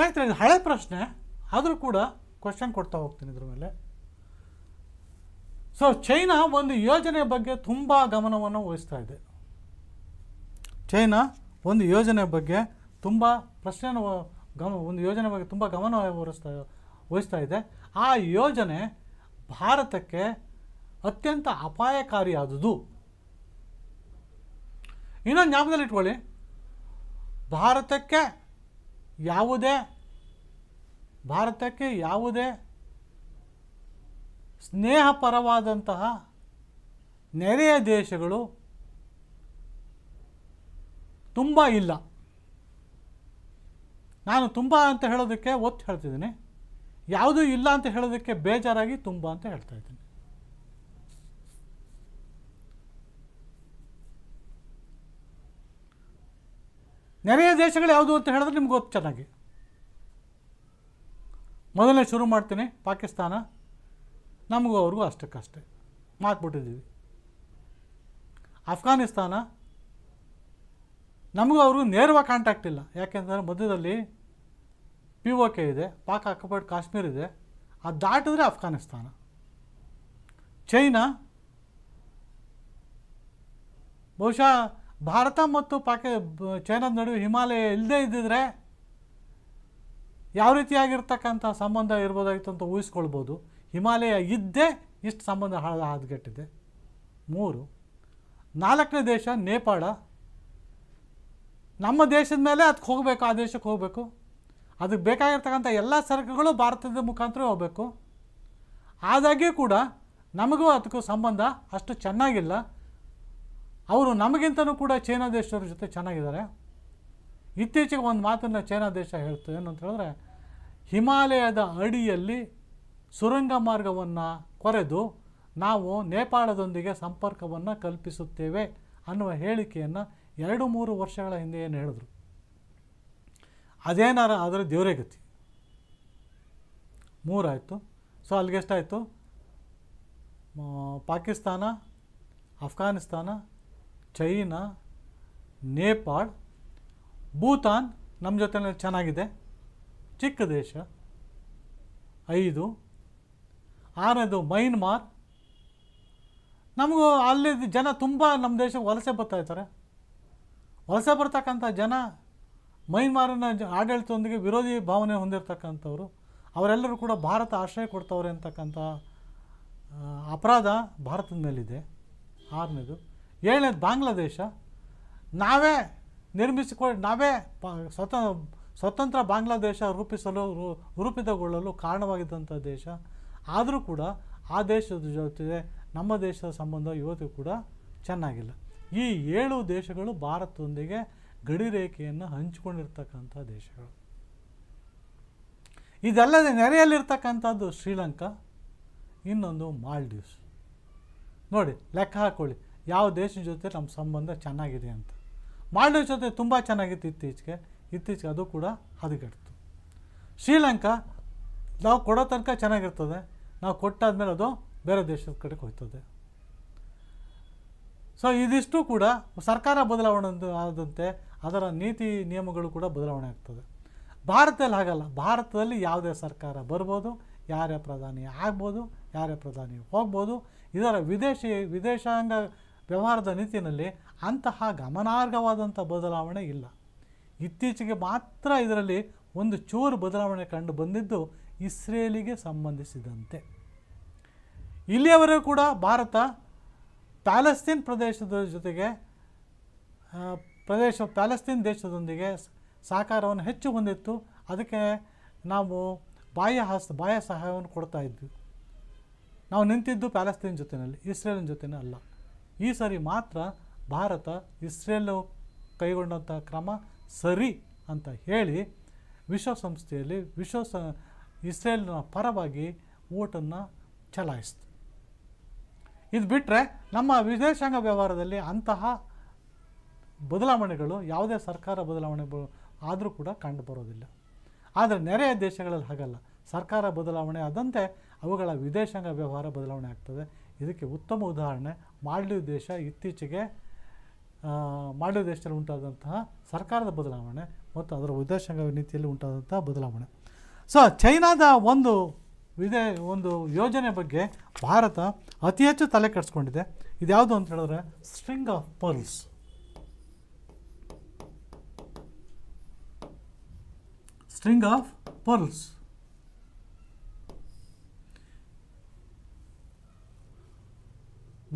ಸ್ನೇಹಿತರೆ ಇದು ಹಳೆ ಪ್ರಶ್ನೆ ಆದರೂ ಕೂಡ ಕ್ವಶನ್ ಕೊಡ್ತಾ ಹೋಗ್ತೀನಿ ಇದ್ರ ಮೇಲೆ ಸೊ ಚೈನಾ ಒಂದು ಯೋಜನೆ ಬಗ್ಗೆ ತುಂಬ ಗಮನವನ್ನು ವಹಿಸ್ತಾ ಇದೆ ಚೈನಾ ಒಂದು ಯೋಜನೆ ಬಗ್ಗೆ ತುಂಬ ಪ್ರಶ್ನೆಯನ್ನು ಗಮ ಒಂದು ಯೋಜನೆ ಬಗ್ಗೆ ತುಂಬ ಗಮನ ವಹಿಸ್ತಾ ವಹಿಸ್ತಾ ಇದೆ ಆ ಯೋಜನೆ ಭಾರತಕ್ಕೆ ಅತ್ಯಂತ ಅಪಾಯಕಾರಿಯಾದುದು ಇನ್ನೊಂದು ಜ್ಞಾಪದಲ್ಲಿ ಇಟ್ಕೊಳ್ಳಿ ಭಾರತಕ್ಕೆ ಯಾವುದೇ ಭಾರತಕ್ಕೆ ಯಾವುದೇ ಸ್ನೇಹಪರವಾದಂತಹ ನೆರೆಯ ದೇಶಗಳು ತುಂಬ ಇಲ್ಲ ನಾನು ತುಂಬ ಅಂತ ಹೇಳೋದಕ್ಕೆ ಒತ್ತು ಹೇಳ್ತಿದ್ದೀನಿ ಯಾವುದೂ ಇಲ್ಲ ಅಂತ ಹೇಳೋದಕ್ಕೆ ಬೇಜಾರಾಗಿ ತುಂಬ ಅಂತ ಹೇಳ್ತಾ ಇದ್ದೀನಿ ನೆರೆಯ ದೇಶಗಳು ಯಾವುದು ಅಂತ ಹೇಳಿದ್ರೆ ನಿಮ್ಗೆ ಗೊತ್ತು ಚೆನ್ನಾಗಿ ಮೊದಲನೇ ಶುರು ಮಾಡ್ತೀನಿ ಪಾಕಿಸ್ತಾನ ನಮಗೂ ಅವ್ರಿಗೂ ಅಷ್ಟಕ್ಕಷ್ಟೇ ಮಾತುಬಿಟ್ಟಿದ್ದೀವಿ ಅಫ್ಘಾನಿಸ್ತಾನ ನಮಗೂ ಅವ್ರಿಗೂ ನೇರವಾಗಿ ಕಾಂಟ್ಯಾಕ್ಟ್ ಇಲ್ಲ ಯಾಕೆಂದ್ರೆ ಮಧ್ಯದಲ್ಲಿ ಪಿ ಒ ಕೆ ಇದೆ ಪಾಕ್ ಆಕ್ಯುಪೈಡ್ ಕಾಶ್ಮೀರ್ ಇದೆ ಅದು ದಾಟಿದ್ರೆ ಅಫ್ಘಾನಿಸ್ತಾನ ಚೈನಾ ಬಹುಶಃ ಭಾರತ ಮತ್ತು ಪಾಕಿ ಚೈನಾದ ನಡುವೆ ಹಿಮಾಲಯ ಇಲ್ಲದೇ ಇದ್ದಿದ್ರೆ ಯಾವ ರೀತಿಯಾಗಿರ್ತಕ್ಕಂಥ ಸಂಬಂಧ ಇರ್ಬೋದಾಗಿತ್ತು ಅಂತ ಊಹಿಸ್ಕೊಳ್ಬೋದು ಹಿಮಾಲಯ ಇದ್ದೇ ಇಷ್ಟು ಸಂಬಂಧ ಹಾಳ ಹದಗೆಟ್ಟಿದೆ ಮೂರು ನಾಲ್ಕನೇ ದೇಶ ನೇಪಾಳ ನಮ್ಮ ದೇಶದ ಮೇಲೆ ಅದಕ್ಕೆ ಹೋಗಬೇಕು ಆ ದೇಶಕ್ಕೆ ಹೋಗಬೇಕು ಅದಕ್ಕೆ ಬೇಕಾಗಿರ್ತಕ್ಕಂಥ ಎಲ್ಲ ಸರಕುಗಳು ಭಾರತದ ಮುಖಾಂತರ ಹೋಗಬೇಕು ಆದಾಗ್ಯೂ ಕೂಡ ನಮಗೂ ಅದಕ್ಕೂ ಸಂಬಂಧ ಅಷ್ಟು ಚೆನ್ನಾಗಿಲ್ಲ ಅವರು ನಮಗಿಂತನೂ ಕೂಡ ಚೈನಾ ದೇಶದವ್ರ ಜೊತೆ ಚೆನ್ನಾಗಿದ್ದಾರೆ ಇತ್ತೀಚೆಗೆ ಒಂದು ಮಾತನ್ನು ಚೈನಾ ದೇಶ ಹೇಳ್ತು ಏನು ಅಂತ ಹೇಳಿದ್ರೆ ಹಿಮಾಲಯದ ಅಡಿಯಲ್ಲಿ ಸುರಂಗ ಮಾರ್ಗವನ್ನು ಕೊರೆದು ನಾವು ನೇಪಾಳದೊಂದಿಗೆ ಸಂಪರ್ಕವನ್ನು ಕಲ್ಪಿಸುತ್ತೇವೆ ಅನ್ನುವ ಹೇಳಿಕೆಯನ್ನು ಎರಡು ಮೂರು ವರ್ಷಗಳ ಹಿಂದೆ ಏನು ಹೇಳಿದ್ರು ಅದೇನಾರ ಆದರೆ ದೇವರೇ ಗತಿ ಮೂರಾಯಿತು ಸೊ ಅಲ್ಲಿಗೆಷ್ಟಾಯಿತು ಪಾಕಿಸ್ತಾನ ಅಫ್ಘಾನಿಸ್ತಾನ ಚೈನಾ ನೇಪಾಳ್ ಭೂತಾನ್ ನಮ್ಮ ಜೊತೆ ಚೆನ್ನಾಗಿದೆ ಚಿಕ್ಕ ದೇಶ ಐದು ಆರನೇದು ಮೈನ್ಮಾರ್ ನಮಗೂ ಅಲ್ಲಿ ಜನ ತುಂಬ ನಮ್ಮ ದೇಶಕ್ಕೆ ವಲಸೆ ಬರ್ತಾ ಇರ್ತಾರೆ ವಲಸೆ ಬರ್ತಕ್ಕಂಥ ಜನ ಮೈನ್ಮಾರಿನ ಆಡಳಿತದೊಂದಿಗೆ ವಿರೋಧಿ ಭಾವನೆ ಹೊಂದಿರತಕ್ಕಂಥವ್ರು ಅವರೆಲ್ಲರೂ ಕೂಡ ಭಾರತ ಆಶ್ರಯ ಕೊಡ್ತವ್ರೆ ಅಂತಕ್ಕಂಥ ಅಪರಾಧ ಭಾರತದ ಮೇಲಿದೆ ಆರನೇದು ಏಳನೇದು ಬಾಂಗ್ಲಾದೇಶ ನಾವೇ ನಿರ್ಮಿಸಿಕೊ ನಾವೇ ಸ್ವತ ಸ್ವತಂತ್ರ ಬಾಂಗ್ಲಾದೇಶ ರೂಪಿಸಲು ರೂಪಿತಗೊಳ್ಳಲು ಕಾರಣವಾಗಿದ್ದಂಥ ದೇಶ ಆದರೂ ಕೂಡ ಆ ದೇಶದ ಜೊತೆ ನಮ್ಮ ದೇಶದ ಸಂಬಂಧ ಇವತ್ತು ಕೂಡ ಚೆನ್ನಾಗಿಲ್ಲ ಈ ಏಳು ದೇಶಗಳು ಭಾರತದೊಂದಿಗೆ ಗಡಿರೇಖೆಯನ್ನು ಹಂಚಿಕೊಂಡಿರ್ತಕ್ಕಂಥ ದೇಶಗಳು ಇದಲ್ಲದೆ ನೆರೆಯಲ್ಲಿರ್ತಕ್ಕಂಥದ್ದು ಶ್ರೀಲಂಕಾ ಇನ್ನೊಂದು ಮಾಲ್ಡೀವ್ಸ್ ನೋಡಿ ಲೆಕ್ಕ ಹಾಕೊಳ್ಳಿ ಯಾವ ದೇಶದ ಜೊತೆ ನಮ್ಮ ಸಂಬಂಧ ಚೆನ್ನಾಗಿದೆ ಅಂತ ಮಾಲ್ಡೀವ್ಸ್ ಜೊತೆ ತುಂಬ ಚೆನ್ನಾಗಿತ್ತು ಇತ್ತೀಚೆಗೆ ಇತ್ತೀಚೆಗೆ ಅದು ಕೂಡ ಹದಗೆಡ್ತು ಶ್ರೀಲಂಕಾ ನಾವು ಕೊಡೋ ತನಕ ಚೆನ್ನಾಗಿರ್ತದೆ ನಾವು ಮೇಲೆ ಅದು ಬೇರೆ ದೇಶದ ಕಡೆಗೆ ಹೋಗ್ತದೆ ಸೊ ಇದಿಷ್ಟು ಕೂಡ ಸರ್ಕಾರ ಬದಲಾವಣೆ ಆದಂತೆ ಅದರ ನೀತಿ ನಿಯಮಗಳು ಕೂಡ ಬದಲಾವಣೆ ಆಗ್ತದೆ ಭಾರತದಲ್ಲಿ ಹಾಗಲ್ಲ ಭಾರತದಲ್ಲಿ ಯಾವುದೇ ಸರ್ಕಾರ ಬರ್ಬೋದು ಯಾರೇ ಪ್ರಧಾನಿ ಆಗ್ಬೋದು ಯಾರೇ ಪ್ರಧಾನಿ ಹೋಗ್ಬೋದು ಇದರ ವಿದೇಶಿ ವಿದೇಶಾಂಗ ವ್ಯವಹಾರದ ನೀತಿಯಲ್ಲಿ ಅಂತಹ ಗಮನಾರ್ಹವಾದಂಥ ಬದಲಾವಣೆ ಇಲ್ಲ ಇತ್ತೀಚೆಗೆ ಮಾತ್ರ ಇದರಲ್ಲಿ ಒಂದು ಚೂರು ಬದಲಾವಣೆ ಕಂಡು ಬಂದಿದ್ದು ಇಸ್ರೇಲಿಗೆ ಸಂಬಂಧಿಸಿದಂತೆ ಇಲ್ಲಿಯವರೆಗೂ ಕೂಡ ಭಾರತ ಪ್ಯಾಲೆಸ್ತೀನ್ ಪ್ರದೇಶದ ಜೊತೆಗೆ ಪ್ರದೇಶ ಪ್ಯಾಲೆಸ್ತೀನ್ ದೇಶದೊಂದಿಗೆ ಸಹಕಾರವನ್ನು ಹೆಚ್ಚು ಹೊಂದಿತ್ತು ಅದಕ್ಕೆ ನಾವು ಬಾಹ್ಯ ಹಸ್ ಬಾಹ್ಯ ಸಹಾಯವನ್ನು ಕೊಡ್ತಾ ಇದ್ವಿ ನಾವು ನಿಂತಿದ್ದು ಪ್ಯಾಲೆಸ್ತೀನ್ ಜೊತೆಯಲ್ಲಿ ಇಸ್ರೇಲಿನ ಜೊತೆನೇ ಅಲ್ಲ ಈ ಸರಿ ಮಾತ್ರ ಭಾರತ ಇಸ್ರೇಲ್ ಕೈಗೊಂಡಂಥ ಕ್ರಮ ಸರಿ ಅಂತ ಹೇಳಿ ವಿಶ್ವಸಂಸ್ಥೆಯಲ್ಲಿ ವಿಶ್ವ ಸ ಇಸ್ರೇಲ್ನ ಪರವಾಗಿ ಓಟನ್ನು ಚಲಾಯಿಸ್ತು ಇದು ಬಿಟ್ಟರೆ ನಮ್ಮ ವಿದೇಶಾಂಗ ವ್ಯವಹಾರದಲ್ಲಿ ಅಂತಹ ಬದಲಾವಣೆಗಳು ಯಾವುದೇ ಸರ್ಕಾರ ಬದಲಾವಣೆ ಆದರೂ ಕೂಡ ಕಂಡು ಬರೋದಿಲ್ಲ ಆದರೆ ನೆರೆಯ ದೇಶಗಳಲ್ಲಿ ಹಾಗಲ್ಲ ಸರ್ಕಾರ ಬದಲಾವಣೆ ಆದಂತೆ ಅವುಗಳ ವಿದೇಶಾಂಗ ವ್ಯವಹಾರ ಬದಲಾವಣೆ ಆಗ್ತದೆ ಇದಕ್ಕೆ ಉತ್ತಮ ಉದಾಹರಣೆ ಮಾಲ್ಡೀವ್ ದೇಶ ಇತ್ತೀಚೆಗೆ ಮಾಲ್ಡೀವ್ ದೇಶದಲ್ಲಿ ಉಂಟಾದಂತಹ ಸರ್ಕಾರದ ಬದಲಾವಣೆ ಮತ್ತು ಅದರ ವಿದೇಶಾಂಗ ನೀತಿಯಲ್ಲಿ ಉಂಟಾದಂತಹ ಬದಲಾವಣೆ ಸೊ ಚೈನಾದ ಒಂದು ವಿದೇ ಒಂದು ಯೋಜನೆ ಬಗ್ಗೆ ಭಾರತ ಅತಿ ಹೆಚ್ಚು ತಲೆ ಕೆಡಿಸ್ಕೊಂಡಿದೆ ಇದ್ಯಾವುದು ಅಂತ ಹೇಳಿದ್ರೆ string of pearls string of pearls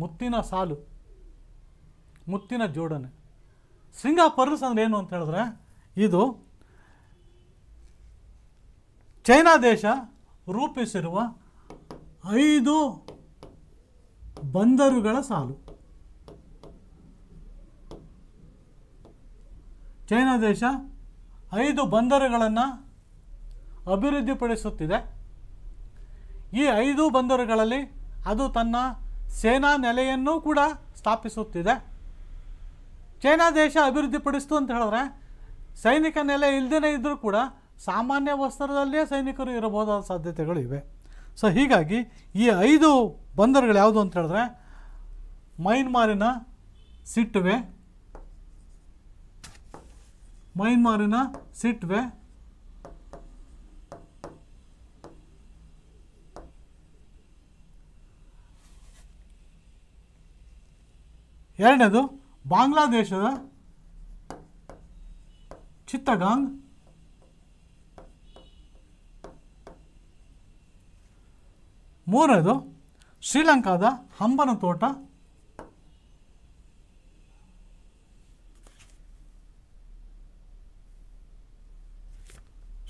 ಮುತ್ತಿನ ಸಾಲು ಮುತ್ತಿನ ಜೋಡಣೆ ಶೃಂಗ ಪರ್ಲ್ಸ್ ಅಂದ್ರೆ ಏನು ಅಂತ ಹೇಳಿದ್ರೆ ಇದು ಚೈನಾ ದೇಶ ರೂಪಿಸಿರುವ ಐದು ಬಂದರುಗಳ ಸಾಲು ಚೈನಾ ದೇಶ ಐದು ಬಂದರುಗಳನ್ನು ಅಭಿವೃದ್ಧಿಪಡಿಸುತ್ತಿದೆ ಈ ಐದು ಬಂದರುಗಳಲ್ಲಿ ಅದು ತನ್ನ ಸೇನಾ ನೆಲೆಯನ್ನು ಕೂಡ ಸ್ಥಾಪಿಸುತ್ತಿದೆ ಚೈನಾ ದೇಶ ಅಭಿವೃದ್ಧಿಪಡಿಸ್ತು ಅಂತ ಹೇಳಿದ್ರೆ ಸೈನಿಕ ನೆಲೆ ಇಲ್ಲದೇ ಇದ್ದರೂ ಕೂಡ ಸಾಮಾನ್ಯ ವಸ್ತ್ರದಲ್ಲೇ ಸೈನಿಕರು ಇರಬಹುದಾದ ಸಾಧ್ಯತೆಗಳು ಇವೆ ಸೊ ಹೀಗಾಗಿ ಈ ಐದು ಬಂದರುಗಳು ಯಾವುದು ಅಂತ ಹೇಳಿದ್ರೆ ಮೈನ್ಮಾರಿನ ಸಿಟ್ವೆ ಮೈನ್ಮಾರಿನ ಸಿಟ್ವೆ ಎರಡನೇದು ಬಾಂಗ್ಲಾದೇಶದ ಚಿತ್ತಗಾಂಗ್ ಮೂರನೇದು ಶ್ರೀಲಂಕಾದ ಹಂಬನ ತೋಟ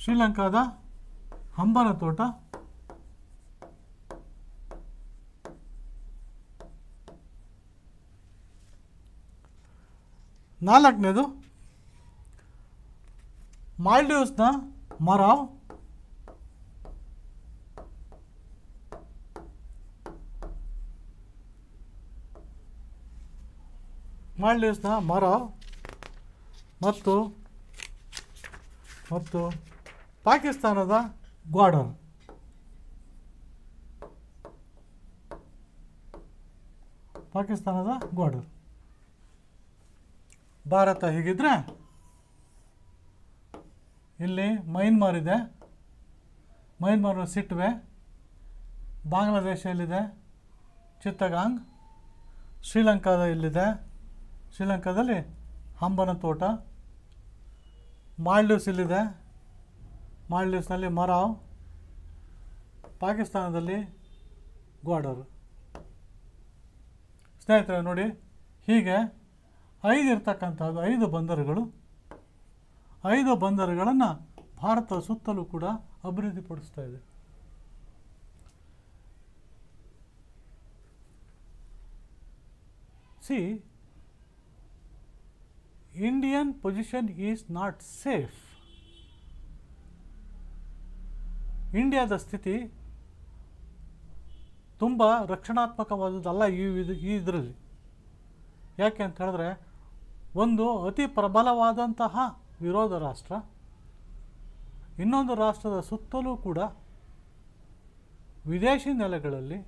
ಶ್ರೀಲಂಕಾದ ಹಂಬನ ತೋಟ ನಾಲ್ಕನೇದು ಮಾಲ್ಡೀವ್ಸ್ನ ಮರ ಮಾಲ್ಡೀವ್ಸ್ನ ಮರ ಮತ್ತು ಮತ್ತು ಪಾಕಿಸ್ತಾನದ ಗ್ವಾಡರ್ ಪಾಕಿಸ್ತಾನದ ಗ್ವಾಡರ್ ಭಾರತ ಹೀಗಿದ್ರೆ ಇಲ್ಲಿ ಮೈನ್ಮಾರ್ ಇದೆ ಮೈನ್ಮಾರ್ ಸಿಟ್ವೆ ಬಾಂಗ್ಲಾದೇಶ ಎಲ್ಲಿದೆ ಚಿತ್ತಗಾಂಗ್ ಶ್ರೀಲಂಕಾದ ಇಲ್ಲಿದೆ ಶ್ರೀಲಂಕಾದಲ್ಲಿ ಹಂಬನ ತೋಟ ಮಾಲ್ಡೀವ್ಸ್ ಇಲ್ಲಿದೆ ಮಾಲ್ಡೀವ್ಸ್ನಲ್ಲಿ ಮರಾವ್ ಪಾಕಿಸ್ತಾನದಲ್ಲಿ ಗ್ವಾಡರ್ ಸ್ನೇಹಿತರೆ ನೋಡಿ ಹೀಗೆ ಐದು ಇರ್ತಕ್ಕಂಥದ್ದು ಐದು ಬಂದರುಗಳು ಐದು ಬಂದರುಗಳನ್ನು ಭಾರತ ಸುತ್ತಲೂ ಕೂಡ ಅಭಿವೃದ್ಧಿಪಡಿಸ್ತಾ ಇದೆ see Indian position is not safe ಇಂಡಿಯಾದ ಸ್ಥಿತಿ ತುಂಬ ರಕ್ಷಣಾತ್ಮಕವಾದದ್ದಲ್ಲ ಈ ಇದರಲ್ಲಿ ಯಾಕೆ ಅಂತ ಹೇಳಿದ್ರೆ ಒಂದು ಅತಿ ಪ್ರಬಲವಾದಂತಹ ವಿರೋಧ ರಾಷ್ಟ್ರ ಇನ್ನೊಂದು ರಾಷ್ಟ್ರದ ಸುತ್ತಲೂ ಕೂಡ ವಿದೇಶಿ ನೆಲೆಗಳಲ್ಲಿ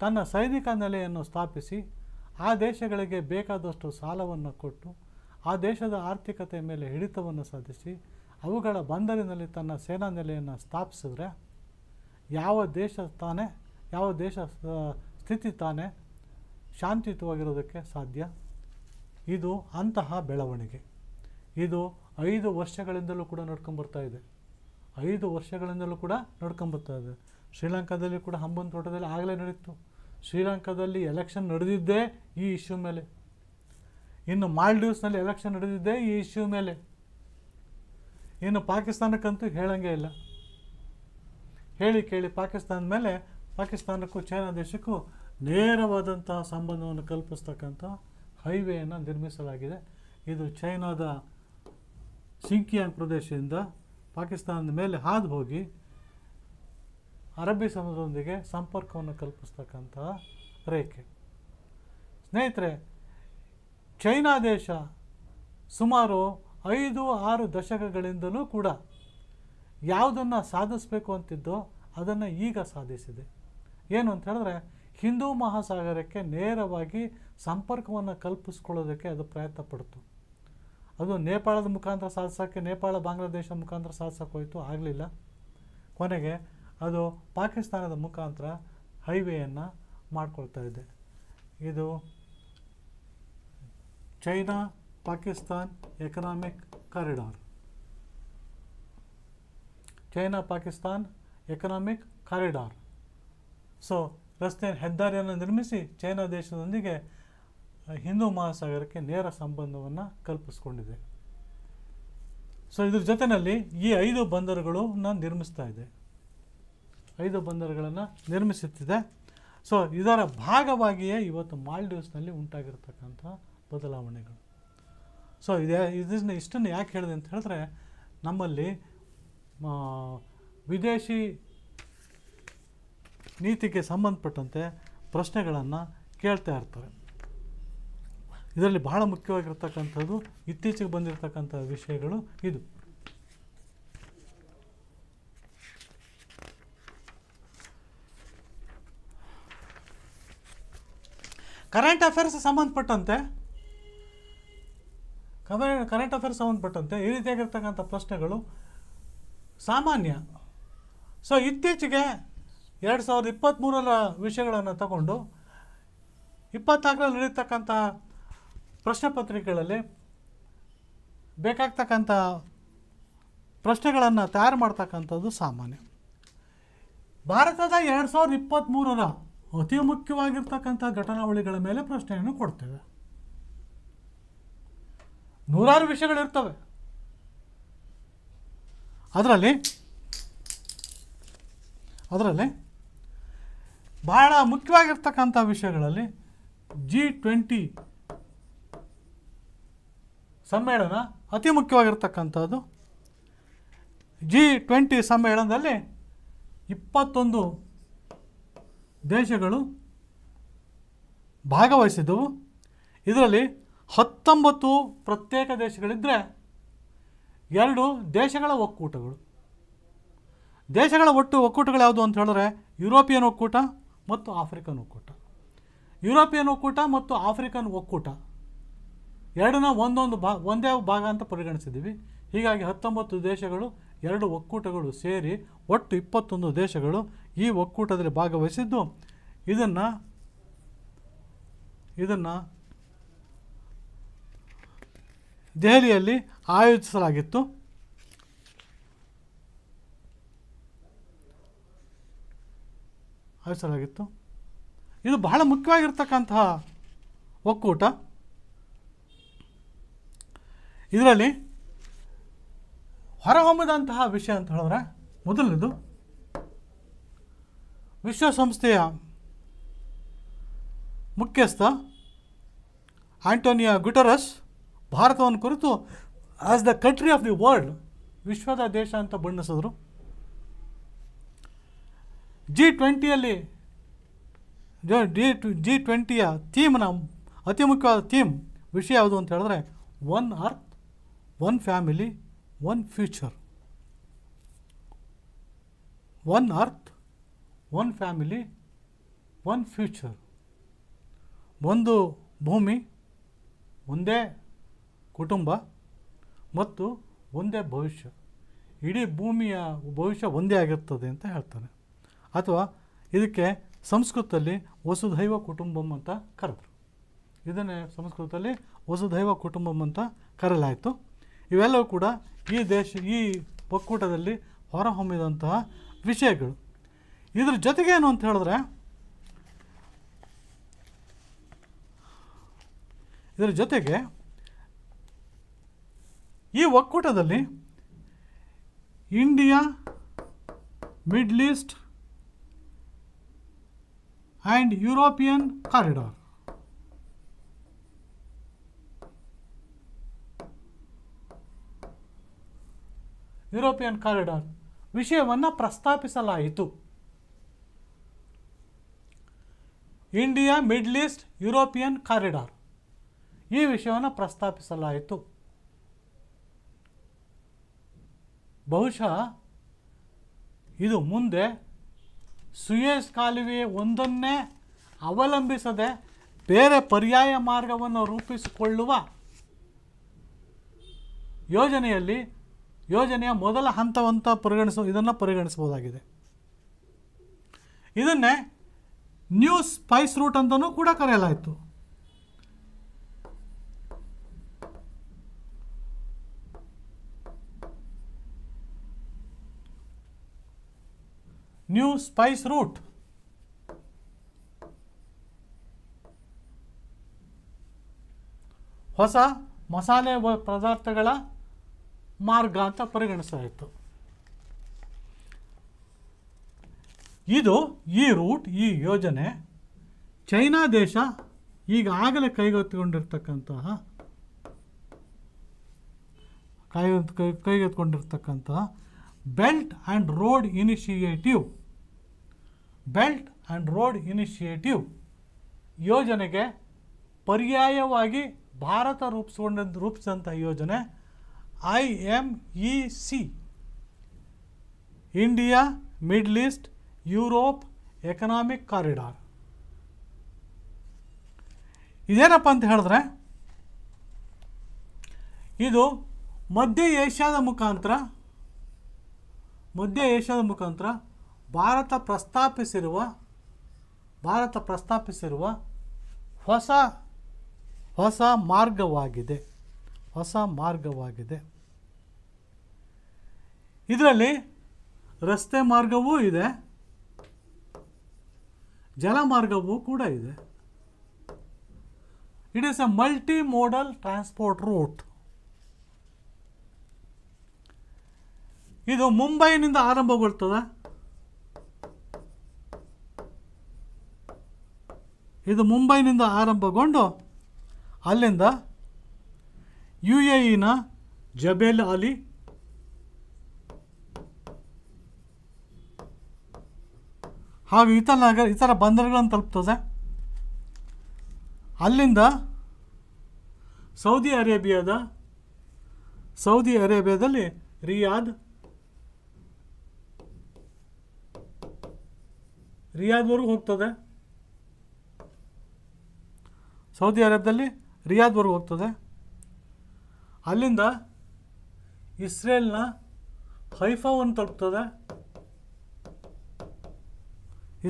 ತನ್ನ ಸೈನಿಕ ನೆಲೆಯನ್ನು ಸ್ಥಾಪಿಸಿ ಆ ದೇಶಗಳಿಗೆ ಬೇಕಾದಷ್ಟು ಸಾಲವನ್ನು ಕೊಟ್ಟು ಆ ದೇಶದ ಆರ್ಥಿಕತೆ ಮೇಲೆ ಹಿಡಿತವನ್ನು ಸಾಧಿಸಿ ಅವುಗಳ ಬಂದರಿನಲ್ಲಿ ತನ್ನ ಸೇನಾ ನೆಲೆಯನ್ನು ಸ್ಥಾಪಿಸಿದ್ರೆ ಯಾವ ದೇಶ ತಾನೇ ಯಾವ ದೇಶ ಸ್ಥಿತಿ ತಾನೇ ಶಾಂತಿಯುತವಾಗಿರೋದಕ್ಕೆ ಸಾಧ್ಯ ಇದು ಅಂತಹ ಬೆಳವಣಿಗೆ ಇದು ಐದು ವರ್ಷಗಳಿಂದಲೂ ಕೂಡ ನಡ್ಕೊಂಬರ್ತಾ ಇದೆ ಐದು ವರ್ಷಗಳಿಂದಲೂ ಕೂಡ ನಡ್ಕೊಂಬರ್ತಾ ಇದೆ ಶ್ರೀಲಂಕಾದಲ್ಲಿ ಕೂಡ ಹಂಬನ್ ತೋಟದಲ್ಲಿ ಆಗಲೇ ನಡೀತು ಶ್ರೀಲಂಕಾದಲ್ಲಿ ಎಲೆಕ್ಷನ್ ನಡೆದಿದ್ದೇ ಈ ಇಶ್ಯೂ ಮೇಲೆ ಇನ್ನು ಮಾಲ್ಡೀವ್ಸ್ನಲ್ಲಿ ಎಲೆಕ್ಷನ್ ನಡೆದಿದ್ದೇ ಈ ಇಶ್ಯೂ ಮೇಲೆ ಇನ್ನು ಪಾಕಿಸ್ತಾನಕ್ಕಂತೂ ಹೇಳಂಗೆ ಇಲ್ಲ ಹೇಳಿ ಕೇಳಿ ಪಾಕಿಸ್ತಾನದ ಮೇಲೆ ಪಾಕಿಸ್ತಾನಕ್ಕೂ ಚೈನಾ ದೇಶಕ್ಕೂ ನೇರವಾದಂತಹ ಸಂಬಂಧವನ್ನು ಕಲ್ಪಿಸ್ತಕ್ಕಂಥ ಹೈವೇಯನ್ನು ನಿರ್ಮಿಸಲಾಗಿದೆ ಇದು ಚೈನಾದ ಸಿಂಕಿಯಾಂಗ್ ಪ್ರದೇಶದಿಂದ ಪಾಕಿಸ್ತಾನದ ಮೇಲೆ ಹಾದು ಹೋಗಿ ಅರಬ್ಬಿ ಸಮುದ್ರದೊಂದಿಗೆ ಸಂಪರ್ಕವನ್ನು ಕಲ್ಪಿಸ್ತಕ್ಕಂತಹ ರೇಖೆ ಸ್ನೇಹಿತರೆ ಚೈನಾ ದೇಶ ಸುಮಾರು ಐದು ಆರು ದಶಕಗಳಿಂದಲೂ ಕೂಡ ಯಾವುದನ್ನು ಸಾಧಿಸಬೇಕು ಅಂತಿದ್ದೋ ಅದನ್ನು ಈಗ ಸಾಧಿಸಿದೆ ಏನು ಅಂತ ಹೇಳಿದ್ರೆ ಹಿಂದೂ ಮಹಾಸಾಗರಕ್ಕೆ ನೇರವಾಗಿ ಸಂಪರ್ಕವನ್ನು ಕಲ್ಪಿಸ್ಕೊಳ್ಳೋದಕ್ಕೆ ಅದು ಪ್ರಯತ್ನ ಪಡ್ತು ಅದು ನೇಪಾಳದ ಮುಖಾಂತರ ಸಾಧಿಸೋಕ್ಕೆ ನೇಪಾಳ ಬಾಂಗ್ಲಾದೇಶದ ಮುಖಾಂತರ ಸಾಧಿಸೋಕೆ ಆಗಲಿಲ್ಲ ಕೊನೆಗೆ ಅದು ಪಾಕಿಸ್ತಾನದ ಮುಖಾಂತರ ಹೈವೇಯನ್ನು ಮಾಡಿಕೊಳ್ತಾ ಇದೆ ಇದು China Pakistan economic corridor China Pakistan economic corridor so ರಸ್ತೆ ಹೆದ್ದಾರಿಯನ್ನು ನಿರ್ಮಿಸಿ ಚೈನಾ ದೇಶದೊಂದಿಗೆ ಹಿಂದೂ ಮಹಾಸಾಗರಕ್ಕೆ ನೇರ ಸಂಬಂಧವನ್ನು ಕಲ್ಪಿಸ್ಕೊಂಡಿದೆ ಸೊ ಇದ್ರ ಜೊತೆಯಲ್ಲಿ ಈ ಐದು ಬಂದರುಗಳನ್ನು ನಿರ್ಮಿಸ್ತಾ ಇದೆ ಐದು ಬಂದರುಗಳನ್ನು ನಿರ್ಮಿಸುತ್ತಿದೆ ಸೊ ಇದರ ಭಾಗವಾಗಿಯೇ ಇವತ್ತು ಮಾಲ್ಡೀವ್ಸ್ನಲ್ಲಿ ಉಂಟಾಗಿರ್ತಕ್ಕಂಥ ಬದಲಾವಣೆಗಳು ಸೊ ಇದೇ ಇದನ್ನ ಇಷ್ಟನ್ನು ಯಾಕೆ ಹೇಳಿದೆ ಅಂತ ಹೇಳಿದ್ರೆ ನಮ್ಮಲ್ಲಿ ವಿದೇಶಿ ನೀತಿಗೆ ಸಂಬಂಧಪಟ್ಟಂತೆ ಪ್ರಶ್ನೆಗಳನ್ನು ಕೇಳ್ತಾ ಇರ್ತಾರೆ ಇದರಲ್ಲಿ ಬಹಳ ಮುಖ್ಯವಾಗಿರ್ತಕ್ಕಂಥದ್ದು ಇತ್ತೀಚೆಗೆ ಬಂದಿರತಕ್ಕಂಥ ವಿಷಯಗಳು ಇದು ಕರೆಂಟ್ ಅಫೇರ್ಸ್ ಸಂಬಂಧಪಟ್ಟಂತೆ ಕರೆಂಟ್ ಅಫೇರ್ಸ್ ಸಂಬಂಧಪಟ್ಟಂತೆ ಈ ರೀತಿಯಾಗಿರ್ತಕ್ಕಂಥ ಪ್ರಶ್ನೆಗಳು ಸಾಮಾನ್ಯ ಸೊ ಇತ್ತೀಚೆಗೆ ಎರಡು ಸಾವಿರದ ಇಪ್ಪತ್ತ್ಮೂರರ ವಿಷಯಗಳನ್ನು ತಗೊಂಡು ಇಪ್ಪತ್ತಾರರಲ್ಲಿ ನಡೀತಕ್ಕಂತಹ ಪ್ರಶ್ನೆ ಪತ್ರಿಕೆಗಳಲ್ಲಿ ಬೇಕಾಗ್ತಕ್ಕಂಥ ಪ್ರಶ್ನೆಗಳನ್ನು ತಯಾರು ಮಾಡ್ತಕ್ಕಂಥದ್ದು ಸಾಮಾನ್ಯ ಭಾರತದ ಎರಡು ಸಾವಿರದ ಇಪ್ಪತ್ತ್ಮೂರರ ಅತಿ ಮುಖ್ಯವಾಗಿರ್ತಕ್ಕಂಥ ಘಟನಾವಳಿಗಳ ಮೇಲೆ ಪ್ರಶ್ನೆಯನ್ನು ಕೊಡ್ತೇವೆ ನೂರಾರು ವಿಷಯಗಳಿರ್ತವೆ ಅದರಲ್ಲಿ ಅದರಲ್ಲಿ ಬಹಳ ಮುಖ್ಯವಾಗಿರ್ತಕ್ಕಂಥ ವಿಷಯಗಳಲ್ಲಿ ಜಿ ಟ್ವೆಂಟಿ ಸಮ್ಮೇಳನ ಅತಿ ಮುಖ್ಯವಾಗಿರ್ತಕ್ಕಂಥದ್ದು ಜಿ ಟ್ವೆಂಟಿ ಸಮ್ಮೇಳನದಲ್ಲಿ ಇಪ್ಪತ್ತೊಂದು ದೇಶಗಳು ಭಾಗವಹಿಸಿದ್ದವು ಇದರಲ್ಲಿ ಹತ್ತೊಂಬತ್ತು ಪ್ರತ್ಯೇಕ ದೇಶಗಳಿದ್ದರೆ ಎರಡು ದೇಶಗಳ ಒಕ್ಕೂಟಗಳು ದೇಶಗಳ ಒಟ್ಟು ಒಕ್ಕೂಟಗಳು ಯಾವುದು ಅಂತ ಹೇಳಿದ್ರೆ ಯುರೋಪಿಯನ್ ಒಕ್ಕೂಟ ಮತ್ತು ಆಫ್ರಿಕನ್ ಒಕ್ಕೂಟ ಯುರೋಪಿಯನ್ ಒಕ್ಕೂಟ ಮತ್ತು ಆಫ್ರಿಕನ್ ಒಕ್ಕೂಟ ಎರಡನ್ನ ಒಂದೊಂದು ಭಾ ಒಂದೇ ಭಾಗ ಅಂತ ಪರಿಗಣಿಸಿದ್ದೀವಿ ಹೀಗಾಗಿ ಹತ್ತೊಂಬತ್ತು ದೇಶಗಳು ಎರಡು ಒಕ್ಕೂಟಗಳು ಸೇರಿ ಒಟ್ಟು ಇಪ್ಪತ್ತೊಂದು ದೇಶಗಳು ಈ ಒಕ್ಕೂಟದಲ್ಲಿ ಭಾಗವಹಿಸಿದ್ದು ಇದನ್ನು ಇದನ್ನು ದೆಹಲಿಯಲ್ಲಿ ಆಯೋಜಿಸಲಾಗಿತ್ತು ಆಯೋಜಿಸಲಾಗಿತ್ತು ಇದು ಬಹಳ ಮುಖ್ಯವಾಗಿರ್ತಕ್ಕಂತಹ ಒಕ್ಕೂಟ ಇದರಲ್ಲಿ ಹೊರಹೊಮ್ಮದಂತಹ ವಿಷಯ ಅಂತ ಹೇಳಿದ್ರೆ ಮೊದಲನೇದು ವಿಶ್ವಸಂಸ್ಥೆಯ ಮುಖ್ಯಸ್ಥ ಆಂಟೋನಿಯೋ ಗುಟರಸ್ ಭಾರತವನ್ನು ಕುರಿತು as the country of the world ವಿಶ್ವದ ದೇಶ ಅಂತ ಬಣ್ಣಿಸಿದ್ರು ಜಿ ಟ್ವೆಂಟಿಯಲ್ಲಿ ಜಿ ಜಿ ಟ್ವೆಂಟಿಯ ಥೀಮ್ನ ಅತಿ ಮುಖ್ಯವಾದ ಥೀಮ್ ವಿಷಯ ಯಾವುದು ಅಂತ ಹೇಳಿದ್ರೆ one earth one family one future one earth one family one future ಒಂದು ಭೂಮಿ ಒಂದೇ ಕುಟುಂಬ ಮತ್ತು ಒಂದೇ ಭವಿಷ್ಯ ಇಡೀ ಭೂಮಿಯ ಭವಿಷ್ಯ ಒಂದೇ ಆಗಿರ್ತದೆ ಅಂತ ಹೇಳ್ತಾನೆ ಅಥವಾ ಇದಕ್ಕೆ ಸಂಸ್ಕೃತದಲ್ಲಿ ವಸುಧೈವ ಕುಟುಂಬಂ ಅಂತ ಕರೆದರು ಇದನ್ನೇ ಸಂಸ್ಕೃತದಲ್ಲಿ ವಸುಧೈವ ಕುಟುಂಬಂ ಅಂತ ಕರೆಯಲಾಯಿತು ಇವೆಲ್ಲವೂ ಕೂಡ ಈ ದೇಶ ಈ ಒಕ್ಕೂಟದಲ್ಲಿ ಹೊರಹೊಮ್ಮಿದಂತಹ ವಿಷಯಗಳು ಇದ್ರ ಜೊತೆಗೆ ಏನು ಅಂತ ಹೇಳಿದ್ರೆ ಇದರ ಜೊತೆಗೆ ಈ ಒಕ್ಕೂಟದಲ್ಲಿ India middle east and European corridor. European corridor ವಿಷಯವನ್ನು ಪ್ರಸ್ತಾಪಿಸಲಾಯಿತು India middle east European corridor ಈ ವಿಷಯವನ್ನು ಪ್ರಸ್ತಾಪಿಸಲಾಯಿತು ಬಹುಶಃ ಇದು ಮುಂದೆ ಸುಯೇಸ್ ಕಾಲುವೆ ಒಂದನ್ನೇ ಅವಲಂಬಿಸದೆ ಬೇರೆ ಪರ್ಯಾಯ ಮಾರ್ಗವನ್ನು ರೂಪಿಸಿಕೊಳ್ಳುವ ಯೋಜನೆಯಲ್ಲಿ ಯೋಜನೆಯ ಮೊದಲ ಹಂತವಂತ ಪರಿಗಣಿಸೋ ಇದನ್ನು ಪರಿಗಣಿಸಬಹುದಾಗಿದೆ ಇದನ್ನೇ ನ್ಯೂ ಸ್ಪೈಸ್ ರೂಟ್ ಅಂತಲೂ ಕೂಡ ಕರೆಯಲಾಯಿತು new spice route. ಹೊಸ ಮಸಾಲೆ ಪದಾರ್ಥಗಳ ಮಾರ್ಗ ಅಂತ ಪರಿಗಣಿಸಲಾಯಿತು ಇದು ಈ ರೂಟ್ ಈ ಯೋಜನೆ ಚೈನಾ ದೇಶ ಈಗಾಗಲೇ ಕೈಗೆತ್ತಿಕೊಂಡಿರ್ತಕ್ಕಂತಹ ಕೈಗೆತ್ಕೊಂಡಿರ್ತಕ್ಕಂತಹ belt and road initiative belt and road initiative ಯೋಜನೆಗೆ ಪರ್ಯಾಯವಾಗಿ ಭಾರತ ರೂಪಿಸ್ಕೊಂಡ ರೂಪಿಸಿದಂಥ ಯೋಜನೆ I M E C India middle east Europe economic corridor ಇದೇನಪ್ಪ ಅಂತ ಹೇಳಿದ್ರೆ ಇದು ಮಧ್ಯ ಏಷ್ಯಾದ ಮುಖಾಂತರ ಮಧ್ಯ ಏಷ್ಯಾದ ಮುಖಾಂತರ ಭಾರತ ಪ್ರಸ್ತಾಪಿಸಿರುವ ಭಾರತ ಪ್ರಸ್ತಾಪಿಸಿರುವ ಹೊಸ ಹೊಸ ಮಾರ್ಗವಾಗಿದೆ ಹೊಸ ಮಾರ್ಗವಾಗಿದೆ ಇದರಲ್ಲಿ ರಸ್ತೆ ಮಾರ್ಗವೂ ಇದೆ ಜಲಮಾರ್ಗವೂ ಕೂಡ ಇದೆ it is a multi modal transport route ಇದು ಮುಂಬೈನಿಂದ ಆರಂಭಗೊಳ್ತದೆ ಇದು ಮುಂಬೈನಿಂದ ಆರಂಭಗೊಂಡು ಅಲ್ಲಿಂದ ಯು ಎ ಇನ ಜಬೇಲ್ ಅಲಿ ಹಾಗೂ ಇತರ ನಗರ ಇತರ ಬಂದರುಗಳನ್ನು ತಲುಪ್ತದೆ ಅಲ್ಲಿಂದ ಸೌದಿ ಅರೇಬಿಯಾದ ಸೌದಿ ಅರೇಬಿಯಾದಲ್ಲಿ ರಿಯಾದ್ ರಿಯಾದ್ವರೆಗೂ ಹೋಗ್ತದೆ ಸೌದಿ ಅರೇಬಿಯಾದಲ್ಲಿ ರಿಯಾದ್ವರೆಗೂ ಹೋಗ್ತದೆ ಅಲ್ಲಿಂದ ಇಸ್ರೇಲ್ನ ಹೈಫಾವನ್ನು ತಲುಪ್ತದೆ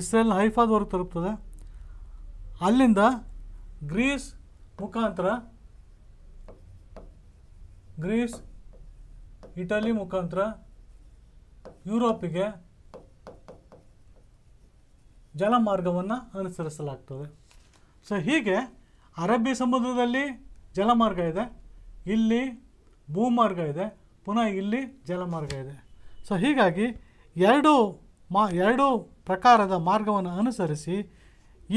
ಇಸ್ರೇಲ್ನ ಹೈಫಾದವರೆಗೆ ತಲುಪ್ತದೆ ಅಲ್ಲಿಂದ ಗ್ರೀಸ್ ಮುಖಾಂತರ ಗ್ರೀಸ್ ಇಟಲಿ ಮುಖಾಂತರ ಯುರೋಪಿಗೆ ಜಲಮಾರ್ಗವನ್ನು ಅನುಸರಿಸಲಾಗ್ತದೆ ಸೊ ಹೀಗೆ ಅರಬ್ಬಿ ಸಮುದ್ರದಲ್ಲಿ ಜಲಮಾರ್ಗ ಇದೆ ಇಲ್ಲಿ ಭೂಮಾರ್ಗ ಇದೆ ಪುನಃ ಇಲ್ಲಿ ಜಲಮಾರ್ಗ ಇದೆ ಸೊ ಹೀಗಾಗಿ ಎರಡು ಮಾ ಎರಡು ಪ್ರಕಾರದ ಮಾರ್ಗವನ್ನು ಅನುಸರಿಸಿ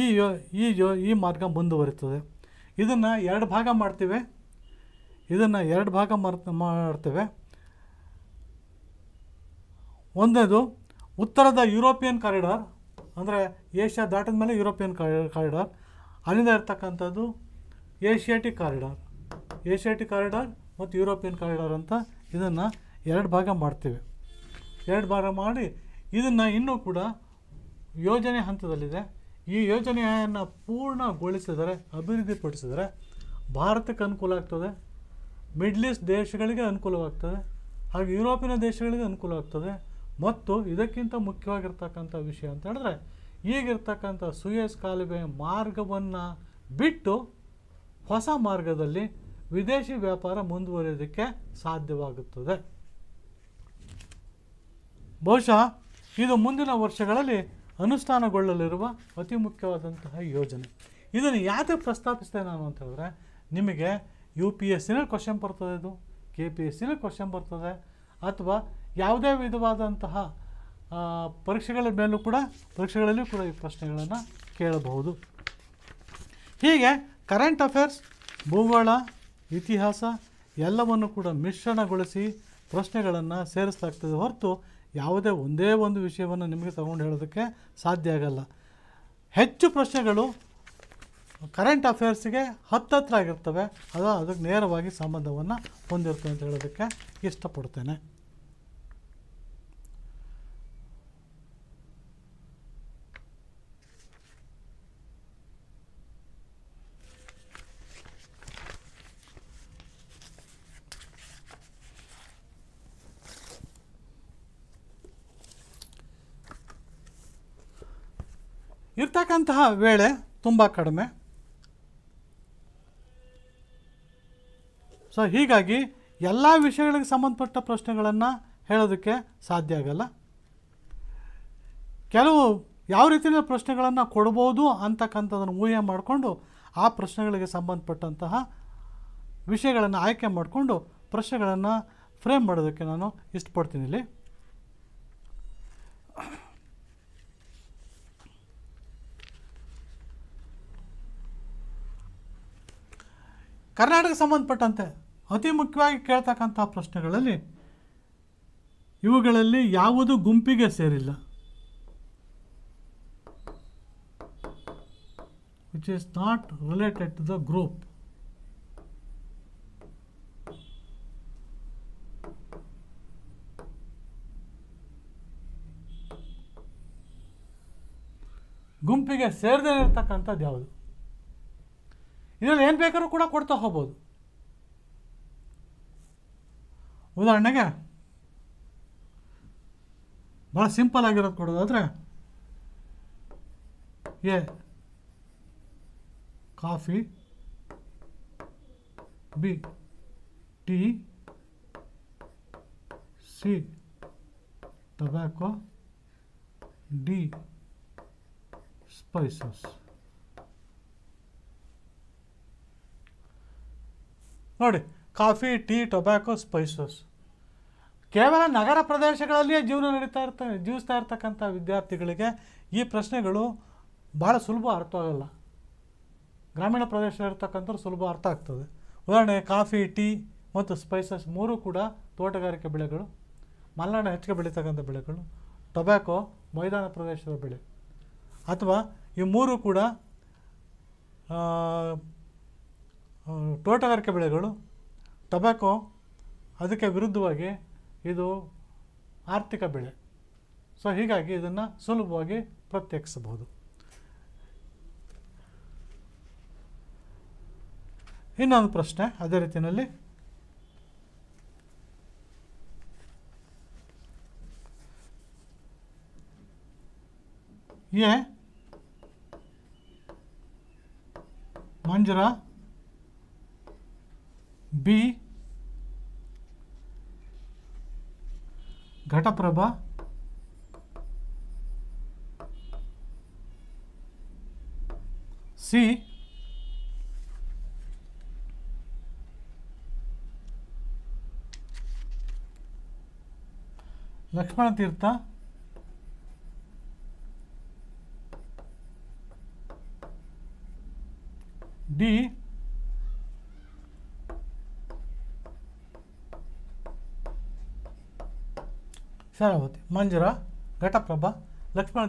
ಈ ಯೋ ಈ ಯೋ ಈ ಮಾರ್ಗ ಮುಂದುವರಿತದೆ ಇದನ್ನು ಎರಡು ಭಾಗ ಮಾಡ್ತೀವಿ ಇದನ್ನು ಎರಡು ಭಾಗ ಮಾಡ್ತೇವೆ ಒಂದನೇದು ಉತ್ತರದ ಯುರೋಪಿಯನ್ ಕಾರಿಡಾರ್ ಅಂದರೆ ಏಷ್ಯಾ ದಾಟಿದ ಮೇಲೆ ಯುರೋಪಿಯನ್ ಕಾರಿಡಾರ್ ಅಲ್ಲಿಂದ ಇರ್ತಕ್ಕಂಥದ್ದು ಏಷ್ಯಾಟಿಕ್ ಕಾರಿಡಾರ್ ಏಷ್ಯಾಟಿಕ್ ಕಾರಿಡಾರ್ ಮತ್ತು ಯುರೋಪಿಯನ್ ಕಾರಿಡಾರ್ ಅಂತ ಇದನ್ನು ಎರಡು ಭಾಗ ಮಾಡ್ತೀವಿ ಎರಡು ಭಾಗ ಮಾಡಿ ಇದನ್ನು ಇನ್ನೂ ಕೂಡ ಯೋಜನೆ ಹಂತದಲ್ಲಿದೆ ಈ ಯೋಜನೆಯನ್ನು ಪೂರ್ಣಗೊಳಿಸಿದರೆ ಅಭಿವೃದ್ಧಿಪಡಿಸಿದರೆ ಭಾರತಕ್ಕೆ ಅನುಕೂಲ ಆಗ್ತದೆ ಮಿಡ್ಲ್ ಈಸ್ಟ್ ದೇಶಗಳಿಗೆ ಅನುಕೂಲವಾಗ್ತದೆ ಹಾಗೆ ಯುರೋಪಿನ ದೇಶಗಳಿಗೆ ಅನುಕೂಲ ಆಗ್ತದೆ ಮತ್ತು ಇದಕ್ಕಿಂತ ಮುಖ್ಯವಾಗಿರ್ತಕ್ಕಂಥ ವಿಷಯ ಅಂತ ಹೇಳಿದ್ರೆ ಈಗಿರ್ತಕ್ಕಂಥ ಸುಯೇಸ್ ಕಾಲುವೆ ಮಾರ್ಗವನ್ನು ಬಿಟ್ಟು ಹೊಸ ಮಾರ್ಗದಲ್ಲಿ ವಿದೇಶಿ ವ್ಯಾಪಾರ ಮುಂದುವರಿಯೋದಕ್ಕೆ ಸಾಧ್ಯವಾಗುತ್ತದೆ ಬಹುಶಃ ಇದು ಮುಂದಿನ ವರ್ಷಗಳಲ್ಲಿ ಅನುಷ್ಠಾನಗೊಳ್ಳಲಿರುವ ಅತಿ ಮುಖ್ಯವಾದಂತಹ ಯೋಜನೆ ಇದನ್ನು ಯಾಕೆ ಪ್ರಸ್ತಾಪಿಸ್ತೇನೆ ನಾನು ಅಂತ ಹೇಳಿದ್ರೆ ನಿಮಗೆ ಯು ಪಿ ಎಸ್ ಸಿನ ಕ್ವಶನ್ ಬರ್ತದೆ ಇದು ಕೆ ಪಿ ಎಸ್ ಸಿನ ಕ್ವಶನ್ ಬರ್ತದೆ ಅಥವಾ ಯಾವುದೇ ವಿಧವಾದಂತಹ ಪರೀಕ್ಷೆಗಳ ಮೇಲೂ ಕೂಡ ಪರೀಕ್ಷೆಗಳಲ್ಲಿಯೂ ಕೂಡ ಈ ಪ್ರಶ್ನೆಗಳನ್ನು ಕೇಳಬಹುದು ಹೀಗೆ ಕರೆಂಟ್ ಅಫೇರ್ಸ್ ಭೂಗೋಳ ಇತಿಹಾಸ ಎಲ್ಲವನ್ನು ಕೂಡ ಮಿಶ್ರಣಗೊಳಿಸಿ ಪ್ರಶ್ನೆಗಳನ್ನು ಸೇರಿಸಲಾಗ್ತದೆ ಹೊರತು ಯಾವುದೇ ಒಂದೇ ಒಂದು ವಿಷಯವನ್ನು ನಿಮಗೆ ತಗೊಂಡು ಹೇಳೋದಕ್ಕೆ ಸಾಧ್ಯ ಆಗಲ್ಲ ಹೆಚ್ಚು ಪ್ರಶ್ನೆಗಳು ಕರೆಂಟ್ ಅಫೇರ್ಸ್ಗೆ ಹತ್ತತ್ರ ಆಗಿರ್ತವೆ ಅದು ಅದಕ್ಕೆ ನೇರವಾಗಿ ಸಂಬಂಧವನ್ನು ಹೊಂದಿರ್ತವೆ ಅಂತ ಹೇಳೋದಕ್ಕೆ ಇಷ್ಟಪಡ್ತೇನೆ ಇರ್ತಕ್ಕಂತಹ ವೇಳೆ ತುಂಬ ಕಡಿಮೆ ಸೊ ಹೀಗಾಗಿ ಎಲ್ಲ ವಿಷಯಗಳಿಗೆ ಸಂಬಂಧಪಟ್ಟ ಪ್ರಶ್ನೆಗಳನ್ನು ಹೇಳೋದಕ್ಕೆ ಸಾಧ್ಯ ಆಗಲ್ಲ ಕೆಲವು ಯಾವ ರೀತಿಯ ಪ್ರಶ್ನೆಗಳನ್ನು ಕೊಡ್ಬೋದು ಅಂತಕ್ಕಂಥದ್ದನ್ನು ಊಹೆ ಮಾಡಿಕೊಂಡು ಆ ಪ್ರಶ್ನೆಗಳಿಗೆ ಸಂಬಂಧಪಟ್ಟಂತಹ ವಿಷಯಗಳನ್ನು ಆಯ್ಕೆ ಮಾಡಿಕೊಂಡು ಪ್ರಶ್ನೆಗಳನ್ನು ಫ್ರೇಮ್ ಮಾಡೋದಕ್ಕೆ ನಾನು ಇಷ್ಟಪಡ್ತೀನಿ ಇಲ್ಲಿ ಕರ್ನಾಟಕ ಸಂಬಂಧಪಟ್ಟಂತೆ ಅತಿ ಮುಖ್ಯವಾಗಿ ಕೇಳ್ತಕ್ಕಂಥ ಪ್ರಶ್ನೆಗಳಲ್ಲಿ ಇವುಗಳಲ್ಲಿ ಯಾವುದು ಗುಂಪಿಗೆ ಸೇರಿಲ್ಲ which is not related to the group ಗುಂಪಿಗೆ ಸೇರದೇ ಇರತಕ್ಕಂಥದ್ದು ಯಾವುದು ಇನ್ನೊಮ್ಮೆ ಏನ್ ಬೇಕ್ರು ಕೂಡ ಕೊಡ್ತಾ ಹೋಗಬಹುದು ಓದಾಣಗೆ ಬಾ ಸಿಂಪಲ್ ಆಗಿರೋದು ಕೊಡ್ೋದಾದ್ರೆ A coffee B tea C tobacco D spices ನೋಡಿ ಕಾಫಿ ಟೀ ಟೊಬ್ಯಾಕೊ ಸ್ಪೈಸಸ್ ಕೇವಲ ನಗರ ಪ್ರದೇಶಗಳಲ್ಲಿಯೇ ಜೀವನ ನಡೀತಾ ಇರ್ತ ಜೀವಿಸ್ತಾ ಇರ್ತಕ್ಕಂಥ ವಿದ್ಯಾರ್ಥಿಗಳಿಗೆ ಈ ಪ್ರಶ್ನೆಗಳು ಭಾಳ ಸುಲಭ ಅರ್ಥ ಆಗಲ್ಲ ಗ್ರಾಮೀಣ ಪ್ರದೇಶದಲ್ಲಿರ್ತಕ್ಕಂಥವ್ರು ಸುಲಭ ಅರ್ಥ ಆಗ್ತದೆ ಉದಾಹರಣೆ ಕಾಫಿ ಟೀ ಮತ್ತು ಸ್ಪೈಸಸ್ ಮೂರು ಕೂಡ ತೋಟಗಾರಿಕೆ ಬೆಳೆಗಳು ಮಲೆನಾಡು ಹೆಚ್ಚಿಗೆ ಬೆಳೀತಕ್ಕಂಥ ಬೆಳೆಗಳು ಟೊಬ್ಯಾಕೋ ಮೈದಾನ ಪ್ರದೇಶದ ಬೆಳೆ ಅಥವಾ ಈ ಮೂರು ಕೂಡ ತೋಟಗಾರಿಕೆ ಬೆಳೆಗಳು ಟೊಬ್ಯಾಕೊ ಅದಕ್ಕೆ ವಿರುದ್ಧವಾಗಿ ಇದು ಆರ್ಥಿಕ ಬೆಳೆ ಸೊ ಹೀಗಾಗಿ ಇದನ್ನು ಸುಲಭವಾಗಿ ಪ್ರತ್ಯೇಕಿಸಬಹುದು ಇನ್ನೊಂದು ಪ್ರಶ್ನೆ ಅದೇ ರೀತಿಯಲ್ಲಿ A Manjra B Ghataprabha C Lakshmana Tirtha D Sharavati Manjra Ghataprabha Lakshmana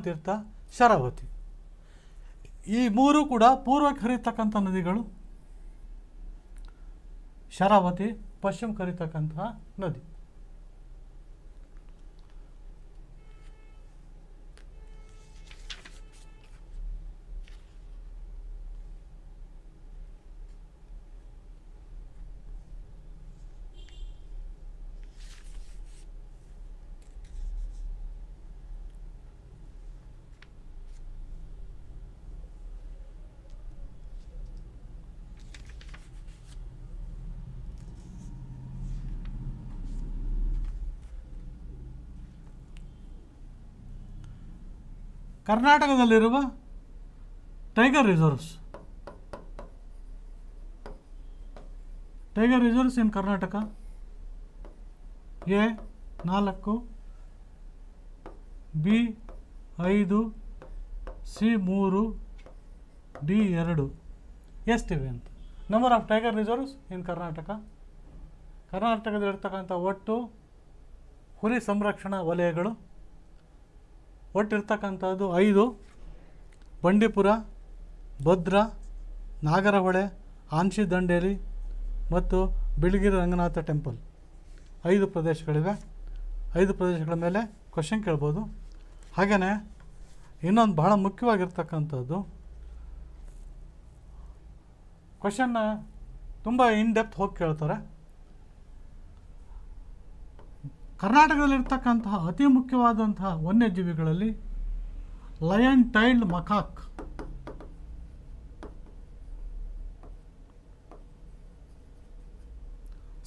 Sharavati ಈ ಮೂರು ಕೂಡ ಪೂರ್ವಕ್ಕೆ ಹರಿತಕ್ಕಂಥ ನದಿಗಳು ಶರಾವತಿ ಪಶ್ಚಿಮ ಕರೀತಕ್ಕಂತಹ ನದಿ ಕರ್ನಾಟಕದಲ್ಲಿರುವ tiger reserves tiger reserves in Karnataka A ನಾಲ್ಕು ಬಿ ಐದು ಸಿ ಮೂರು ಡಿ ಎರಡು ಎಷ್ಟಿವೆ ಅಂತ number of tiger reserves in Karnataka ಕರ್ನಾಟಕದಲ್ಲಿರ್ತಕ್ಕಂಥ ಒಟ್ಟು ಹುಲಿ ಸಂರಕ್ಷಣಾ ವಲಯಗಳು ಒಟ್ಟಿರ್ತಕ್ಕಂಥದ್ದು ಐದು ಬಂಡೀಪುರ ಭದ್ರ ನಾಗರಹೊಳೆ ಆನ್ಸಿ ದಂಡೇಲಿ ಮತ್ತು ಬಿಳಿಗಿರಿ ರಂಗನಾಥ ಟೆಂಪಲ್ ಐದು ಪ್ರದೇಶಗಳಿವೆ ಐದು ಪ್ರದೇಶಗಳ ಮೇಲೆ ಕ್ವಶನ್ ಕೇಳ್ಬೋದು ಹಾಗೆಯೇ ಇನ್ನೊಂದು ಬಹಳ ಮುಖ್ಯವಾಗಿರ್ತಕ್ಕಂಥದ್ದು ಕ್ವಶನ್ನ ತುಂಬ ಇನ್ ಡೆಪ್ತ್ ಹೋಗಿ ಕೇಳ್ತಾರೆ ಕರ್ನಾಟಕದಲ್ಲಿರ್ತಕ್ಕಂತಹ ಅತಿ ಮುಖ್ಯವಾದಂತಹ ವನ್ಯಜೀವಿಗಳಲ್ಲಿ ಲಯನ್ ಟೈಲ್ಡ್ ಮಕಾಕ್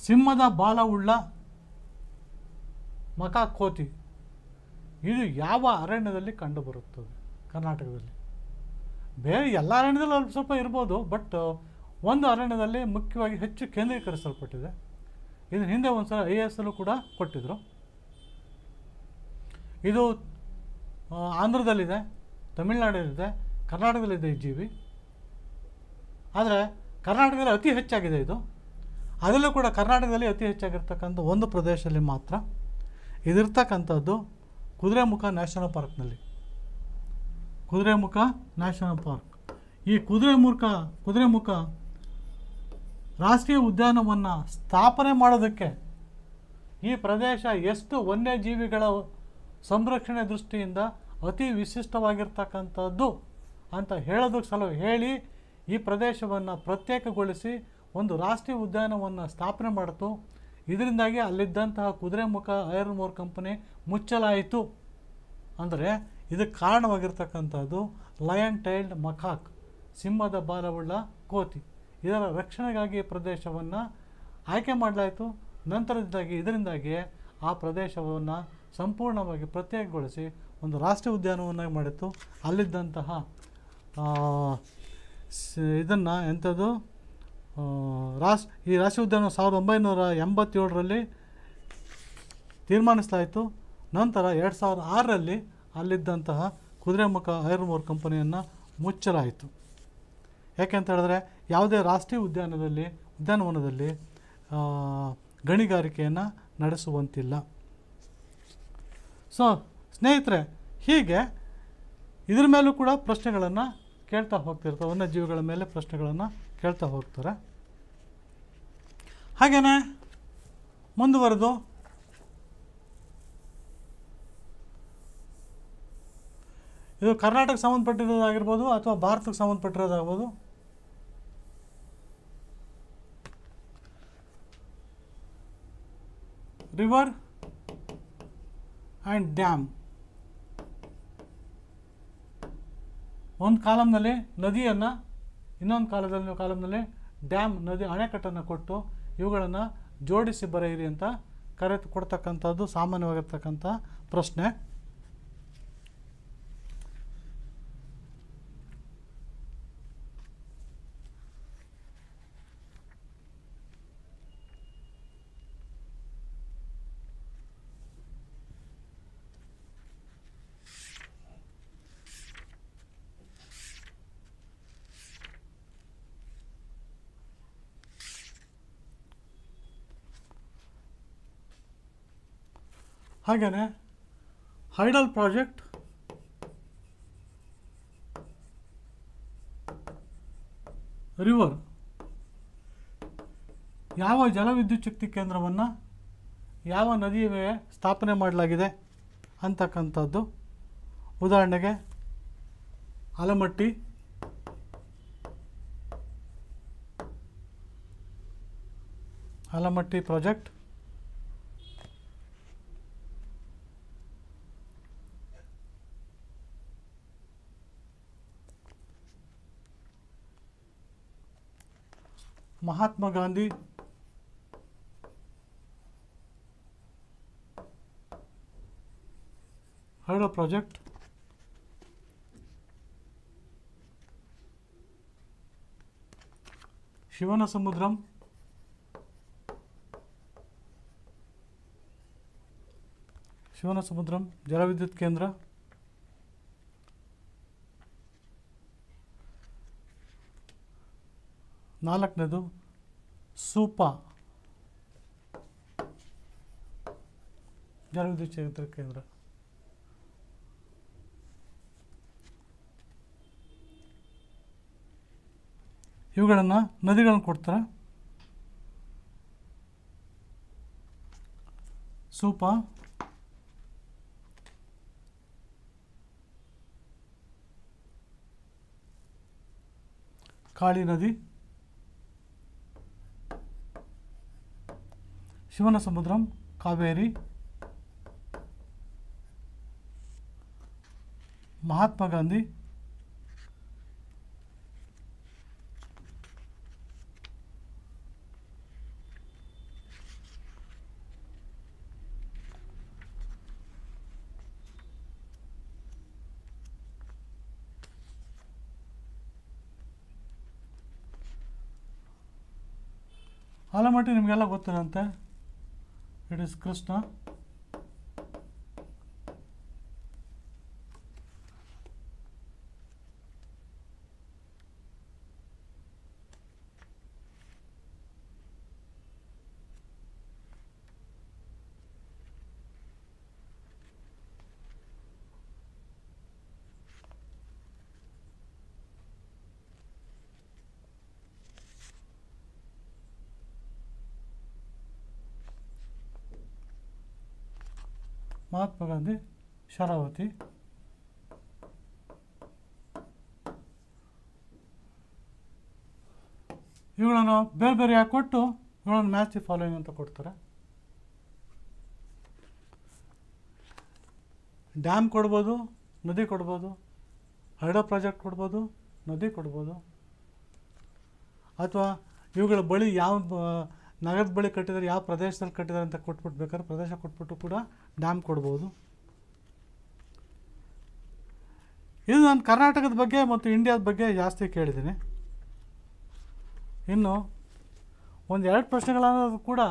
ಸಿಂಹದ ಬಾಲವುಳ್ಳ ಕೋತಿ ಇದು ಯಾವ ಅರಣ್ಯದಲ್ಲಿ ಕಂಡುಬರುತ್ತದೆ ಕರ್ನಾಟಕದಲ್ಲಿ ಬೇರೆ ಎಲ್ಲ ಅರಣ್ಯದಲ್ಲಿ ಸ್ವಲ್ಪ ಇರ್ಬೋದು ಬಟ್ ಒಂದು ಅರಣ್ಯದಲ್ಲಿ ಮುಖ್ಯವಾಗಿ ಹೆಚ್ಚು ಕೇಂದ್ರೀಕರಿಸಲ್ಪಟ್ಟಿದೆ ಇದನ್ನು ಹಿಂದೆ ಒಂದು ಸಲ ಐ ಎಸ್ ಅಲ್ಲೂ ಕೂಡ ಕೊಟ್ಟಿದ್ದರು ಇದು ಆಂಧ್ರದಲ್ಲಿದೆ ತಮಿಳ್ನಾಡಲ್ಲಿದೆ ಕರ್ನಾಟಕದಲ್ಲಿದೆ ಈ ಜೀವಿ ಆದರೆ ಕರ್ನಾಟಕದಲ್ಲಿ ಅತಿ ಹೆಚ್ಚಾಗಿದೆ ಇದು ಅದರಲ್ಲೂ ಕೂಡ ಕರ್ನಾಟಕದಲ್ಲಿ ಅತಿ ಹೆಚ್ಚಾಗಿರ್ತಕ್ಕಂಥ ಒಂದು ಪ್ರದೇಶದಲ್ಲಿ ಮಾತ್ರ ಇದಿರ್ತಕ್ಕಂಥದ್ದು ಕುದುರೆಮುಖ ನ್ಯಾಷನಲ್ ಪಾರ್ಕ್ನಲ್ಲಿ ಕುದುರೆಮುಖ ನ್ಯಾಷನಲ್ ಪಾರ್ಕ್ ಈ ಕುದುರೆಮುಖ ಕುದುರೆಮುಖ ರಾಷ್ಟ್ರೀಯ ಉದ್ಯಾನವನ್ನು ಸ್ಥಾಪನೆ ಮಾಡೋದಕ್ಕೆ ಈ ಪ್ರದೇಶ ಎಷ್ಟು ವನ್ಯಜೀವಿಗಳ ಸಂರಕ್ಷಣೆ ದೃಷ್ಟಿಯಿಂದ ಅತಿ ವಿಶಿಷ್ಟವಾಗಿರ್ತಕ್ಕಂಥದ್ದು ಅಂತ ಹೇಳೋದಕ್ಕೆ ಸಲ ಹೇಳಿ ಈ ಪ್ರದೇಶವನ್ನು ಪ್ರತ್ಯೇಕಗೊಳಿಸಿ ಒಂದು ರಾಷ್ಟ್ರೀಯ ಉದ್ಯಾನವನ್ನು ಸ್ಥಾಪನೆ ಮಾಡಿತು ಇದರಿಂದಾಗಿ ಅಲ್ಲಿದ್ದಂತಹ ಕುದುರೆಮುಖ ಐರನ್ ಮೋರ್ ಕಂಪನಿ ಮುಚ್ಚಲಾಯಿತು ಅಂದರೆ ಇದಕ್ಕೆ ಕಾರಣವಾಗಿರ್ತಕ್ಕಂಥದ್ದು ಲಯನ್ ಟೈಲ್ಡ್ ಮಖಾಕ್ ಸಿಂಹದ ಬಾಲವುಳ್ಳ ಕೋತಿ ಇದರ ರಕ್ಷಣೆಗಾಗಿ ಪ್ರದೇಶವನ್ನು ಆಯ್ಕೆ ಮಾಡಲಾಯಿತು ನಂತರದಿಂದಾಗಿ ಇದರಿಂದಾಗಿ ಆ ಪ್ರದೇಶವನ್ನು ಸಂಪೂರ್ಣವಾಗಿ ಪ್ರತ್ಯೇಕಗೊಳಿಸಿ ಒಂದು ರಾಷ್ಟ್ರೀಯ ಉದ್ಯಾನವನ್ನಾಗಿ ಮಾಡಿತ್ತು ಅಲ್ಲಿದ್ದಂತಹ ಇದನ್ನು ಎಂಥದ್ದು ರಾಷ್ ಈ ರಾಷ್ಟ್ರೀಯ ಉದ್ಯಾನ ಸಾವಿರದ ಒಂಬೈನೂರ ಎಂಬತ್ತೇಳರಲ್ಲಿ ತೀರ್ಮಾನಿಸಲಾಯಿತು ನಂತರ ಎರಡು ಸಾವಿರದ ಆರರಲ್ಲಿ ಅಲ್ಲಿದ್ದಂತಹ ಕುದುರೆಮುಖ ಮೋರ್ ಕಂಪನಿಯನ್ನು ಮುಚ್ಚಲಾಯಿತು ಯಾಕೆಂತ ಹೇಳಿದ್ರೆ ಯಾವುದೇ ರಾಷ್ಟ್ರೀಯ ಉದ್ಯಾನದಲ್ಲಿ ಉದ್ಯಾನವನದಲ್ಲಿ ಗಣಿಗಾರಿಕೆಯನ್ನು ನಡೆಸುವಂತಿಲ್ಲ ಸೊ ಸ್ನೇಹಿತರೆ ಹೀಗೆ ಇದ್ರ ಮೇಲೂ ಕೂಡ ಪ್ರಶ್ನೆಗಳನ್ನು ಕೇಳ್ತಾ ಹೋಗ್ತಿರ್ತಾರೆ ವನ್ಯಜೀವಿಗಳ ಮೇಲೆ ಪ್ರಶ್ನೆಗಳನ್ನು ಕೇಳ್ತಾ ಹೋಗ್ತಾರೆ ಹಾಗೆಯೇ ಮುಂದುವರೆದು ಇದು ಕರ್ನಾಟಕ ಸಂಬಂಧಪಟ್ಟಿರೋದಾಗಿರ್ಬೋದು ಅಥವಾ ಭಾರತಕ್ಕೆ ಸಂಬಂಧಪಟ್ಟಿರೋದಾಗ್ಬೋದು river and dam ಒಂದು ಕಾಲಮ್ನಲ್ಲಿ ನದಿಯನ್ನು ಇನ್ನೊಂದು ಕಾಲದಲ್ಲಿ ಕಾಲಮ್ನಲ್ಲಿ ಡ್ಯಾಮ್ ನದಿ ಅಣೆಕಟ್ಟನ್ನು ಕೊಟ್ಟು ಇವುಗಳನ್ನು ಜೋಡಿಸಿ ಬರೆಯಿರಿ ಅಂತ ಕರೆ ಕೊಡ್ತಕ್ಕಂಥದ್ದು ಸಾಮಾನ್ಯವಾಗಿರ್ತಕ್ಕಂಥ ಪ್ರಶ್ನೆ ಹಾಗೆಯೇ ಹೈಡಲ್ ಪ್ರಾಜೆಕ್ಟ್ ರಿವರ್ ಯಾವ ಜಲವಿದ್ಯುತ್ ಶಕ್ತಿ ಕೇಂದ್ರವನ್ನು ಯಾವ ನದಿಯ ಸ್ಥಾಪನೆ ಮಾಡಲಾಗಿದೆ ಅಂತಕ್ಕಂಥದ್ದು ಉದಾಹರಣೆಗೆ ಅಲಮಟ್ಟಿ ಅಲಮಟ್ಟಿ ಪ್ರಾಜೆಕ್ಟ್ महात्मा गांधी हर project Shivanasamudram Shivanasamudram विद्युत केंद्र ನಾಲ್ಕನೇದು ಸೂಪ ಜಲವಿದ್ಯುತ್ ಚರಿತ್ರ ಕೇಂದ್ರ ಇವುಗಳನ್ನು ನದಿಗಳನ್ನು ಕೊಡ್ತಾರೆ ಸೂಪ ಕಾಳಿ ನದಿ ಶಿವನ ಸಮುದ್ರಂ ಕಾವೇರಿ ಮಹಾತ್ಮ ಗಾಂಧಿ ಆಲಮಟ್ಟಿ ನಿಮಗೆಲ್ಲ ಗೊತ್ತಿರಂತೆ it is Krishna Mahatma Gandhi Sharavati ಇವುಗಳನ್ನು ಬೇರೆ ಬೇರೆ ಯಾಕೆ ಕೊಟ್ಟು ಇವುಗಳನ್ನು ಮ್ಯಾಚ್ ಫಾಲೋಯಿಂಗ್ ಅಂತ ಕೊಡ್ತಾರೆ ಡ್ಯಾಮ್ ಕೊಡ್ಬೋದು ನದಿ ಕೊಡ್ಬೋದು ಹರ್ಡೋ ಪ್ರಾಜೆಕ್ಟ್ ಕೊಡ್ಬೋದು ನದಿ ಕೊಡ್ಬೋದು ಅಥವಾ ಇವುಗಳ ಬಳಿ ಯಾವ ನಗರದ ಬಳಿ ಕಟ್ಟಿದ್ದಾರೆ ಯಾವ ಪ್ರದೇಶದಲ್ಲಿ ಕಟ್ಟಿದ್ದಾರೆ ಅಂತ ಕೊಟ್ಬಿಟ್ಟು ಬೇಕಾದ್ರೆ ಪ್ರದೇಶ ಕೊಟ್ಬಿಟ್ಟು ಕೂಡ ಡ್ಯಾಮ್ ಕೊಡ್ಬೋದು ಇದು ನಾನು ಕರ್ನಾಟಕದ ಬಗ್ಗೆ ಮತ್ತು ಇಂಡಿಯಾದ ಬಗ್ಗೆ ಜಾಸ್ತಿ ಕೇಳಿದ್ದೀನಿ ಇನ್ನು ಒಂದು ಎರಡು ಪ್ರಶ್ನೆಗಳನ್ನೋದು ಕೂಡ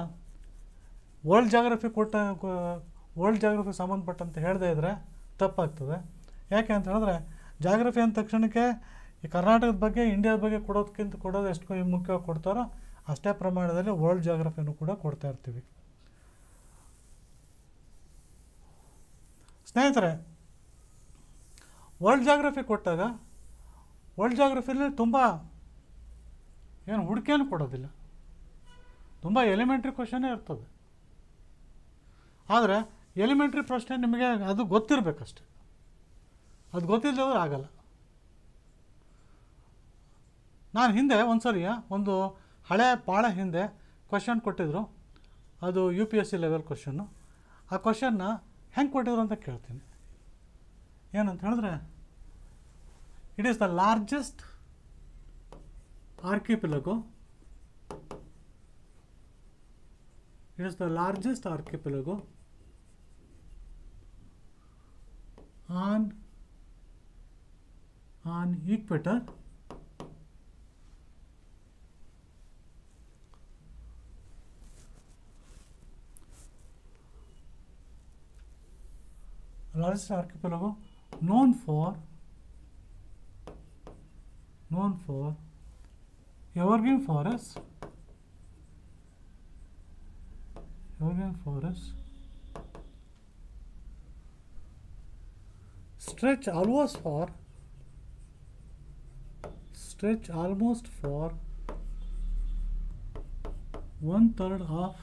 ವರ್ಲ್ಡ್ ಜಾಗ್ರಫಿ ಕೊಟ್ಟ ವರ್ಲ್ಡ್ ಜಾಗ್ರಫಿ ಸಂಬಂಧಪಟ್ಟಂತ ಹೇಳದೇ ಇದ್ದರೆ ತಪ್ಪಾಗ್ತದೆ ಯಾಕೆ ಅಂತ ಹೇಳಿದ್ರೆ ಜಾಗ್ರಫಿ ಅಂದ ತಕ್ಷಣಕ್ಕೆ ಈ ಕರ್ನಾಟಕದ ಬಗ್ಗೆ ಇಂಡಿಯಾದ ಬಗ್ಗೆ ಕೊಡೋದಕ್ಕಿಂತ ಕೊಡೋದು ಎಷ್ಟು ಮುಖ್ಯವಾಗಿ ಕೊಡ್ತಾರೋ ಅಷ್ಟೇ ಪ್ರಮಾಣದಲ್ಲಿ ವರ್ಲ್ಡ್ ಜಾಗ್ರಫಿಯನ್ನು ಕೂಡ ಕೊಡ್ತಾ ಇರ್ತೀವಿ ಸ್ನೇಹಿತರೆ ವರ್ಲ್ಡ್ ಜಾಗ್ರಫಿ ಕೊಟ್ಟಾಗ ವರ್ಲ್ಡ್ ಜಾಗ್ರಫಿಲಿ ತುಂಬ ಏನು ಹುಡುಕೇನು ಕೊಡೋದಿಲ್ಲ ತುಂಬ ಎಲಿಮೆಂಟ್ರಿ ಕ್ವಶನೇ ಇರ್ತದೆ ಆದರೆ ಎಲಿಮೆಂಟ್ರಿ ಪ್ರಶ್ನೆ ನಿಮಗೆ ಅದು ಗೊತ್ತಿರಬೇಕಷ್ಟೆ ಅದು ಗೊತ್ತಿಲ್ಲದವ್ರು ಆಗಲ್ಲ ನಾನು ಹಿಂದೆ ಒಂದು ಸರಿ ಒಂದು ಹಳೆ ಪಾಳೆ ಹಿಂದೆ ಕ್ವಶನ್ ಕೊಟ್ಟಿದ್ದರು ಅದು U P S C level ಕ್ವಶನ್ನು ಆ ಕ್ವಶನ್ನ ಹೆಂಗೆ ಕೊಟ್ಟಿದ್ರು ಅಂತ ಕೇಳ್ತೀನಿ ಏನಂತ ಹೇಳಿದ್ರೆ it is the largest archipelago it is the largest archipelago on on equator largest archipelago known for known for evergreen forests evergreen forests stretch almost for stretch almost for one third of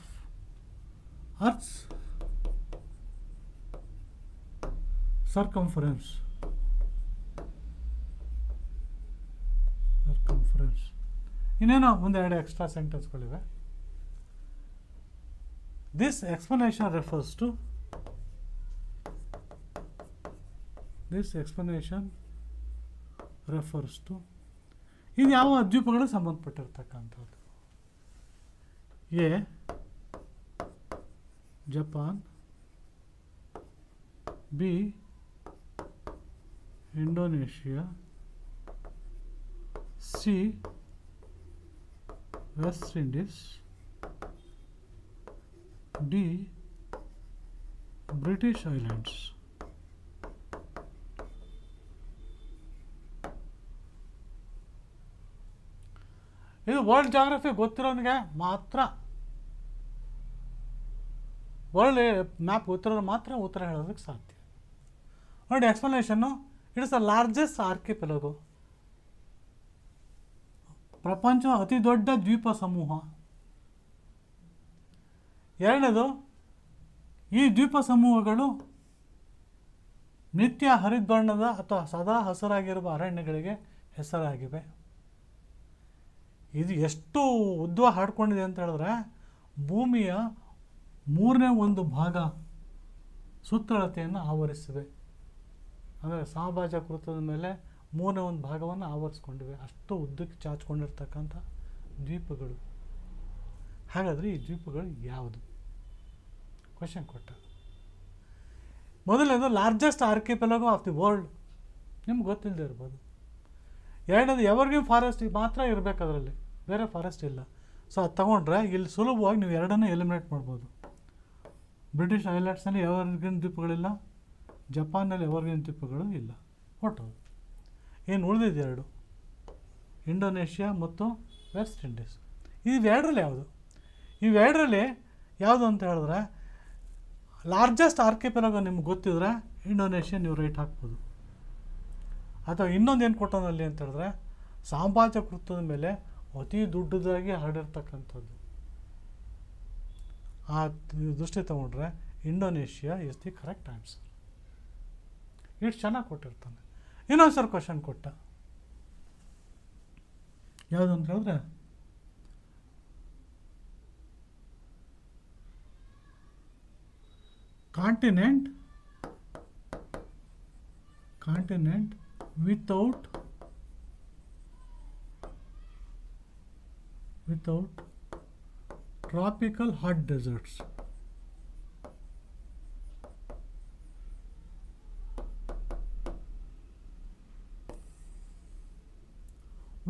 Earth's circumference circumference ಇನ್ನೇನೋ ಒಂದೆರಡು extra ಸೆಂಟೆನ್ಸ್ಗಳಿವೆ this explanation refers to this explanation refers to ಇದು ಯಾವ ಅದ್ವೀಪಗಳು ಸಂಬಂಧಪಟ್ಟಿರ್ತಕ್ಕಂಥದ್ದು A Japan B Indonesia C West Indies D British Islands इधर world geography गोत्रों मात्र वर्ल्ड मैप गोत्रों मात्र उत्तर हेल्क साध्य note explanation it's the largest archipelago ಪ್ರಪಂಚದ ಅತಿ ದೊಡ್ಡ ದ್ವೀಪ ಸಮೂಹ ಎರಡನೇದು ಈ ದ್ವೀಪ ಸಮೂಹಗಳು ನಿತ್ಯ ಹರಿದ್ವರ್ಣದ ಅಥವಾ ಸದಾ ಹಸರಾಗಿರುವ ಅರಣ್ಯಗಳಿಗೆ ಹೆಸರಾಗಿವೆ ಇದು ಎಷ್ಟು ಉದ್ವ ಹಾಡ್ಕೊಂಡಿದೆ ಅಂತ ಹೇಳಿದ್ರೆ ಭೂಮಿಯ ಮೂರನೇ ಒಂದು ಭಾಗ ಸುತ್ತಳತೆಯನ್ನು ಆವರಿಸಿದೆ ಅಂದರೆ ಸಾಮ್ರಾಜ್ಯ ಕೃತದ ಮೇಲೆ ಮೂರನೇ ಒಂದು ಭಾಗವನ್ನು ಆವರಿಸ್ಕೊಂಡಿವೆ ಅಷ್ಟು ಉದ್ದಕ್ಕೆ ಚಾಚಿಕೊಂಡಿರ್ತಕ್ಕಂಥ ದ್ವೀಪಗಳು ಹಾಗಾದರೆ ಈ ದ್ವೀಪಗಳು ಯಾವುದು ಕ್ವಶನ್ ಕೊಟ್ಟ ಮೊದಲನೇದು largest archipelago of the world ನಿಮ್ಗೆ ಗೊತ್ತಿಲ್ಲದೆ ಇರ್ಬೋದು ಎರಡನೇದು ಎವರ್ಗಿನ್ ಫಾರೆಸ್ಟ್ ಮಾತ್ರ ಇರಬೇಕು ಅದರಲ್ಲಿ ಬೇರೆ ಫಾರೆಸ್ಟ್ ಇಲ್ಲ ಸೊ ಅದು ತಗೊಂಡ್ರೆ ಇಲ್ಲಿ ಸುಲಭವಾಗಿ ನೀವು ಎರಡನ್ನೂ ಎಲಿಮಿನೇಟ್ ಮಾಡ್ಬೋದು ಬ್ರಿಟಿಷ್ ಐಲ್ಯಾಂಡ್ಸ್ನಲ್ಲಿ ಎವರ್ಗ್ರೀನ್ ದ್ವೀಪಗಳಿಲ್ಲ ಜಪಾನ್ನಲ್ಲಿ ಎವರ್ಗ್ರೀನ್ ದ್ವೀಪಗಳು ಇಲ್ಲ ಹೊಟ್ಟೋದು ಏನು ಉಳಿದಿದೆ ಎರಡು ಇಂಡೋನೇಷ್ಯಾ ಮತ್ತು ವೆಸ್ಟ್ ಇಂಡೀಸ್ ಇವೆರಡರಲ್ಲಿ ಯಾವುದು ಇವೆರಡರಲ್ಲಿ ಯಾವುದು ಅಂತ ಹೇಳಿದ್ರೆ ಲಾರ್ಜೆಸ್ಟ್ ಆರ್ಕಿಪೆಲಗೋ ನಿಮ್ಗೆ ಗೊತ್ತಿದ್ರೆ ಇಂಡೋನೇಷ್ಯಾ ನೀವು ರೈಟ್ ಹಾಕ್ಬೋದು ಅಥವಾ ಇನ್ನೊಂದು ಏನು ಕೊಟ್ಟನಲ್ಲಿ ಅಂತ ಹೇಳಿದ್ರೆ ಸಾಮ್ರಾಜ್ಯ ಕೃತ್ಯದ ಮೇಲೆ ಅತಿ ದೊಡ್ಡದಾಗಿ ಹರಡಿರ್ತಕ್ಕಂಥದ್ದು ಆ ದೃಷ್ಟಿ ತಗೊಂಡ್ರೆ Indonesia is the correct answer ಎಷ್ಟು ಚೆನ್ನಾಗಿ ಕೊಟ್ಟಿರ್ತಾನೆ ಇನ್ನೊಂದು ಸರ್ ಕ್ವಶನ್ ಕೊಟ್ಟ ಯಾವುದು ಅಂತ ಹೇಳಿದ್ರೆ continent continent without without tropical hot deserts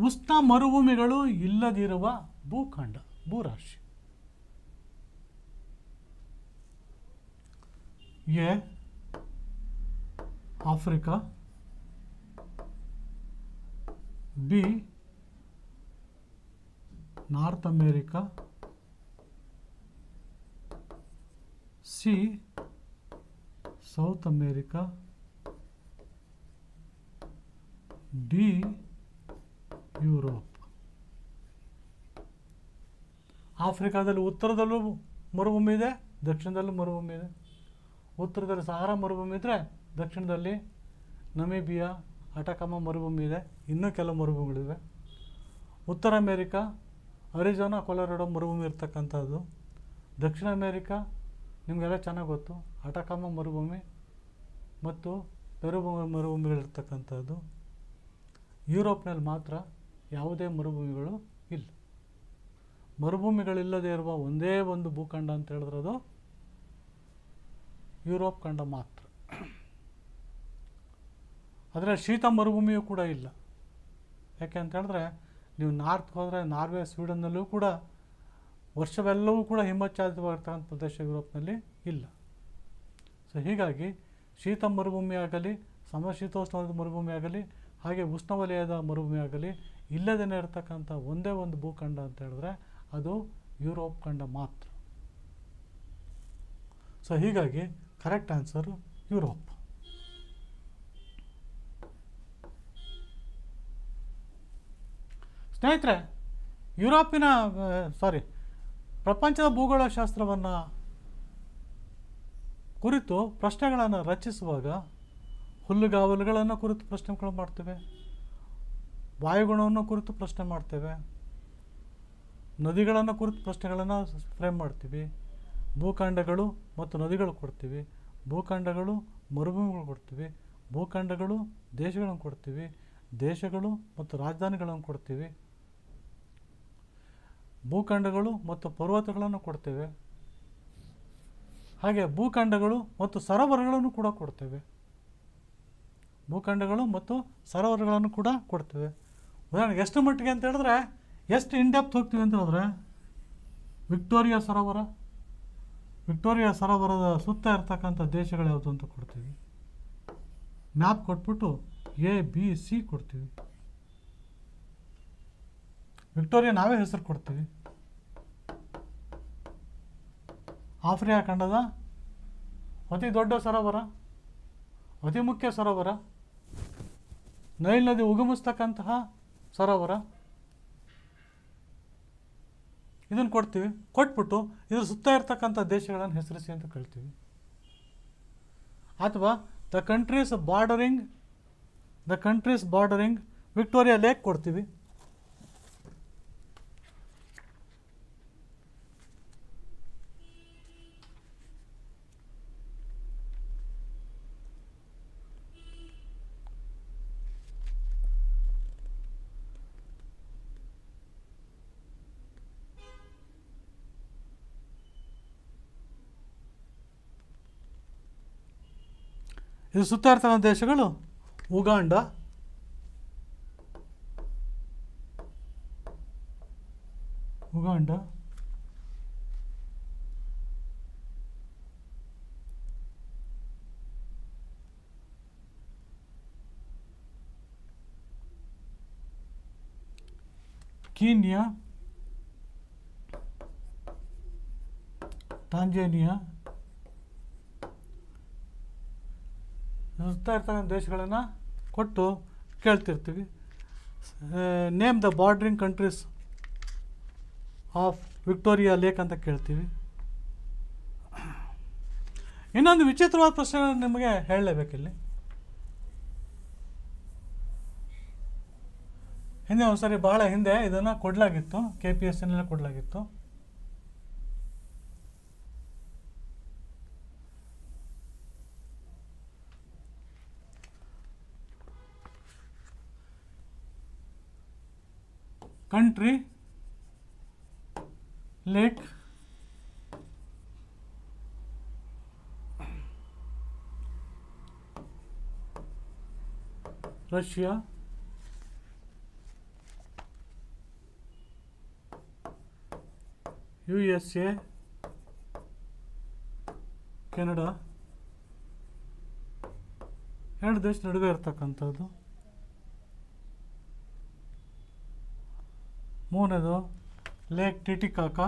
ಉಷ್ಣ ಮರುಭೂಮಿಗಳು ಇಲ್ಲದಿರುವ ಭೂಖಂಡ ಭೂರಾಶಿ A Africa B North America C South America D Europe ಆಫ್ರಿಕಾದಲ್ಲಿ ಉತ್ತರದಲ್ಲೂ ಮರುಭೂಮಿ ಇದೆ ದಕ್ಷಿಣದಲ್ಲೂ ಮರುಭೂಮಿ ಇದೆ ಉತ್ತರದಲ್ಲಿ ಸಹಾರಾ ಮರುಭೂಮಿ ಇದ್ದರೆ ದಕ್ಷಿಣದಲ್ಲಿ ನಮಿಬಿಯಾ ಅಟಕಮ ಮರುಭೂಮಿ ಇದೆ ಇನ್ನೂ ಕೆಲವು ಮರುಭೂಮಿಗಳಿವೆ ಉತ್ತರ ಅಮೇರಿಕಾ ಅರಿಜೋನಾ ಕೊಲರಾಡೋ ಮರುಭೂಮಿ ಇರ್ತಕ್ಕಂಥದ್ದು ದಕ್ಷಿಣ ಅಮೇರಿಕಾ ನಿಮಗೆಲ್ಲ ಚೆನ್ನಾಗಿ ಗೊತ್ತು ಅಟಕಾಮ ಮರುಭೂಮಿ ಮತ್ತು ಪೆರುಭೂಮಿ ಮರುಭೂಮಿಗಳಿರ್ತಕ್ಕಂಥದ್ದು ಯುರೋಪ್ನಲ್ಲಿ ಮಾತ್ರ ಯಾವುದೇ ಮರುಭೂಮಿಗಳು ಇಲ್ಲ ಮರುಭೂಮಿಗಳಿಲ್ಲದೆ ಇರುವ ಒಂದೇ ಒಂದು ಭೂಖಂಡ ಅಂತ ಹೇಳಿದ್ರೆ ಅದು ಯುರೋಪ್ ಖಂಡ ಮಾತ್ರ ಆದರೆ ಶೀತ ಮರುಭೂಮಿಯೂ ಕೂಡ ಇಲ್ಲ ಯಾಕೆ ಅಂತ ಹೇಳಿದ್ರೆ ನೀವು ನಾರ್ತ್ ಹೋದರೆ ನಾರ್ವೆ ಸ್ವೀಡನ್ನಲ್ಲೂ ಕೂಡ ವರ್ಷವೆಲ್ಲವೂ ಕೂಡ ಹಿಮಚ್ಛಾದಿತವಾಗಿರ್ತಕ್ಕಂಥ ಪ್ರದೇಶ ಯುರೋಪ್ನಲ್ಲಿ ಇಲ್ಲ ಸೊ ಹೀಗಾಗಿ ಶೀತ ಮರುಭೂಮಿಯಾಗಲಿ ಆಗಲಿ ಸಮಶೀತೋಷ್ಣವಾದ ಮರುಭೂಮಿ ಆಗಲಿ ಹಾಗೆ ಉಷ್ಣವಲಯದ ಮರುಭೂಮಿಯಾಗಲಿ ಇಲ್ಲದೇ ಇರತಕ್ಕಂಥ ಒಂದೇ ಒಂದು ಭೂಖಂಡ ಅಂತ ಹೇಳಿದ್ರೆ ಅದು ಯುರೋಪ್ ಖಂಡ ಮಾತ್ರ ಸೊ ಹೀಗಾಗಿ ಕರೆಕ್ಟ್ ಆನ್ಸರು ಯುರೋಪ್ ಸ್ನೇಹಿತರೆ ಯುರೋಪಿನ ಸಾರಿ ಪ್ರಪಂಚದ ಭೂಗೋಳಶಾಸ್ತ್ರವನ್ನು ಕುರಿತು ಪ್ರಶ್ನೆಗಳನ್ನು ರಚಿಸುವಾಗ ಹುಲ್ಲುಗಾವಲುಗಳನ್ನು ಕುರಿತು ಪ್ರಶ್ನೆಗಳು ಮಾಡ್ತೇವೆ ವಾಯುಗುಣವನ್ನು ಕುರಿತು ಪ್ರಶ್ನೆ ಮಾಡ್ತೇವೆ ನದಿಗಳನ್ನು ಕುರಿತು ಪ್ರಶ್ನೆಗಳನ್ನು ಫ್ರೇಮ್ ಮಾಡ್ತೀವಿ ಭೂಖಂಡಗಳು ಮತ್ತು ನದಿಗಳು ಕೊಡ್ತೀವಿ ಭೂಖಂಡಗಳು ಮರುಭೂಮಿಗಳು ಕೊಡ್ತೀವಿ ಭೂಖಂಡಗಳು ದೇಶಗಳನ್ನು ಕೊಡ್ತೀವಿ ದೇಶಗಳು ಮತ್ತು ರಾಜಧಾನಿಗಳನ್ನು ಕೊಡ್ತೀವಿ ಭೂಖಂಡಗಳು ಮತ್ತು ಪರ್ವತಗಳನ್ನು ಕೊಡ್ತೇವೆ ಹಾಗೆ ಭೂಖಂಡಗಳು ಮತ್ತು ಸರೋವರಗಳನ್ನು ಕೂಡ ಕೊಡ್ತೇವೆ ಭೂಖಂಡಗಳು ಮತ್ತು ಸರೋವರಗಳನ್ನು ಕೂಡ ಕೊಡ್ತೇವೆ ಉದಾಹರಣೆಗೆ ಎಷ್ಟು ಮಟ್ಟಿಗೆ ಅಂತ ಹೇಳಿದ್ರೆ ಎಷ್ಟು ಇಂಡೆಪ್ತ್ ಹೋಗ್ತೀವಿ ಅಂತ ಹೇಳಿದ್ರೆ ವಿಕ್ಟೋರಿಯಾ ಸರೋವರ ವಿಕ್ಟೋರಿಯಾ ಸರೋವರದ ಸುತ್ತ ಇರ್ತಕ್ಕಂಥ ದೇಶಗಳು ಯಾವುದು ಅಂತ ಕೊಡ್ತೀವಿ ಮ್ಯಾಪ್ ಕೊಟ್ಬಿಟ್ಟು ಎ ಬಿ ಸಿ ಕೊಡ್ತೀವಿ ವಿಕ್ಟೋರಿಯಾ ನಾವೇ ಹೆಸರು ಕೊಡ್ತೀವಿ ಆಫ್ರಿಕಾ ಖಂಡದ ಅತಿ ದೊಡ್ಡ ಸರೋವರ ಅತಿ ಮುಖ್ಯ ಸರೋವರ ನೈಲ್ ನದಿ ಉಗಮಿಸ್ತಕ್ಕಂತಹ ಸರೋವರ ಇದನ್ನು ಕೊಡ್ತೀವಿ ಕೊಟ್ಬಿಟ್ಟು ಇದ್ರ ಸುತ್ತ ಇರ್ತಕ್ಕಂಥ ದೇಶಗಳನ್ನು ಹೆಸರಿಸಿ ಅಂತ ಕೇಳ್ತೀವಿ ಅಥವಾ the countries bordering the countries bordering Victoria Lake ಕೊಡ್ತೀವಿ ಇದು ಸುತ್ತ ದೇಶಗಳು ಉಗಾಂಡ ಉಗಾಂಡ ಕೀನ್ಯಾ ಟಾಂಜೇನಿಯಾ ನೋಡ್ತಾ ಇರ್ತಕ್ಕಂಥ ದೇಶಗಳನ್ನು ಕೊಟ್ಟು ಕೇಳ್ತಿರ್ತೀವಿ name the bordering countries of Victoria Lake ಅಂತ ಕೇಳ್ತೀವಿ ಇನ್ನೊಂದು ವಿಚಿತ್ರವಾದ ಪ್ರಶ್ನೆ ನಿಮಗೆ ಹೇಳಲೇಬೇಕಿಲ್ಲಿ ಹಿಂದೆ ಒಂದು ಸಾರಿ ಬಹಳ ಹಿಂದೆ ಇದನ್ನು ಕೊಡಲಾಗಿತ್ತು ಕೆ ಪಿ ಎಸ್ ಕೊಡಲಾಗಿತ್ತು country let Russia USA Canada ಎರಡು ದೇಶ ನಡುವೆ ಇರ್ತಕ್ಕಂಥದ್ದು ಮೂರನೇದು Lake Titicaca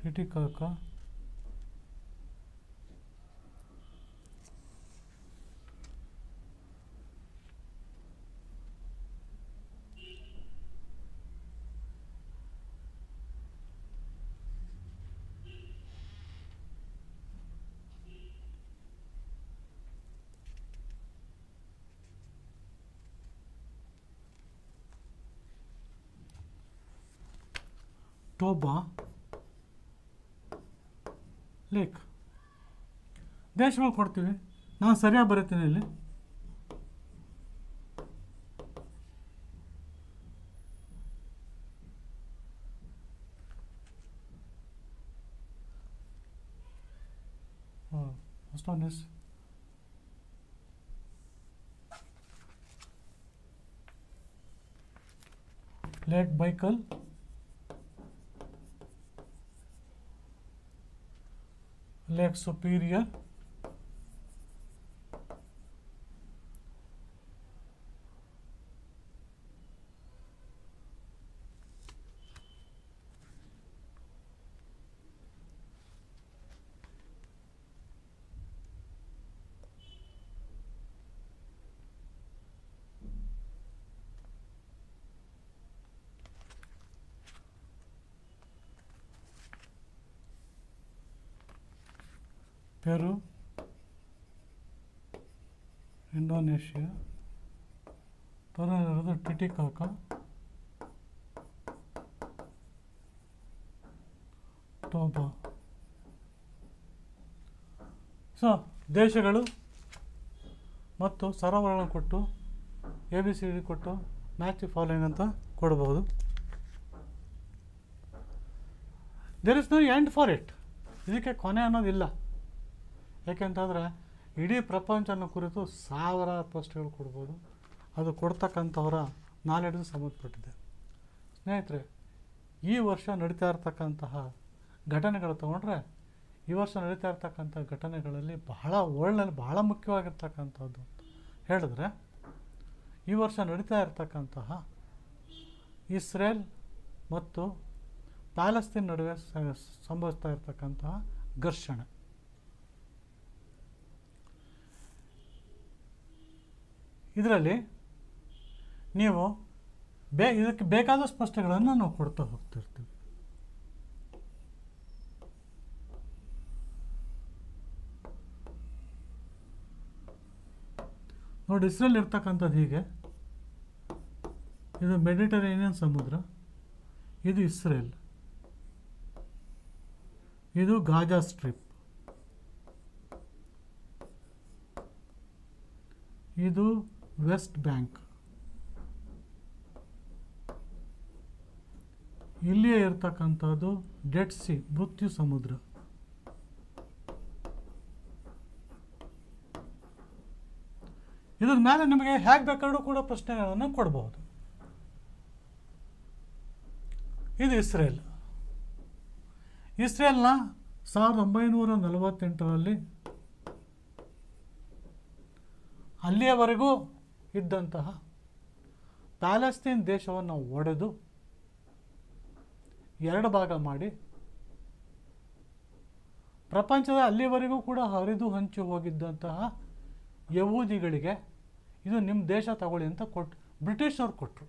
Titicaca Toba Lake ದೇಶಗಳು ಕೊಡ್ತೀವಿ ನಾನು ಸರಿಯಾಗಿ ಬರೀತೀನಿ ಇಲ್ಲಿ First one is Lake Baikal Lake Superior Peru Indonesia ಪರದು ಟಿಟಿಕಾಕ ಟೋಬಾ ಸೊ ದೇಶಗಳು ಮತ್ತು ಸರವರಣ ಕೊಟ್ಟು ಎ ಬಿ ಸಿ ಡಿ ಕೊಟ್ಟು ಮ್ಯಾಚ್ ಫಾಲೋಯಿಂಗ್ ಅಂತ ಕೊಡಬಹುದು there is no end for it ಇದಕ್ಕೆ ಕೊನೆ ಅನ್ನೋದಿಲ್ಲ ಯಾಕೆಂತಂದರೆ ಇಡೀ ಪ್ರಪಂಚನ ಕುರಿತು ಸಾವಿರ ಪೋಸ್ಟ್ಗಳು ಕೊಡ್ಬೋದು ಅದು ಕೊಡ್ತಕ್ಕಂಥವರ ನಾಲೆಡ್ದು ಸಂಬಂಧಪಟ್ಟಿದೆ ಸ್ನೇಹಿತರೆ ಈ ವರ್ಷ ನಡೀತಾ ಇರ್ತಕ್ಕಂತಹ ಘಟನೆಗಳು ತೊಗೊಂಡ್ರೆ ಈ ವರ್ಷ ನಡೀತಾ ಇರ್ತಕ್ಕಂಥ ಘಟನೆಗಳಲ್ಲಿ ಬಹಳ ಒಳ್ಳೆಯ ಬಹಳ ಮುಖ್ಯವಾಗಿರ್ತಕ್ಕಂಥದ್ದು ಹೇಳಿದ್ರೆ ಈ ವರ್ಷ ನಡೀತಾ ಇರ್ತಕ್ಕಂತಹ ಇಸ್ರೇಲ್ ಮತ್ತು ಪ್ಯಾಲೆಸ್ತೀನ್ ನಡುವೆ ಸಂಭವಿಸ್ತಾ ಇರ್ತಕ್ಕಂತಹ ಘರ್ಷಣೆ ಇದರಲ್ಲಿ ನೀವು ಬೇ ಇದಕ್ಕೆ ಬೇಕಾದ ಸ್ಪಷ್ಟಗಳನ್ನು ನಾವು ಕೊಡ್ತಾ ಹೋಗ್ತಿರ್ತೀವಿ ನೋಡಿ ಇಸ್ರೇಲ್ ಇರ್ತಕ್ಕಂಥದ್ದು ಹೀಗೆ ಇದು ಮೆಡಿಟರೇನಿಯನ್ ಸಮುದ್ರ ಇದು ಇಸ್ರೇಲ್ ಇದು ಗಾಜಾ ಸ್ಟ್ರಿಪ್ ಇದು ವೆಸ್ಟ್ ಬ್ಯಾಂಕ್ ಇಲ್ಲಿಯೇ ಇರ್ತಕ್ಕಂಥದ್ದು ಡೆಡ್ ಸಿ ಮೃತ್ಯು ಸಮುದ್ರ ಇದ್ರ ಮೇಲೆ ನಿಮಗೆ ಹೇಗೆ ಬೇಕಾದ್ರೂ ಕೂಡ ಪ್ರಶ್ನೆಗಳನ್ನು ಕೊಡಬಹುದು ಇದು ಇಸ್ರೇಲ್ ಇಸ್ರೇಲ್ನ ಸಾವಿರದ ಒಂಬೈನೂರ ನಲವತ್ತೆಂಟರಲ್ಲಿ ಅಲ್ಲಿಯವರೆಗೂ ಇದ್ದಂತಹ ಪ್ಯಾಲೆಸ್ತೀನ್ ದೇಶವನ್ನು ಒಡೆದು ಎರಡು ಭಾಗ ಮಾಡಿ ಪ್ರಪಂಚದ ಅಲ್ಲಿವರೆಗೂ ಕೂಡ ಹರಿದು ಹಂಚಿ ಹೋಗಿದ್ದಂತಹ ಯಹೂದಿಗಳಿಗೆ ಇದು ನಿಮ್ಮ ದೇಶ ತಗೊಳ್ಳಿ ಅಂತ ಕೊಟ್ಟು ಬ್ರಿಟಿಷರು ಕೊಟ್ಟರು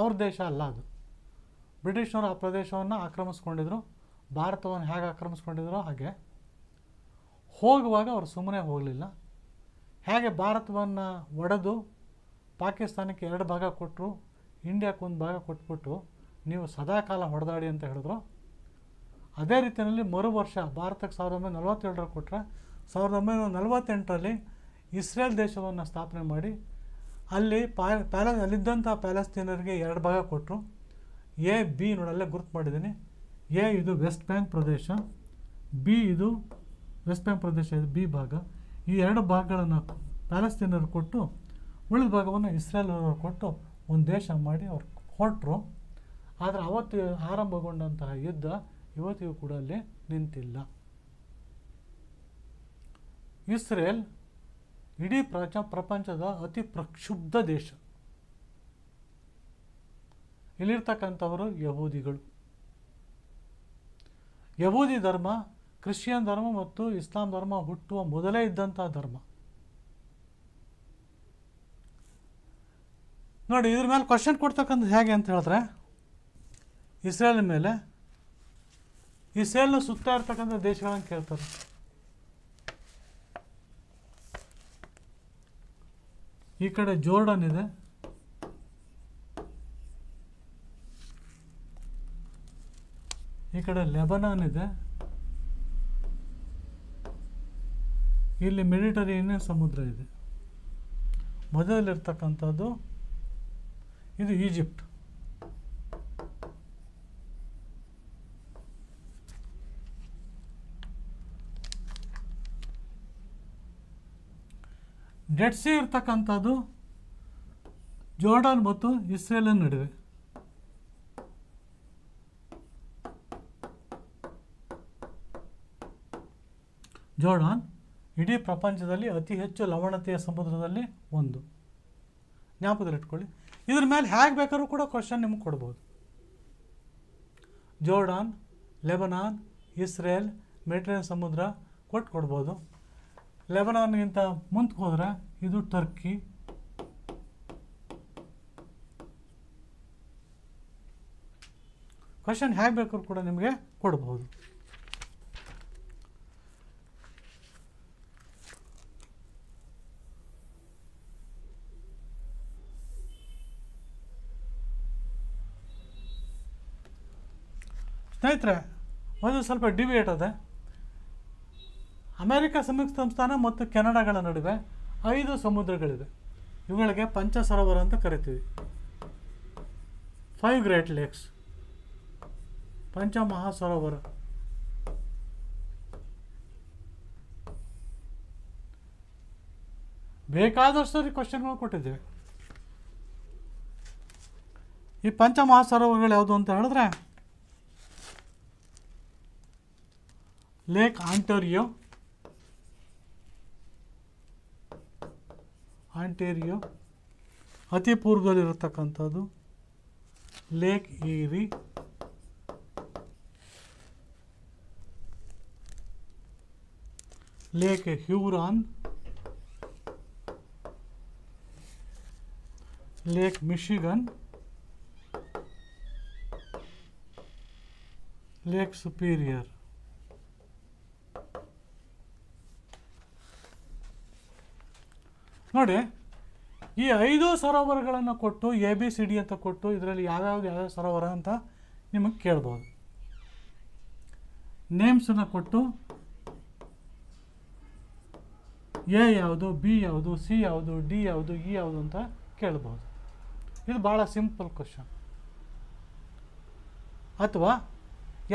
ಅವ್ರ ದೇಶ ಅಲ್ಲ ಅದು ಬ್ರಿಟಿಷರು ಆ ಪ್ರದೇಶವನ್ನು ಆಕ್ರಮಿಸ್ಕೊಂಡಿದ್ರು ಭಾರತವನ್ನು ಹೇಗೆ ಆಕ್ರಮಿಸ್ಕೊಂಡಿದ್ರು ಹಾಗೆ ಹೋಗುವಾಗ ಅವರು ಸುಮ್ಮನೆ ಹೋಗಲಿಲ್ಲ ಹೇಗೆ ಭಾರತವನ್ನು ಒಡೆದು ಪಾಕಿಸ್ತಾನಕ್ಕೆ ಎರಡು ಭಾಗ ಕೊಟ್ಟರು ಇಂಡಿಯಾಕ್ಕೆ ಒಂದು ಭಾಗ ಕೊಟ್ಬಿಟ್ಟು ನೀವು ಸದಾ ಕಾಲ ಹೊಡೆದಾಡಿ ಅಂತ ಹೇಳಿದ್ರು ಅದೇ ರೀತಿಯಲ್ಲಿ ಮರು ವರ್ಷ ಭಾರತಕ್ಕೆ ಸಾವಿರದ ಒಂಬೈನೂರ ನಲವತ್ತೇಳರ ಕೊಟ್ಟರೆ ಸಾವಿರದ ಒಂಬೈನೂರ ನಲವತ್ತೆಂಟರಲ್ಲಿ ಇಸ್ರೇಲ್ ದೇಶವನ್ನು ಸ್ಥಾಪನೆ ಮಾಡಿ ಅಲ್ಲಿ ಪ್ಯಾ ಪ್ಯಾಲ ಅಲ್ಲಿದ್ದಂಥ ಪ್ಯಾಲೆಸ್ತೀನರಿಗೆ ಎರಡು ಭಾಗ ಕೊಟ್ಟರು ಎ ಬಿ ನೋಡಲ್ಲೇ ಗುರುತು ಮಾಡಿದ್ದೀನಿ ಎ ಇದು ವೆಸ್ಟ್ ಬ್ಯಾಂಕ್ ಪ್ರದೇಶ ಬಿ ಇದು ವೆಸ್ಟ್ ಬ್ಯಾಂಕ್ ಪ್ರದೇಶ ಇದು ಬಿ ಭಾಗ ಈ ಎರಡು ಭಾಗಗಳನ್ನು ಪ್ಯಾಲೆಸ್ತೀನರು ಕೊಟ್ಟು ಉಳಿದ ಭಾಗವನ್ನು ಇಸ್ರೇಲ್ನವರು ಕೊಟ್ಟು ಒಂದು ದೇಶ ಮಾಡಿ ಅವ್ರು ಹೊರಟರು ಆದರೆ ಅವತ್ತು ಆರಂಭಗೊಂಡಂತಹ ಯುದ್ಧ ಇವತ್ತಿಗೂ ಕೂಡ ಅಲ್ಲಿ ನಿಂತಿಲ್ಲ ಇಸ್ರೇಲ್ ಇಡೀ ಪ್ರಚ ಪ್ರಪಂಚದ ಅತಿ ಪ್ರಕ್ಷುಬ್ಧ ದೇಶ ಇಲ್ಲಿರ್ತಕ್ಕಂಥವರು ಯಹೂದಿಗಳು ಯಹೂದಿ ಧರ್ಮ ಕ್ರಿಶ್ಚಿಯನ್ ಧರ್ಮ ಮತ್ತು ಇಸ್ಲಾಂ ಧರ್ಮ ಹುಟ್ಟುವ ಮೊದಲೇ ಇದ್ದಂಥ ಧರ್ಮ ನೋಡಿ ಇದ್ರ ಮೇಲೆ ಕ್ವಶನ್ ಕೊಡ್ತಕ್ಕಂಥ ಹೇಗೆ ಅಂತ ಹೇಳಿದ್ರೆ ಇಸ್ರೇಲ್ ಮೇಲೆ ಇಸ್ರೇಲ್ನ ಸುತ್ತ ಇರ್ತಕ್ಕಂಥ ದೇಶಗಳನ್ನು ಕೇಳ್ತಾರೆ ಈ ಕಡೆ ಜೋರ್ಡನ್ ಇದೆ ಈ ಕಡೆ ಲೆಬನಾನ್ ಇದೆ ಇಲ್ಲಿ ಮೆಡಿಟರೇನಿಯನ್ ಸಮುದ್ರ ಇದೆ ಮೊದಲಿರ್ತಕ್ಕಂಥದ್ದು ಇದು ಈಜಿಪ್ಟ್ ಡೆಡ್ ಸಿ ಇರ್ತಕ್ಕಂಥದ್ದು ಜೋರ್ಡಾನ್ ಮತ್ತು ಇಸ್ರೇಲ್ ನಡುವೆ ಜೋರ್ಡಾನ್ ಇಡೀ ಪ್ರಪಂಚದಲ್ಲಿ ಅತಿ ಹೆಚ್ಚು ಲವಣತೆಯ ಸಮುದ್ರದಲ್ಲಿ ಒಂದು ಜ್ಞಾಪಕದಲ್ಲಿಟ್ಕೊಳ್ಳಿ ಇದ್ರ ಮೇಲೆ ಹೇಗೆ ಬೇಕಾದ್ರೂ ಕೂಡ ಕ್ವಶನ್ ನಿಮ್ಗೆ ಕೊಡ್ಬೋದು ಜೋರ್ಡಾನ್ ಲೆಬನಾನ್ ಇಸ್ರೇಲ್ ಮೆಟ್ರೇನ್ ಸಮುದ್ರ ಕೊಟ್ಟು ಕೊಡ್ಬೋದು ಲೆಬನಾನ್ಗಿಂತ ಮುಂದೆ ಹೋದರೆ ಇದು ಟರ್ಕಿ ಕ್ವಶನ್ ಹೇಗೆ ಬೇಕಾದ್ರೂ ಕೂಡ ನಿಮಗೆ ಕೊಡ್ಬೋದು ಸ್ನೇಹಿತರೆ ಒಂದು ಸ್ವಲ್ಪ ಡಿಬೇಟ್ ಅದೆ ಅಮೆರಿಕ ಸಂಯುಕ್ತ ಸಂಸ್ಥಾನ ಮತ್ತು ಕೆನಡಾಗಳ ನಡುವೆ ಐದು ಸಮುದ್ರಗಳಿವೆ ಇವುಗಳಿಗೆ ಪಂಚ ಸರೋವರ ಅಂತ ಕರಿತೀವಿ ಫೈವ್ ಗ್ರೇಟ್ ಲೇಕ್ಸ್ ಪಂಚ ಸರೋವರ ಬೇಕಾದಷ್ಟು ಕ್ವಶನ್ಗಳು ಕೊಟ್ಟಿದ್ದೇವೆ ಈ ಪಂಚ ಯಾವುದು ಅಂತ ಹೇಳಿದ್ರೆ Lake Ontario, ಆಂಟೇರಿಯೋ ಅತಿ ಪೂರ್ವದಲ್ಲಿರತಕ್ಕಂಥದ್ದು Lake Erie Lake Huron Lake Michigan Lake Superior ನೋಡಿ ಈ ಐದು ಸರೋವರಗಳನ್ನು ಕೊಟ್ಟು ಎ ಬಿ ಸಿ ಡಿ ಅಂತ ಕೊಟ್ಟು ಇದರಲ್ಲಿ ಯಾವ್ಯಾವ್ದು ಯಾವ್ಯಾವ ಸರೋವರ ಅಂತ ನಿಮಗೆ ಕೇಳ್ಬೋದು ನೇಮ್ಸನ್ನು ಕೊಟ್ಟು ಎ ಯಾವುದು ಬಿ ಯಾವುದು ಸಿ ಯಾವುದು ಡಿ ಯಾವುದು ಇ e ಯಾವುದು ಅಂತ ಕೇಳ್ಬೋದು ಇದು ಭಾಳ ಸಿಂಪಲ್ ಕ್ವಶನ್ ಅಥವಾ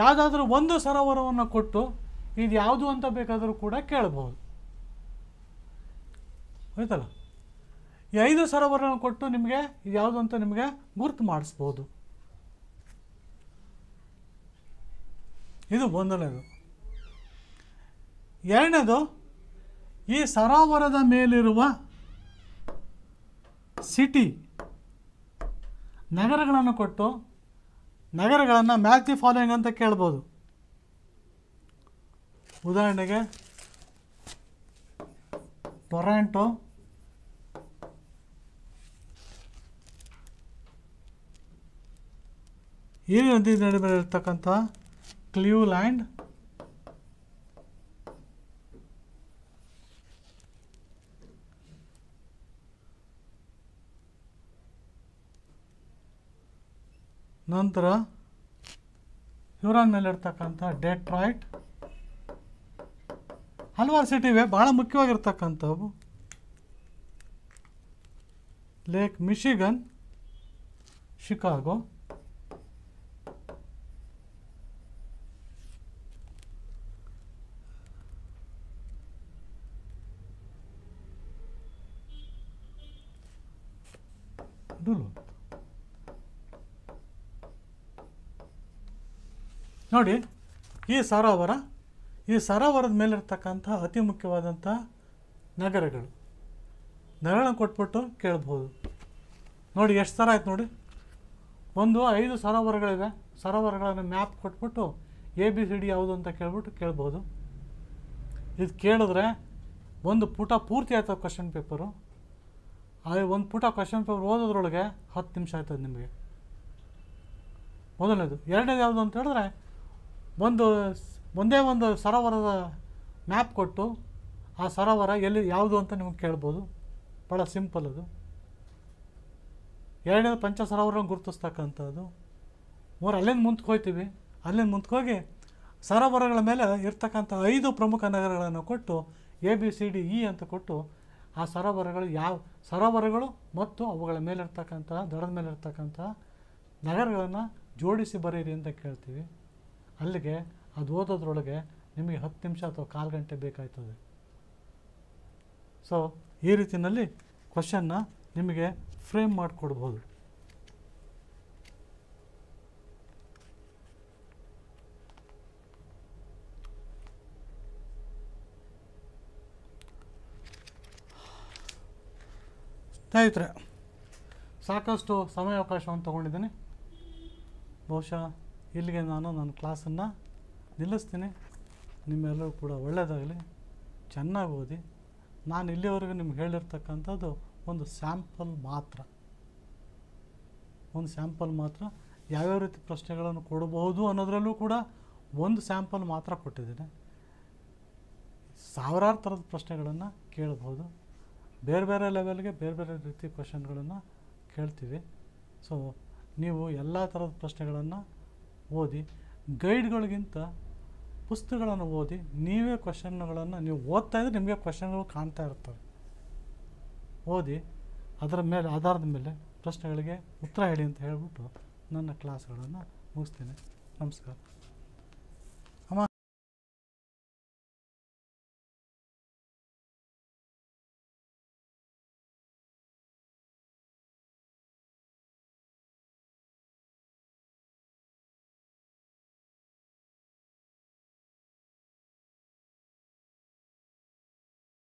ಯಾವುದಾದ್ರೂ ಒಂದು ಸರೋವರವನ್ನು ಕೊಟ್ಟು ಇದು ಯಾವುದು ಅಂತ ಬೇಕಾದರೂ ಕೂಡ ಕೇಳ್ಬೋದು ಆಯ್ತಲ್ಲ ಈ ಐದು ಸರೋವರಗಳನ್ನು ಕೊಟ್ಟು ನಿಮಗೆ ಇದು ಯಾವುದು ಅಂತ ನಿಮಗೆ ಗುರುತು ಮಾಡಿಸ್ಬೋದು ಇದು ಒಂದನೇದು ಎರಡನೇದು ಈ ಸರೋವರದ ಮೇಲಿರುವ ಸಿಟಿ ನಗರಗಳನ್ನು ಕೊಟ್ಟು ನಗರಗಳನ್ನು ಮ್ಯಾಥಿ ಫಾಲೋಯಿಂಗ್ ಅಂತ ಕೇಳ್ಬೋದು ಉದಾಹರಣೆಗೆ ಟೊರಾಂಟೋ ಈ ನದಿ ನಡುವೆ ಇರತಕ್ಕಂಥ ಕ್ಲಿವ್ಲ್ಯಾಂಡ್ ನಂತರ ಇರ್ತಕ್ಕಂಥ ಡೆಟ್ರಾಯ್ಟ್ ಹಲವಾರು ಸಿಟಿವೆ ಭಾಳ ಮುಖ್ಯವಾಗಿರ್ತಕ್ಕಂಥವು ಲೇಕ್ ಮಿಶಿಗನ್ ಶಿಕಾಗೋ ನೋಡಿ ಈ ಸರೋವರ ಈ ಸರೋವರದ ಮೇಲಿರ್ತಕ್ಕಂಥ ಅತಿ ಮುಖ್ಯವಾದಂಥ ನಗರಗಳು ನಗರಗಳನ್ನು ಕೊಟ್ಬಿಟ್ಟು ಕೇಳ್ಬೋದು ನೋಡಿ ಎಷ್ಟು ಥರ ಆಯ್ತು ನೋಡಿ ಒಂದು ಐದು ಸರೋವರಗಳಿವೆ ಸರೋವರಗಳನ್ನು ಮ್ಯಾಪ್ ಕೊಟ್ಬಿಟ್ಟು ಎ ಬಿ ಸಿ ಡಿ ಯಾವುದು ಅಂತ ಕೇಳ್ಬಿಟ್ಟು ಕೇಳ್ಬೋದು ಇದು ಕೇಳಿದ್ರೆ ಒಂದು ಪುಟ ಪೂರ್ತಿ ಆಯ್ತು ಕ್ವಶನ್ ಪೇಪರು ಅದೇ ಒಂದು ಪುಟ ಕ್ವಶನ್ ಪೇಪರ್ ಓದೋದ್ರೊಳಗೆ ಹತ್ತು ನಿಮಿಷ ಆಯ್ತದೆ ನಿಮಗೆ ಮೊದಲನೇದು ಎರಡನೇದು ಯಾವುದು ಅಂತ ಹೇಳಿದ್ರೆ ಒಂದು ಒಂದೇ ಒಂದು ಸರೋವರದ ಮ್ಯಾಪ್ ಕೊಟ್ಟು ಆ ಸರೋವರ ಎಲ್ಲಿ ಯಾವುದು ಅಂತ ನಿಮಗೆ ಕೇಳ್ಬೋದು ಭಾಳ ಸಿಂಪಲ್ ಅದು ಎರಡನೇ ಪಂಚ ಸರೋವರ ಗುರುತಿಸ್ತಕ್ಕಂಥದ್ದು ಮೂರು ಅಲ್ಲಿಂದ ಮುಂದಕ್ಕೆ ಅಲ್ಲಿಂದ ಮುಂದ್ಕೋಗಿ ಸರೋವರಗಳ ಮೇಲೆ ಇರ್ತಕ್ಕಂಥ ಐದು ಪ್ರಮುಖ ನಗರಗಳನ್ನು ಕೊಟ್ಟು A B C D E ಅಂತ ಕೊಟ್ಟು ಆ ಸರೋವರಗಳು ಯಾವ ಸರೋವರಗಳು ಮತ್ತು ಅವುಗಳ ಮೇಲಿರ್ತಕ್ಕಂಥ ದಡದ ಮೇಲಿರ್ತಕ್ಕಂಥ ನಗರಗಳನ್ನು ಜೋಡಿಸಿ ಬರೀರಿ ಅಂತ ಕೇಳ್ತೀವಿ ಅಲ್ಲಿಗೆ ಅದು ಓದೋದ್ರೊಳಗೆ ನಿಮಗೆ ಹತ್ತು ನಿಮಿಷ ಅಥವಾ ಕಾಲು ಗಂಟೆ ಬೇಕಾಯ್ತದೆ ಸೊ ಈ ರೀತಿಯಲ್ಲಿ ಕ್ವಶನ್ನ ನಿಮಗೆ ಫ್ರೇಮ್ ಮಾಡಿಕೊಡ್ಬೋದು ಸ್ನೇಹಿತರೆ ಸಾಕಷ್ಟು ಸಮಯಾವಕಾಶವನ್ನು ತಗೊಂಡಿದ್ದೀನಿ ಬಹುಶಃ ಇಲ್ಲಿಗೆ ನಾನು ನನ್ನ ಕ್ಲಾಸನ್ನು ನಿಲ್ಲಿಸ್ತೀನಿ ನಿಮ್ಮೆಲ್ಲರೂ ಕೂಡ ಒಳ್ಳೆಯದಾಗಲಿ ಚೆನ್ನಾಗಿ ಓದಿ ನಾನು ಇಲ್ಲಿವರೆಗೂ ನಿಮ್ಗೆ ಹೇಳಿರ್ತಕ್ಕಂಥದ್ದು ಒಂದು ಸ್ಯಾಂಪಲ್ ಮಾತ್ರ ಒಂದು ಸ್ಯಾಂಪಲ್ ಮಾತ್ರ ಯಾವ್ಯಾವ ರೀತಿ ಪ್ರಶ್ನೆಗಳನ್ನು ಕೊಡಬಹುದು ಅನ್ನೋದರಲ್ಲೂ ಕೂಡ ಒಂದು ಸ್ಯಾಂಪಲ್ ಮಾತ್ರ ಕೊಟ್ಟಿದ್ದೀನಿ ಸಾವಿರಾರು ಥರದ ಪ್ರಶ್ನೆಗಳನ್ನು ಕೇಳಬಹುದು ಬೇರೆ ಬೇರೆ ಲೆವೆಲ್ಗೆ ಬೇರೆ ಬೇರೆ ರೀತಿ ಕ್ವಶನ್ಗಳನ್ನು ಕೇಳ್ತೀವಿ ಸೊ ನೀವು ಎಲ್ಲ ಥರದ ಪ್ರಶ್ನೆಗಳನ್ನು ಓದಿ ಗೈಡ್ಗಳಿಗಿಂತ ಪುಸ್ತಕಗಳನ್ನು ಓದಿ ನೀವೇ ಕ್ವಶನ್ಗಳನ್ನು ನೀವು ಓದ್ತಾ ಇದ್ರೆ ನಿಮಗೆ ಕ್ವಶನ್ಗಳು ಕಾಣ್ತಾ ಇರ್ತವೆ ಓದಿ ಅದರ ಮೇಲೆ ಆಧಾರದ ಮೇಲೆ ಪ್ರಶ್ನೆಗಳಿಗೆ ಉತ್ತರ ಹೇಳಿ ಅಂತ ಹೇಳಿಬಿಟ್ಟು ನನ್ನ ಕ್ಲಾಸ್ಗಳನ್ನು ಮುಗಿಸ್ತೀನಿ ನಮಸ್ಕಾರ